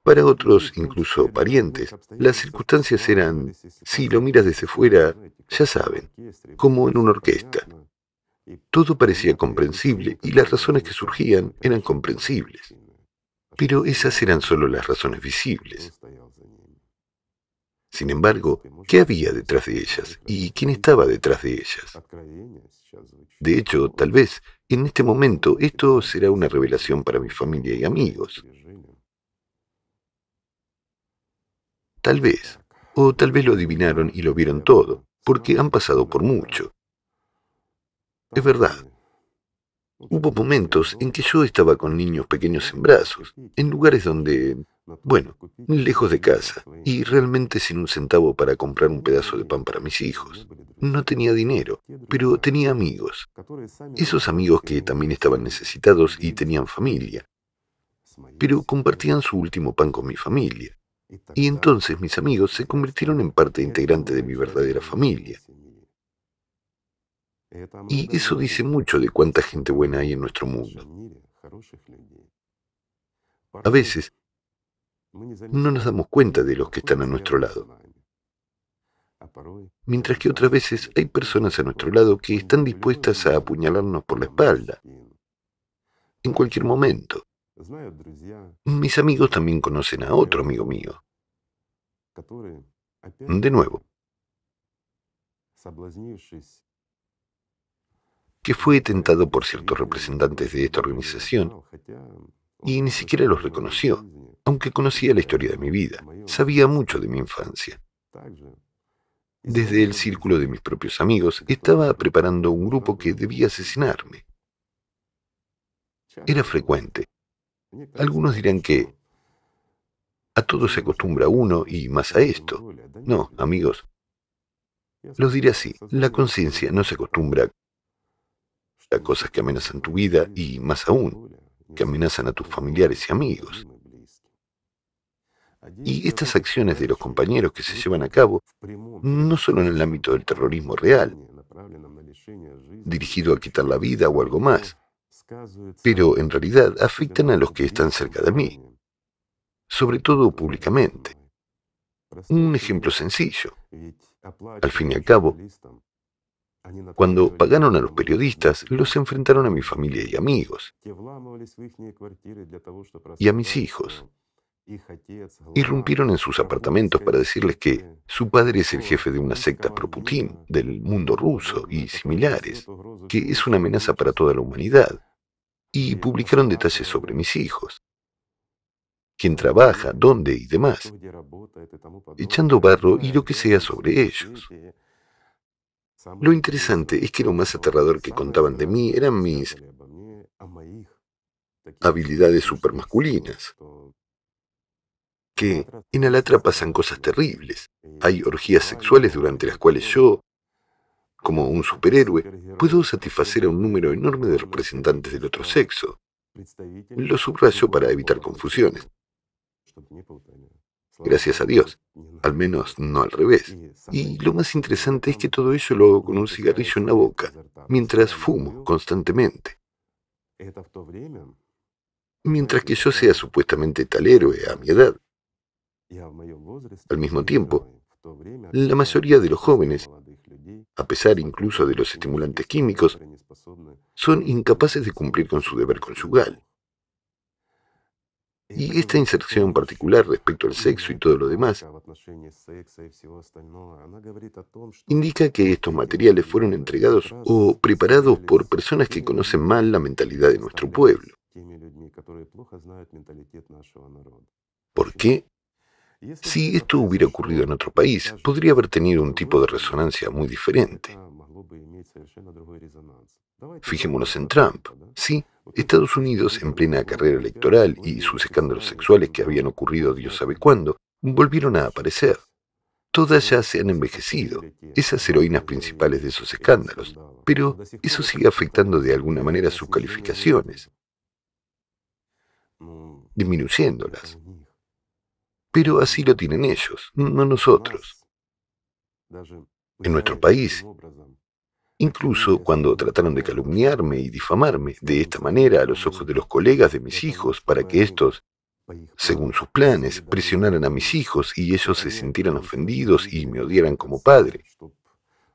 Para otros, incluso parientes, las circunstancias eran, si lo miras desde fuera, ya saben, como en una orquesta. Todo parecía comprensible y las razones que surgían eran comprensibles. Pero esas eran solo las razones visibles. Sin embargo, ¿qué había detrás de ellas y quién estaba detrás de ellas? De hecho, tal vez en este momento, esto será una revelación para mi familia y amigos. Tal vez, o tal vez lo adivinaron y lo vieron todo, porque han pasado por mucho. Es verdad. Hubo momentos en que yo estaba con niños pequeños en brazos, en lugares donde bueno, lejos de casa, y realmente sin un centavo para comprar un pedazo de pan para mis hijos. No tenía dinero, pero tenía amigos. Esos amigos que también estaban necesitados y tenían familia. Pero compartían su último pan con mi familia. Y entonces mis amigos se convirtieron en parte integrante de mi verdadera familia. Y eso dice mucho de cuánta gente buena hay en nuestro mundo. A veces no nos damos cuenta de los que están a nuestro lado. Mientras que otras veces hay personas a nuestro lado que están dispuestas a apuñalarnos por la espalda, en cualquier momento. Mis amigos también conocen a otro amigo mío. De nuevo, que fue tentado por ciertos representantes de esta organización y ni siquiera los reconoció aunque conocía la historia de mi vida, sabía mucho de mi infancia. Desde el círculo de mis propios amigos estaba preparando un grupo que debía asesinarme. Era frecuente. Algunos dirán que a todo se acostumbra uno y más a esto. No, amigos. Los diré así, la conciencia no se acostumbra a cosas que amenazan tu vida y más aún, que amenazan a tus familiares y amigos. Y estas acciones de los compañeros que se llevan a cabo no solo en el ámbito del terrorismo real, dirigido a quitar la vida o algo más, pero en realidad afectan a los que están cerca de mí, sobre todo públicamente. Un ejemplo sencillo. Al fin y al cabo, cuando pagaron a los periodistas, los enfrentaron a mi familia y amigos, y a mis hijos, irrumpieron en sus apartamentos para decirles que su padre es el jefe de una secta pro del mundo ruso y similares, que es una amenaza para toda la humanidad, y publicaron detalles sobre mis hijos, quién trabaja, dónde y demás, echando barro y lo que sea sobre ellos. Lo interesante es que lo más aterrador que contaban de mí eran mis habilidades supermasculinas que en Alatra pasan cosas terribles. Eh, hay orgías sexuales durante las cuales yo, como un eh, superhéroe, puedo satisfacer a un número eh, enorme de representantes del otro sexo. Lo subrayo para evitar confusiones. Gracias a Dios, al menos no al revés. Y lo más interesante es que todo eso lo hago con un cigarrillo en la boca, mientras fumo constantemente. Mientras que yo sea supuestamente tal héroe a mi edad, al mismo tiempo, la mayoría de los jóvenes, a pesar incluso de los estimulantes químicos, son incapaces de cumplir con su deber conyugal. Y esta inserción particular respecto al sexo y todo lo demás indica que estos materiales fueron entregados o preparados por personas que conocen mal la mentalidad de nuestro pueblo. ¿Por qué? Este si esto hubiera ocurrido en otro país, podría haber tenido un tipo de resonancia muy diferente. Este Fijémonos en Trump. Sí, Estados Unidos, en plena carrera electoral y sus escándalos sexuales que habían ocurrido Dios sabe cuándo, volvieron a este aparecer. Todas ya se han envejecido, esas heroínas principales de esos escándalos, pero eso sigue afectando de alguna manera sus calificaciones, mm. disminuyéndolas. Pero así lo tienen ellos, no nosotros. En nuestro país, incluso cuando trataron de calumniarme y difamarme de esta manera a los ojos de los colegas de mis hijos para que estos, según sus planes, presionaran a mis hijos y ellos se sintieran ofendidos y me odiaran como padre,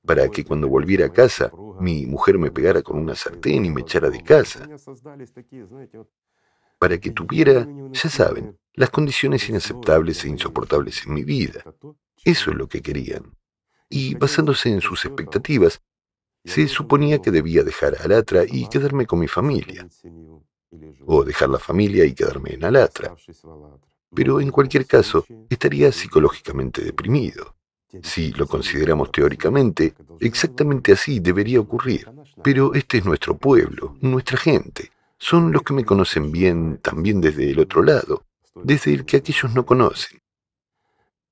para que cuando volviera a casa mi mujer me pegara con una sartén y me echara de casa para que tuviera, ya saben, las condiciones inaceptables e insoportables en mi vida. Eso es lo que querían. Y basándose en sus expectativas, se suponía que debía dejar a Alatra y quedarme con mi familia. O dejar la familia y quedarme en Alatra. Pero en cualquier caso, estaría psicológicamente deprimido. Si lo consideramos teóricamente, exactamente así debería ocurrir. Pero este es nuestro pueblo, nuestra gente son los que me conocen bien también desde el otro lado, desde el que aquellos no conocen.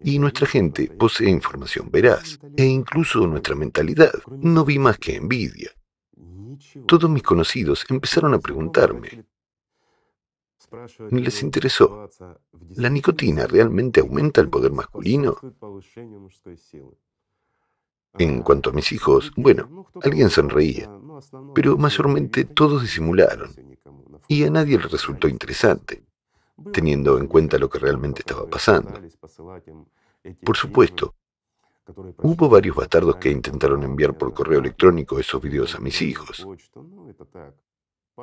Y nuestra gente posee información veraz, e incluso nuestra mentalidad. No vi más que envidia. Todos mis conocidos empezaron a preguntarme. Les interesó, ¿la nicotina realmente aumenta el poder masculino? En cuanto a mis hijos, bueno, alguien sonreía, pero mayormente todos disimularon y a nadie le resultó interesante, teniendo en cuenta lo que realmente estaba pasando. Por supuesto, hubo varios bastardos que intentaron enviar por correo electrónico esos videos a mis hijos.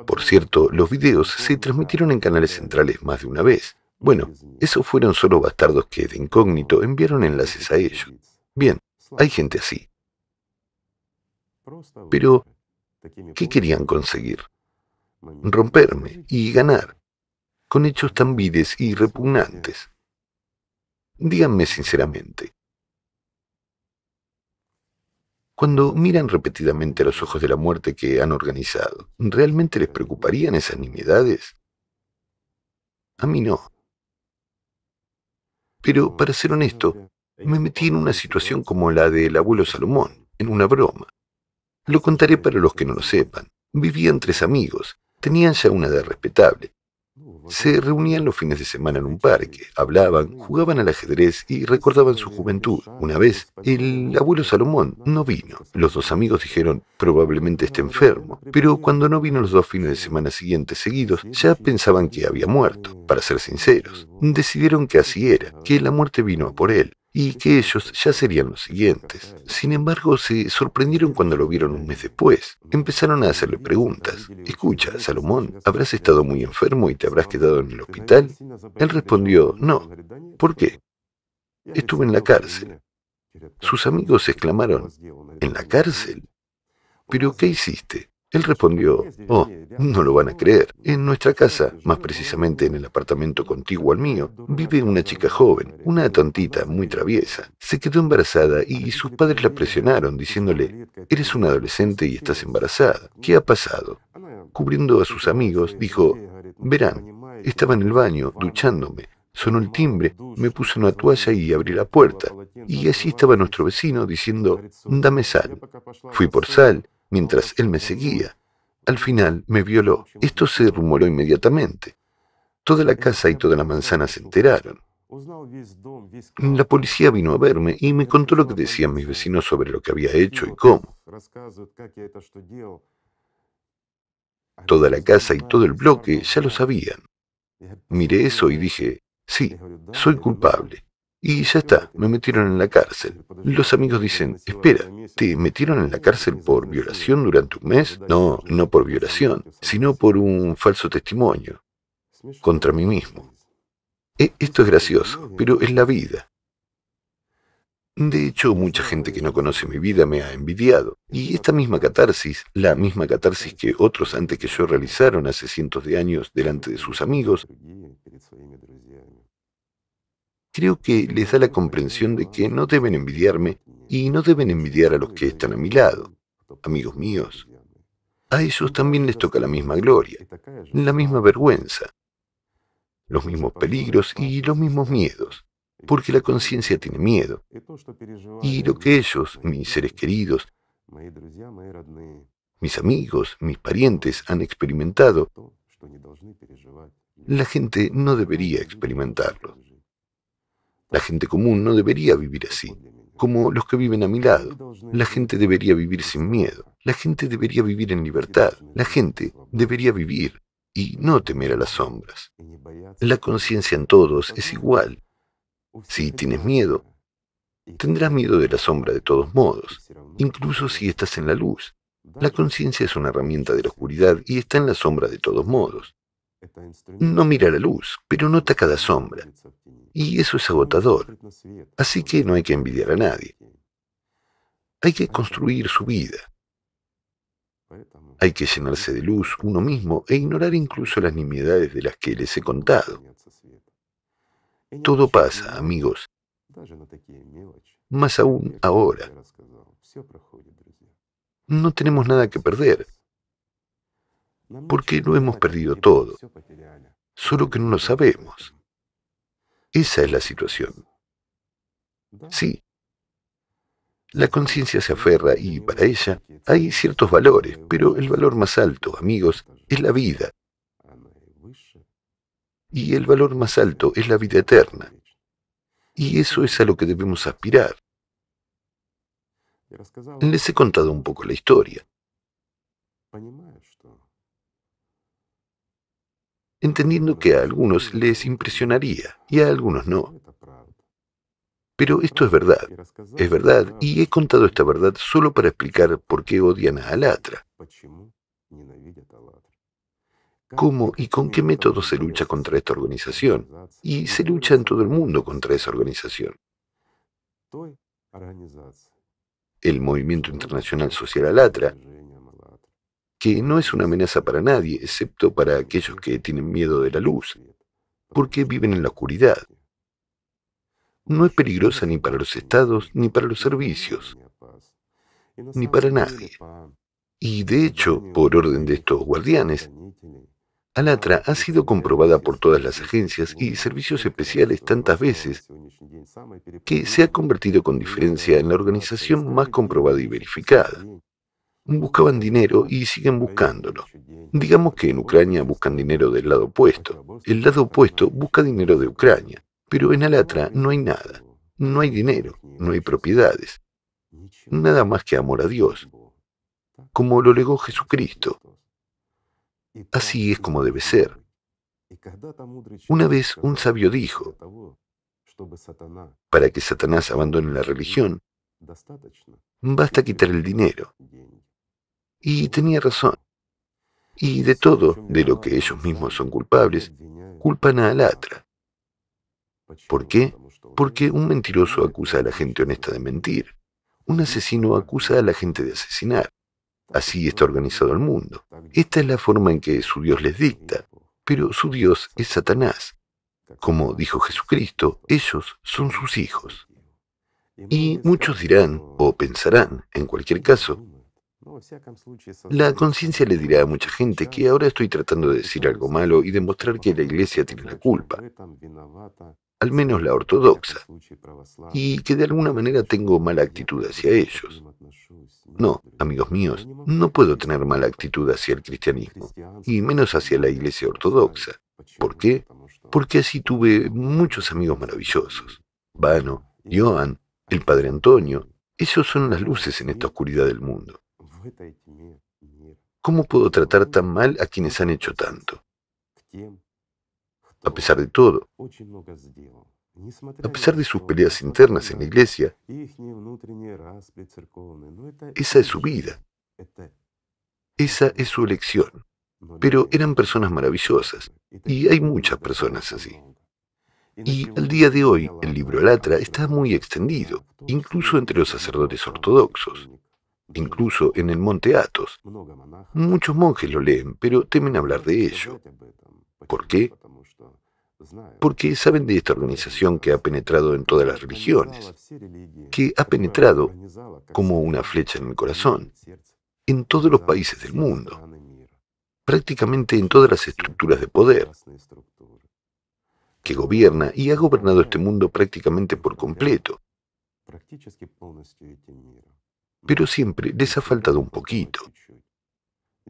Por cierto, los videos se transmitieron en canales centrales más de una vez. Bueno, esos fueron solo bastardos que de incógnito enviaron enlaces a ellos. Bien, hay gente así. Pero, ¿qué querían conseguir? Romperme y ganar, con hechos tan vides y repugnantes. Díganme sinceramente, cuando miran repetidamente a los ojos de la muerte que han organizado, ¿realmente les preocuparían esas nimiedades? A mí no. Pero, para ser honesto, me metí en una situación como la del abuelo Salomón, en una broma. Lo contaré para los que no lo sepan. Vivían tres amigos, tenían ya una edad respetable. Se reunían los fines de semana en un parque, hablaban, jugaban al ajedrez y recordaban su juventud. Una vez, el abuelo Salomón no vino. Los dos amigos dijeron, probablemente esté enfermo, pero cuando no vino los dos fines de semana siguientes seguidos, ya pensaban que había muerto. Para ser sinceros, decidieron que así era, que la muerte vino por él, y que ellos ya serían los siguientes. Sin embargo, se sorprendieron cuando lo vieron un mes después. Empezaron a hacerle preguntas. Escucha, Salomón, ¿habrás estado muy enfermo y te habrás quedado en el hospital? Él respondió, no. ¿Por qué? Estuve en la cárcel. Sus amigos exclamaron, ¿en la cárcel? ¿Pero qué hiciste? Él respondió, oh, no lo van a creer. En nuestra casa, más precisamente en el apartamento contiguo al mío, vive una chica joven, una tontita muy traviesa. Se quedó embarazada y sus padres la presionaron diciéndole, eres una adolescente y estás embarazada. ¿Qué ha pasado? Cubriendo a sus amigos, dijo, verán, estaba en el baño, duchándome. Sonó el timbre, me puse una toalla y abrí la puerta. Y así estaba nuestro vecino diciendo, dame sal. Fui por sal mientras él me seguía. Al final me violó. Esto se rumoró inmediatamente. Toda la casa y toda la manzana se enteraron. La policía vino a verme y me contó lo que decían mis vecinos sobre lo que había hecho y cómo. Toda la casa y todo el bloque ya lo sabían. Miré eso y dije, sí, soy culpable. Y ya está, me metieron en la cárcel. Los amigos dicen, espera, ¿te metieron en la cárcel por violación durante un mes? No, no por violación, sino por un falso testimonio contra mí mismo. E, esto es gracioso, pero es la vida. De hecho, mucha gente que no conoce mi vida me ha envidiado. Y esta misma catarsis, la misma catarsis que otros antes que yo realizaron hace cientos de años delante de sus amigos, creo que les da la comprensión de que no deben envidiarme y no deben envidiar a los que están a mi lado, amigos míos. A ellos también les toca la misma gloria, la misma vergüenza, los mismos peligros y los mismos miedos, porque la conciencia tiene miedo. Y lo que ellos, mis seres queridos, mis amigos, mis parientes han experimentado, la gente no debería experimentarlo. La gente común no debería vivir así, como los que viven a mi lado. La gente debería vivir sin miedo. La gente debería vivir en libertad. La gente debería vivir y no temer a las sombras. La conciencia en todos es igual. Si tienes miedo, tendrás miedo de la sombra de todos modos, incluso si estás en la luz. La conciencia es una herramienta de la oscuridad y está en la sombra de todos modos. No mira la luz, pero nota cada sombra. Y eso es agotador. Así que no hay que envidiar a nadie. Hay que construir su vida. Hay que llenarse de luz uno mismo e ignorar incluso las nimiedades de las que les he contado. Todo pasa, amigos. Más aún ahora. No tenemos nada que perder, porque lo hemos perdido todo, solo que no lo sabemos. Esa es la situación. Sí. La conciencia se aferra y para ella hay ciertos valores, pero el valor más alto, amigos, es la vida. Y el valor más alto es la vida eterna. Y eso es a lo que debemos aspirar. Les he contado un poco la historia. entendiendo que a algunos les impresionaría y a algunos no. Pero esto es verdad, es verdad, y he contado esta verdad solo para explicar por qué odian a Alatra, cómo y con qué método se lucha contra esta organización, y se lucha en todo el mundo contra esa organización. El movimiento internacional social Alatra que no es una amenaza para nadie, excepto para aquellos que tienen miedo de la luz, porque viven en la oscuridad. No es peligrosa ni para los estados, ni para los servicios, ni para nadie. Y de hecho, por orden de estos guardianes, Alatra ha sido comprobada por todas las agencias y servicios especiales tantas veces que se ha convertido con diferencia en la organización más comprobada y verificada. Mm, buscaban dinero y siguen buscándolo. Digamos que en Ucrania buscan dinero del lado opuesto. El lado opuesto busca dinero de Ucrania, pero en Alatra no hay nada. No hay dinero, no hay propiedades. Nada más que amor a Dios, como lo legó Jesucristo. Así es como debe ser. Una vez un sabio dijo, para que Satanás abandone la religión, basta quitar el dinero. Y tenía razón. Y de todo, de lo que ellos mismos son culpables, culpan a Alatra. ¿Por qué? Porque un mentiroso acusa a la gente honesta de mentir. Un asesino acusa a la gente de asesinar. Así está organizado el mundo. Esta es la forma en que su Dios les dicta. Pero su Dios es Satanás. Como dijo Jesucristo, ellos son sus hijos. Y muchos dirán, o pensarán, en cualquier caso, la conciencia le dirá a mucha gente que ahora estoy tratando de decir algo malo y demostrar que la iglesia tiene la culpa, al menos la ortodoxa, y que de alguna manera tengo mala actitud hacia ellos. No, amigos míos, no puedo tener mala actitud hacia el cristianismo, y menos hacia la iglesia ortodoxa. ¿Por qué? Porque así tuve muchos amigos maravillosos. Vano, Joan, el padre Antonio, esos son las luces en esta oscuridad del mundo. ¿Cómo puedo tratar tan mal a quienes han hecho tanto? A pesar de todo, a pesar de sus peleas internas en la iglesia, esa es su vida, esa es su elección. Pero eran personas maravillosas, y hay muchas personas así. Y al día de hoy, el libro Alatra está muy extendido, incluso entre los sacerdotes ortodoxos incluso en el Monte Athos. Muchos monjes lo leen, pero temen hablar de ello. ¿Por qué? Porque saben de esta organización que ha penetrado en todas las religiones, que ha penetrado como una flecha en el corazón, en todos los países del mundo, prácticamente en todas las estructuras de poder, que gobierna y ha gobernado este mundo prácticamente por completo pero siempre les ha faltado un poquito.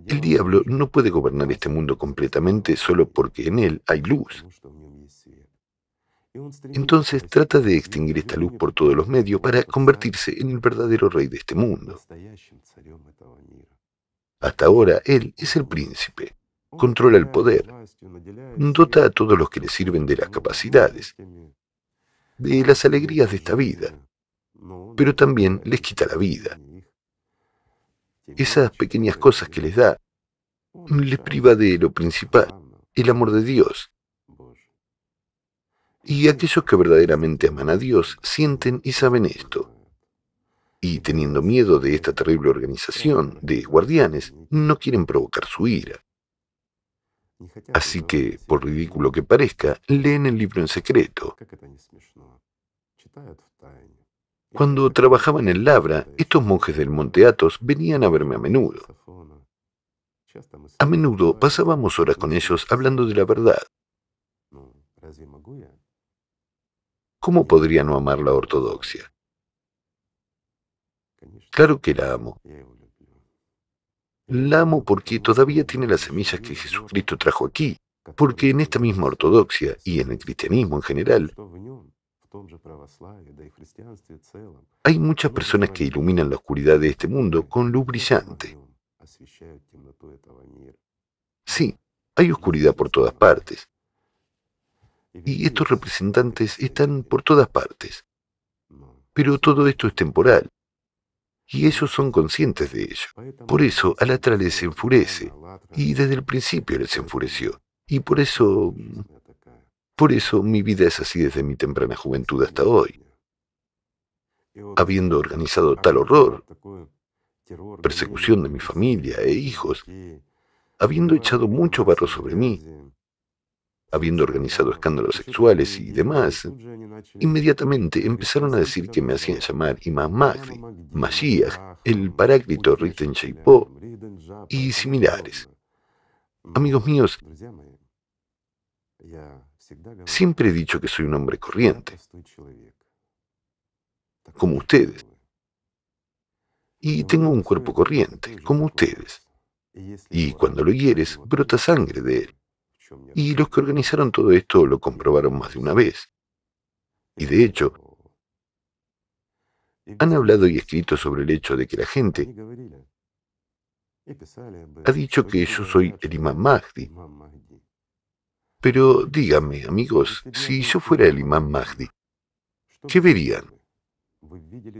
El diablo no puede gobernar este mundo completamente solo porque en él hay luz. Entonces trata de extinguir esta luz por todos los medios para convertirse en el verdadero rey de este mundo. Hasta ahora él es el príncipe, controla el poder, dota a todos los que le sirven de las capacidades, de las alegrías de esta vida, pero también les quita la vida. Esas pequeñas cosas que les da, les priva de lo principal, el amor de Dios. Y aquellos que verdaderamente aman a Dios sienten y saben esto. Y teniendo miedo de esta terrible organización de guardianes, no quieren provocar su ira. Así que, por ridículo que parezca, leen el libro en secreto. Cuando trabajaba en el Labra, estos monjes del Monte Athos venían a verme a menudo. A menudo pasábamos horas con ellos hablando de la verdad. ¿Cómo podría no amar la ortodoxia? Claro que la amo. La amo porque todavía tiene las semillas que Jesucristo trajo aquí, porque en esta misma ortodoxia y en el cristianismo en general, hay muchas personas que iluminan la oscuridad de este mundo con luz brillante. Sí, hay oscuridad por todas partes. Y estos representantes están por todas partes. Pero todo esto es temporal. Y ellos son conscientes de ello. Por eso Alatra les enfurece. Y desde el principio les enfureció. Y por eso por eso mi vida es así desde mi temprana juventud hasta hoy. Habiendo organizado tal horror, persecución de mi familia e hijos, habiendo echado mucho barro sobre mí, habiendo organizado escándalos sexuales y demás, inmediatamente empezaron a decir que me hacían llamar Imam Mahdi, Mashiach, el paráclito Riten Shaipo y similares. Amigos míos, Siempre he dicho que soy un hombre corriente, como ustedes. Y tengo un cuerpo corriente, como ustedes. Y cuando lo hieres, brota sangre de él. Y los que organizaron todo esto lo comprobaron más de una vez. Y de hecho, han hablado y escrito sobre el hecho de que la gente ha dicho que yo soy el imam Mahdi, pero díganme, amigos, si yo fuera el imán Mahdi, ¿qué verían?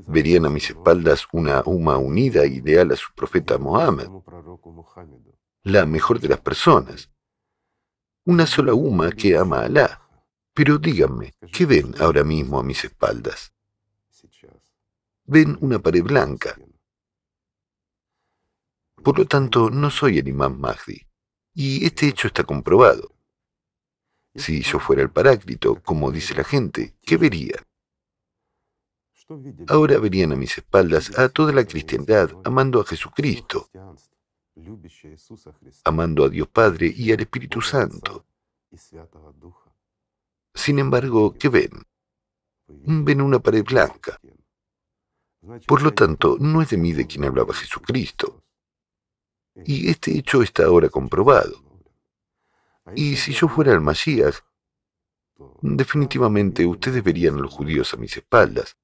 Verían a mis espaldas una Uma unida ideal a su profeta Mohammed, la mejor de las personas, una sola Uma que ama a Alá. Pero díganme, ¿qué ven ahora mismo a mis espaldas? Ven una pared blanca. Por lo tanto, no soy el imán Mahdi. Y este hecho está comprobado. Si yo fuera el Paráclito, como dice la gente, ¿qué vería? Ahora verían a mis espaldas a toda la cristiandad amando a Jesucristo, amando a Dios Padre y al Espíritu Santo. Sin embargo, ¿qué ven? Ven una pared blanca. Por lo tanto, no es de mí de quien hablaba Jesucristo. Y este hecho está ahora comprobado. Y si yo fuera el Masías, definitivamente ustedes verían a los judíos a mis espaldas,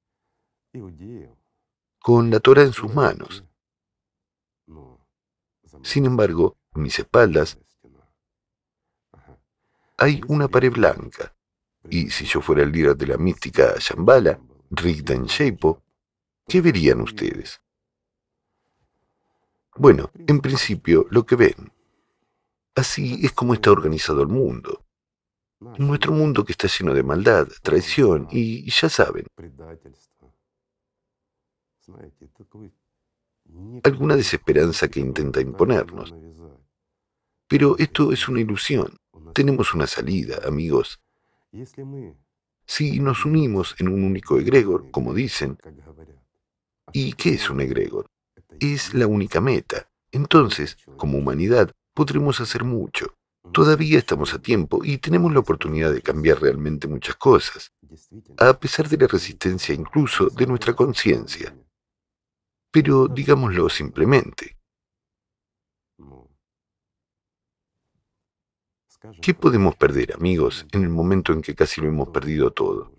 con la Torah en sus manos. Sin embargo, a mis espaldas hay una pared blanca. Y si yo fuera el líder de la mística Shambhala, Rigdan Sheipo, ¿qué verían ustedes? Bueno, en principio, lo que ven. Así es como está organizado el mundo. Nuestro mundo que está lleno de maldad, traición y, ya saben, alguna desesperanza que intenta imponernos. Pero esto es una ilusión. Tenemos una salida, amigos. Si nos unimos en un único egregor, como dicen, ¿y qué es un egregor? Es la única meta. Entonces, como humanidad, podremos hacer mucho. Todavía estamos a tiempo y tenemos la oportunidad de cambiar realmente muchas cosas, a pesar de la resistencia incluso de nuestra conciencia. Pero digámoslo simplemente. ¿Qué podemos perder, amigos, en el momento en que casi lo hemos perdido todo?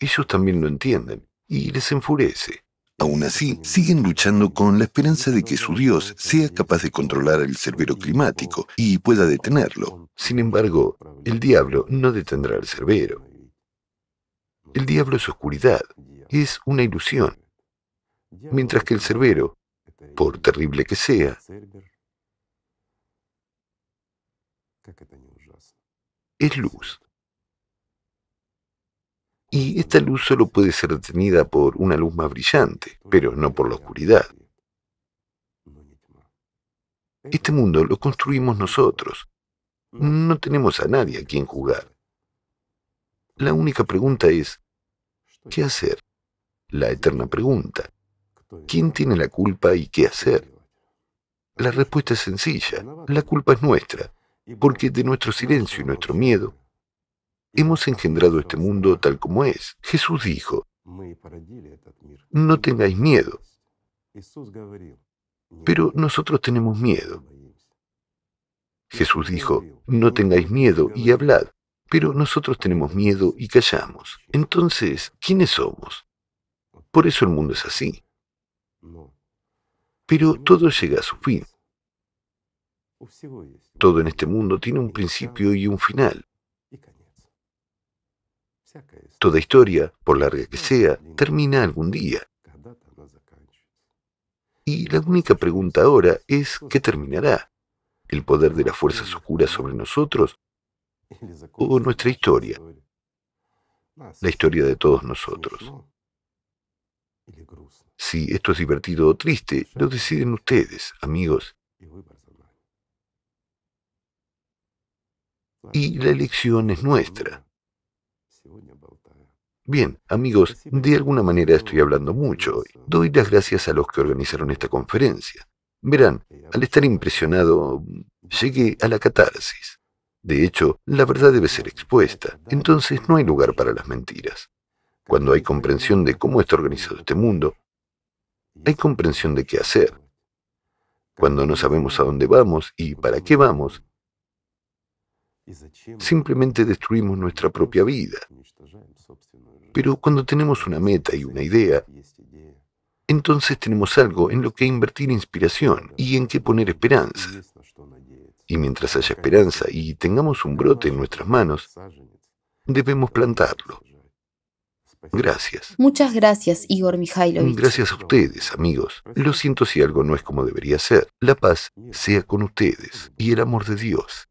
Ellos también lo entienden y les enfurece. Aún así, siguen luchando con la esperanza de que su Dios sea capaz de controlar el cerbero climático y pueda detenerlo. Sin embargo, el diablo no detendrá al cerbero. El diablo es oscuridad, es una ilusión. Mientras que el cerbero, por terrible que sea, es luz y esta luz solo puede ser detenida por una luz más brillante, pero no por la oscuridad. ¿Eh? Este mundo lo construimos nosotros. No tenemos a nadie a quien jugar. La única pregunta es, ¿qué hacer? La eterna pregunta. ¿Quién tiene la culpa y qué hacer? La respuesta es sencilla. La culpa es nuestra, porque de nuestro silencio y nuestro miedo Hemos engendrado este mundo tal como es. Jesús dijo, no tengáis miedo. Pero nosotros tenemos miedo. Jesús dijo, no tengáis miedo y hablad. Pero nosotros tenemos miedo y callamos. Entonces, ¿quiénes somos? Por eso el mundo es así. Pero todo llega a su fin. Todo en este mundo tiene un principio y un final. Toda historia, por larga que sea, termina algún día. Y la única pregunta ahora es, ¿qué terminará? ¿El poder de las fuerzas oscuras sobre nosotros? ¿O nuestra historia? La historia de todos nosotros. Si esto es divertido o triste, lo deciden ustedes, amigos. Y la elección es nuestra. Bien, amigos, de alguna manera estoy hablando mucho Doy las gracias a los que organizaron esta conferencia. Verán, al estar impresionado, llegué a la catarsis. De hecho, la verdad debe ser expuesta, entonces no hay lugar para las mentiras. Cuando hay comprensión de cómo está organizado este mundo, hay comprensión de qué hacer. Cuando no sabemos a dónde vamos y para qué vamos, simplemente destruimos nuestra propia vida. Pero cuando tenemos una meta y una idea, entonces tenemos algo en lo que invertir inspiración y en qué poner esperanza. Y mientras haya esperanza y tengamos un brote en nuestras manos, debemos plantarlo. Gracias. Muchas gracias, Igor Mikhailovich. Gracias a ustedes, amigos. Lo siento si algo no es como debería ser. La paz sea con ustedes y el amor de Dios.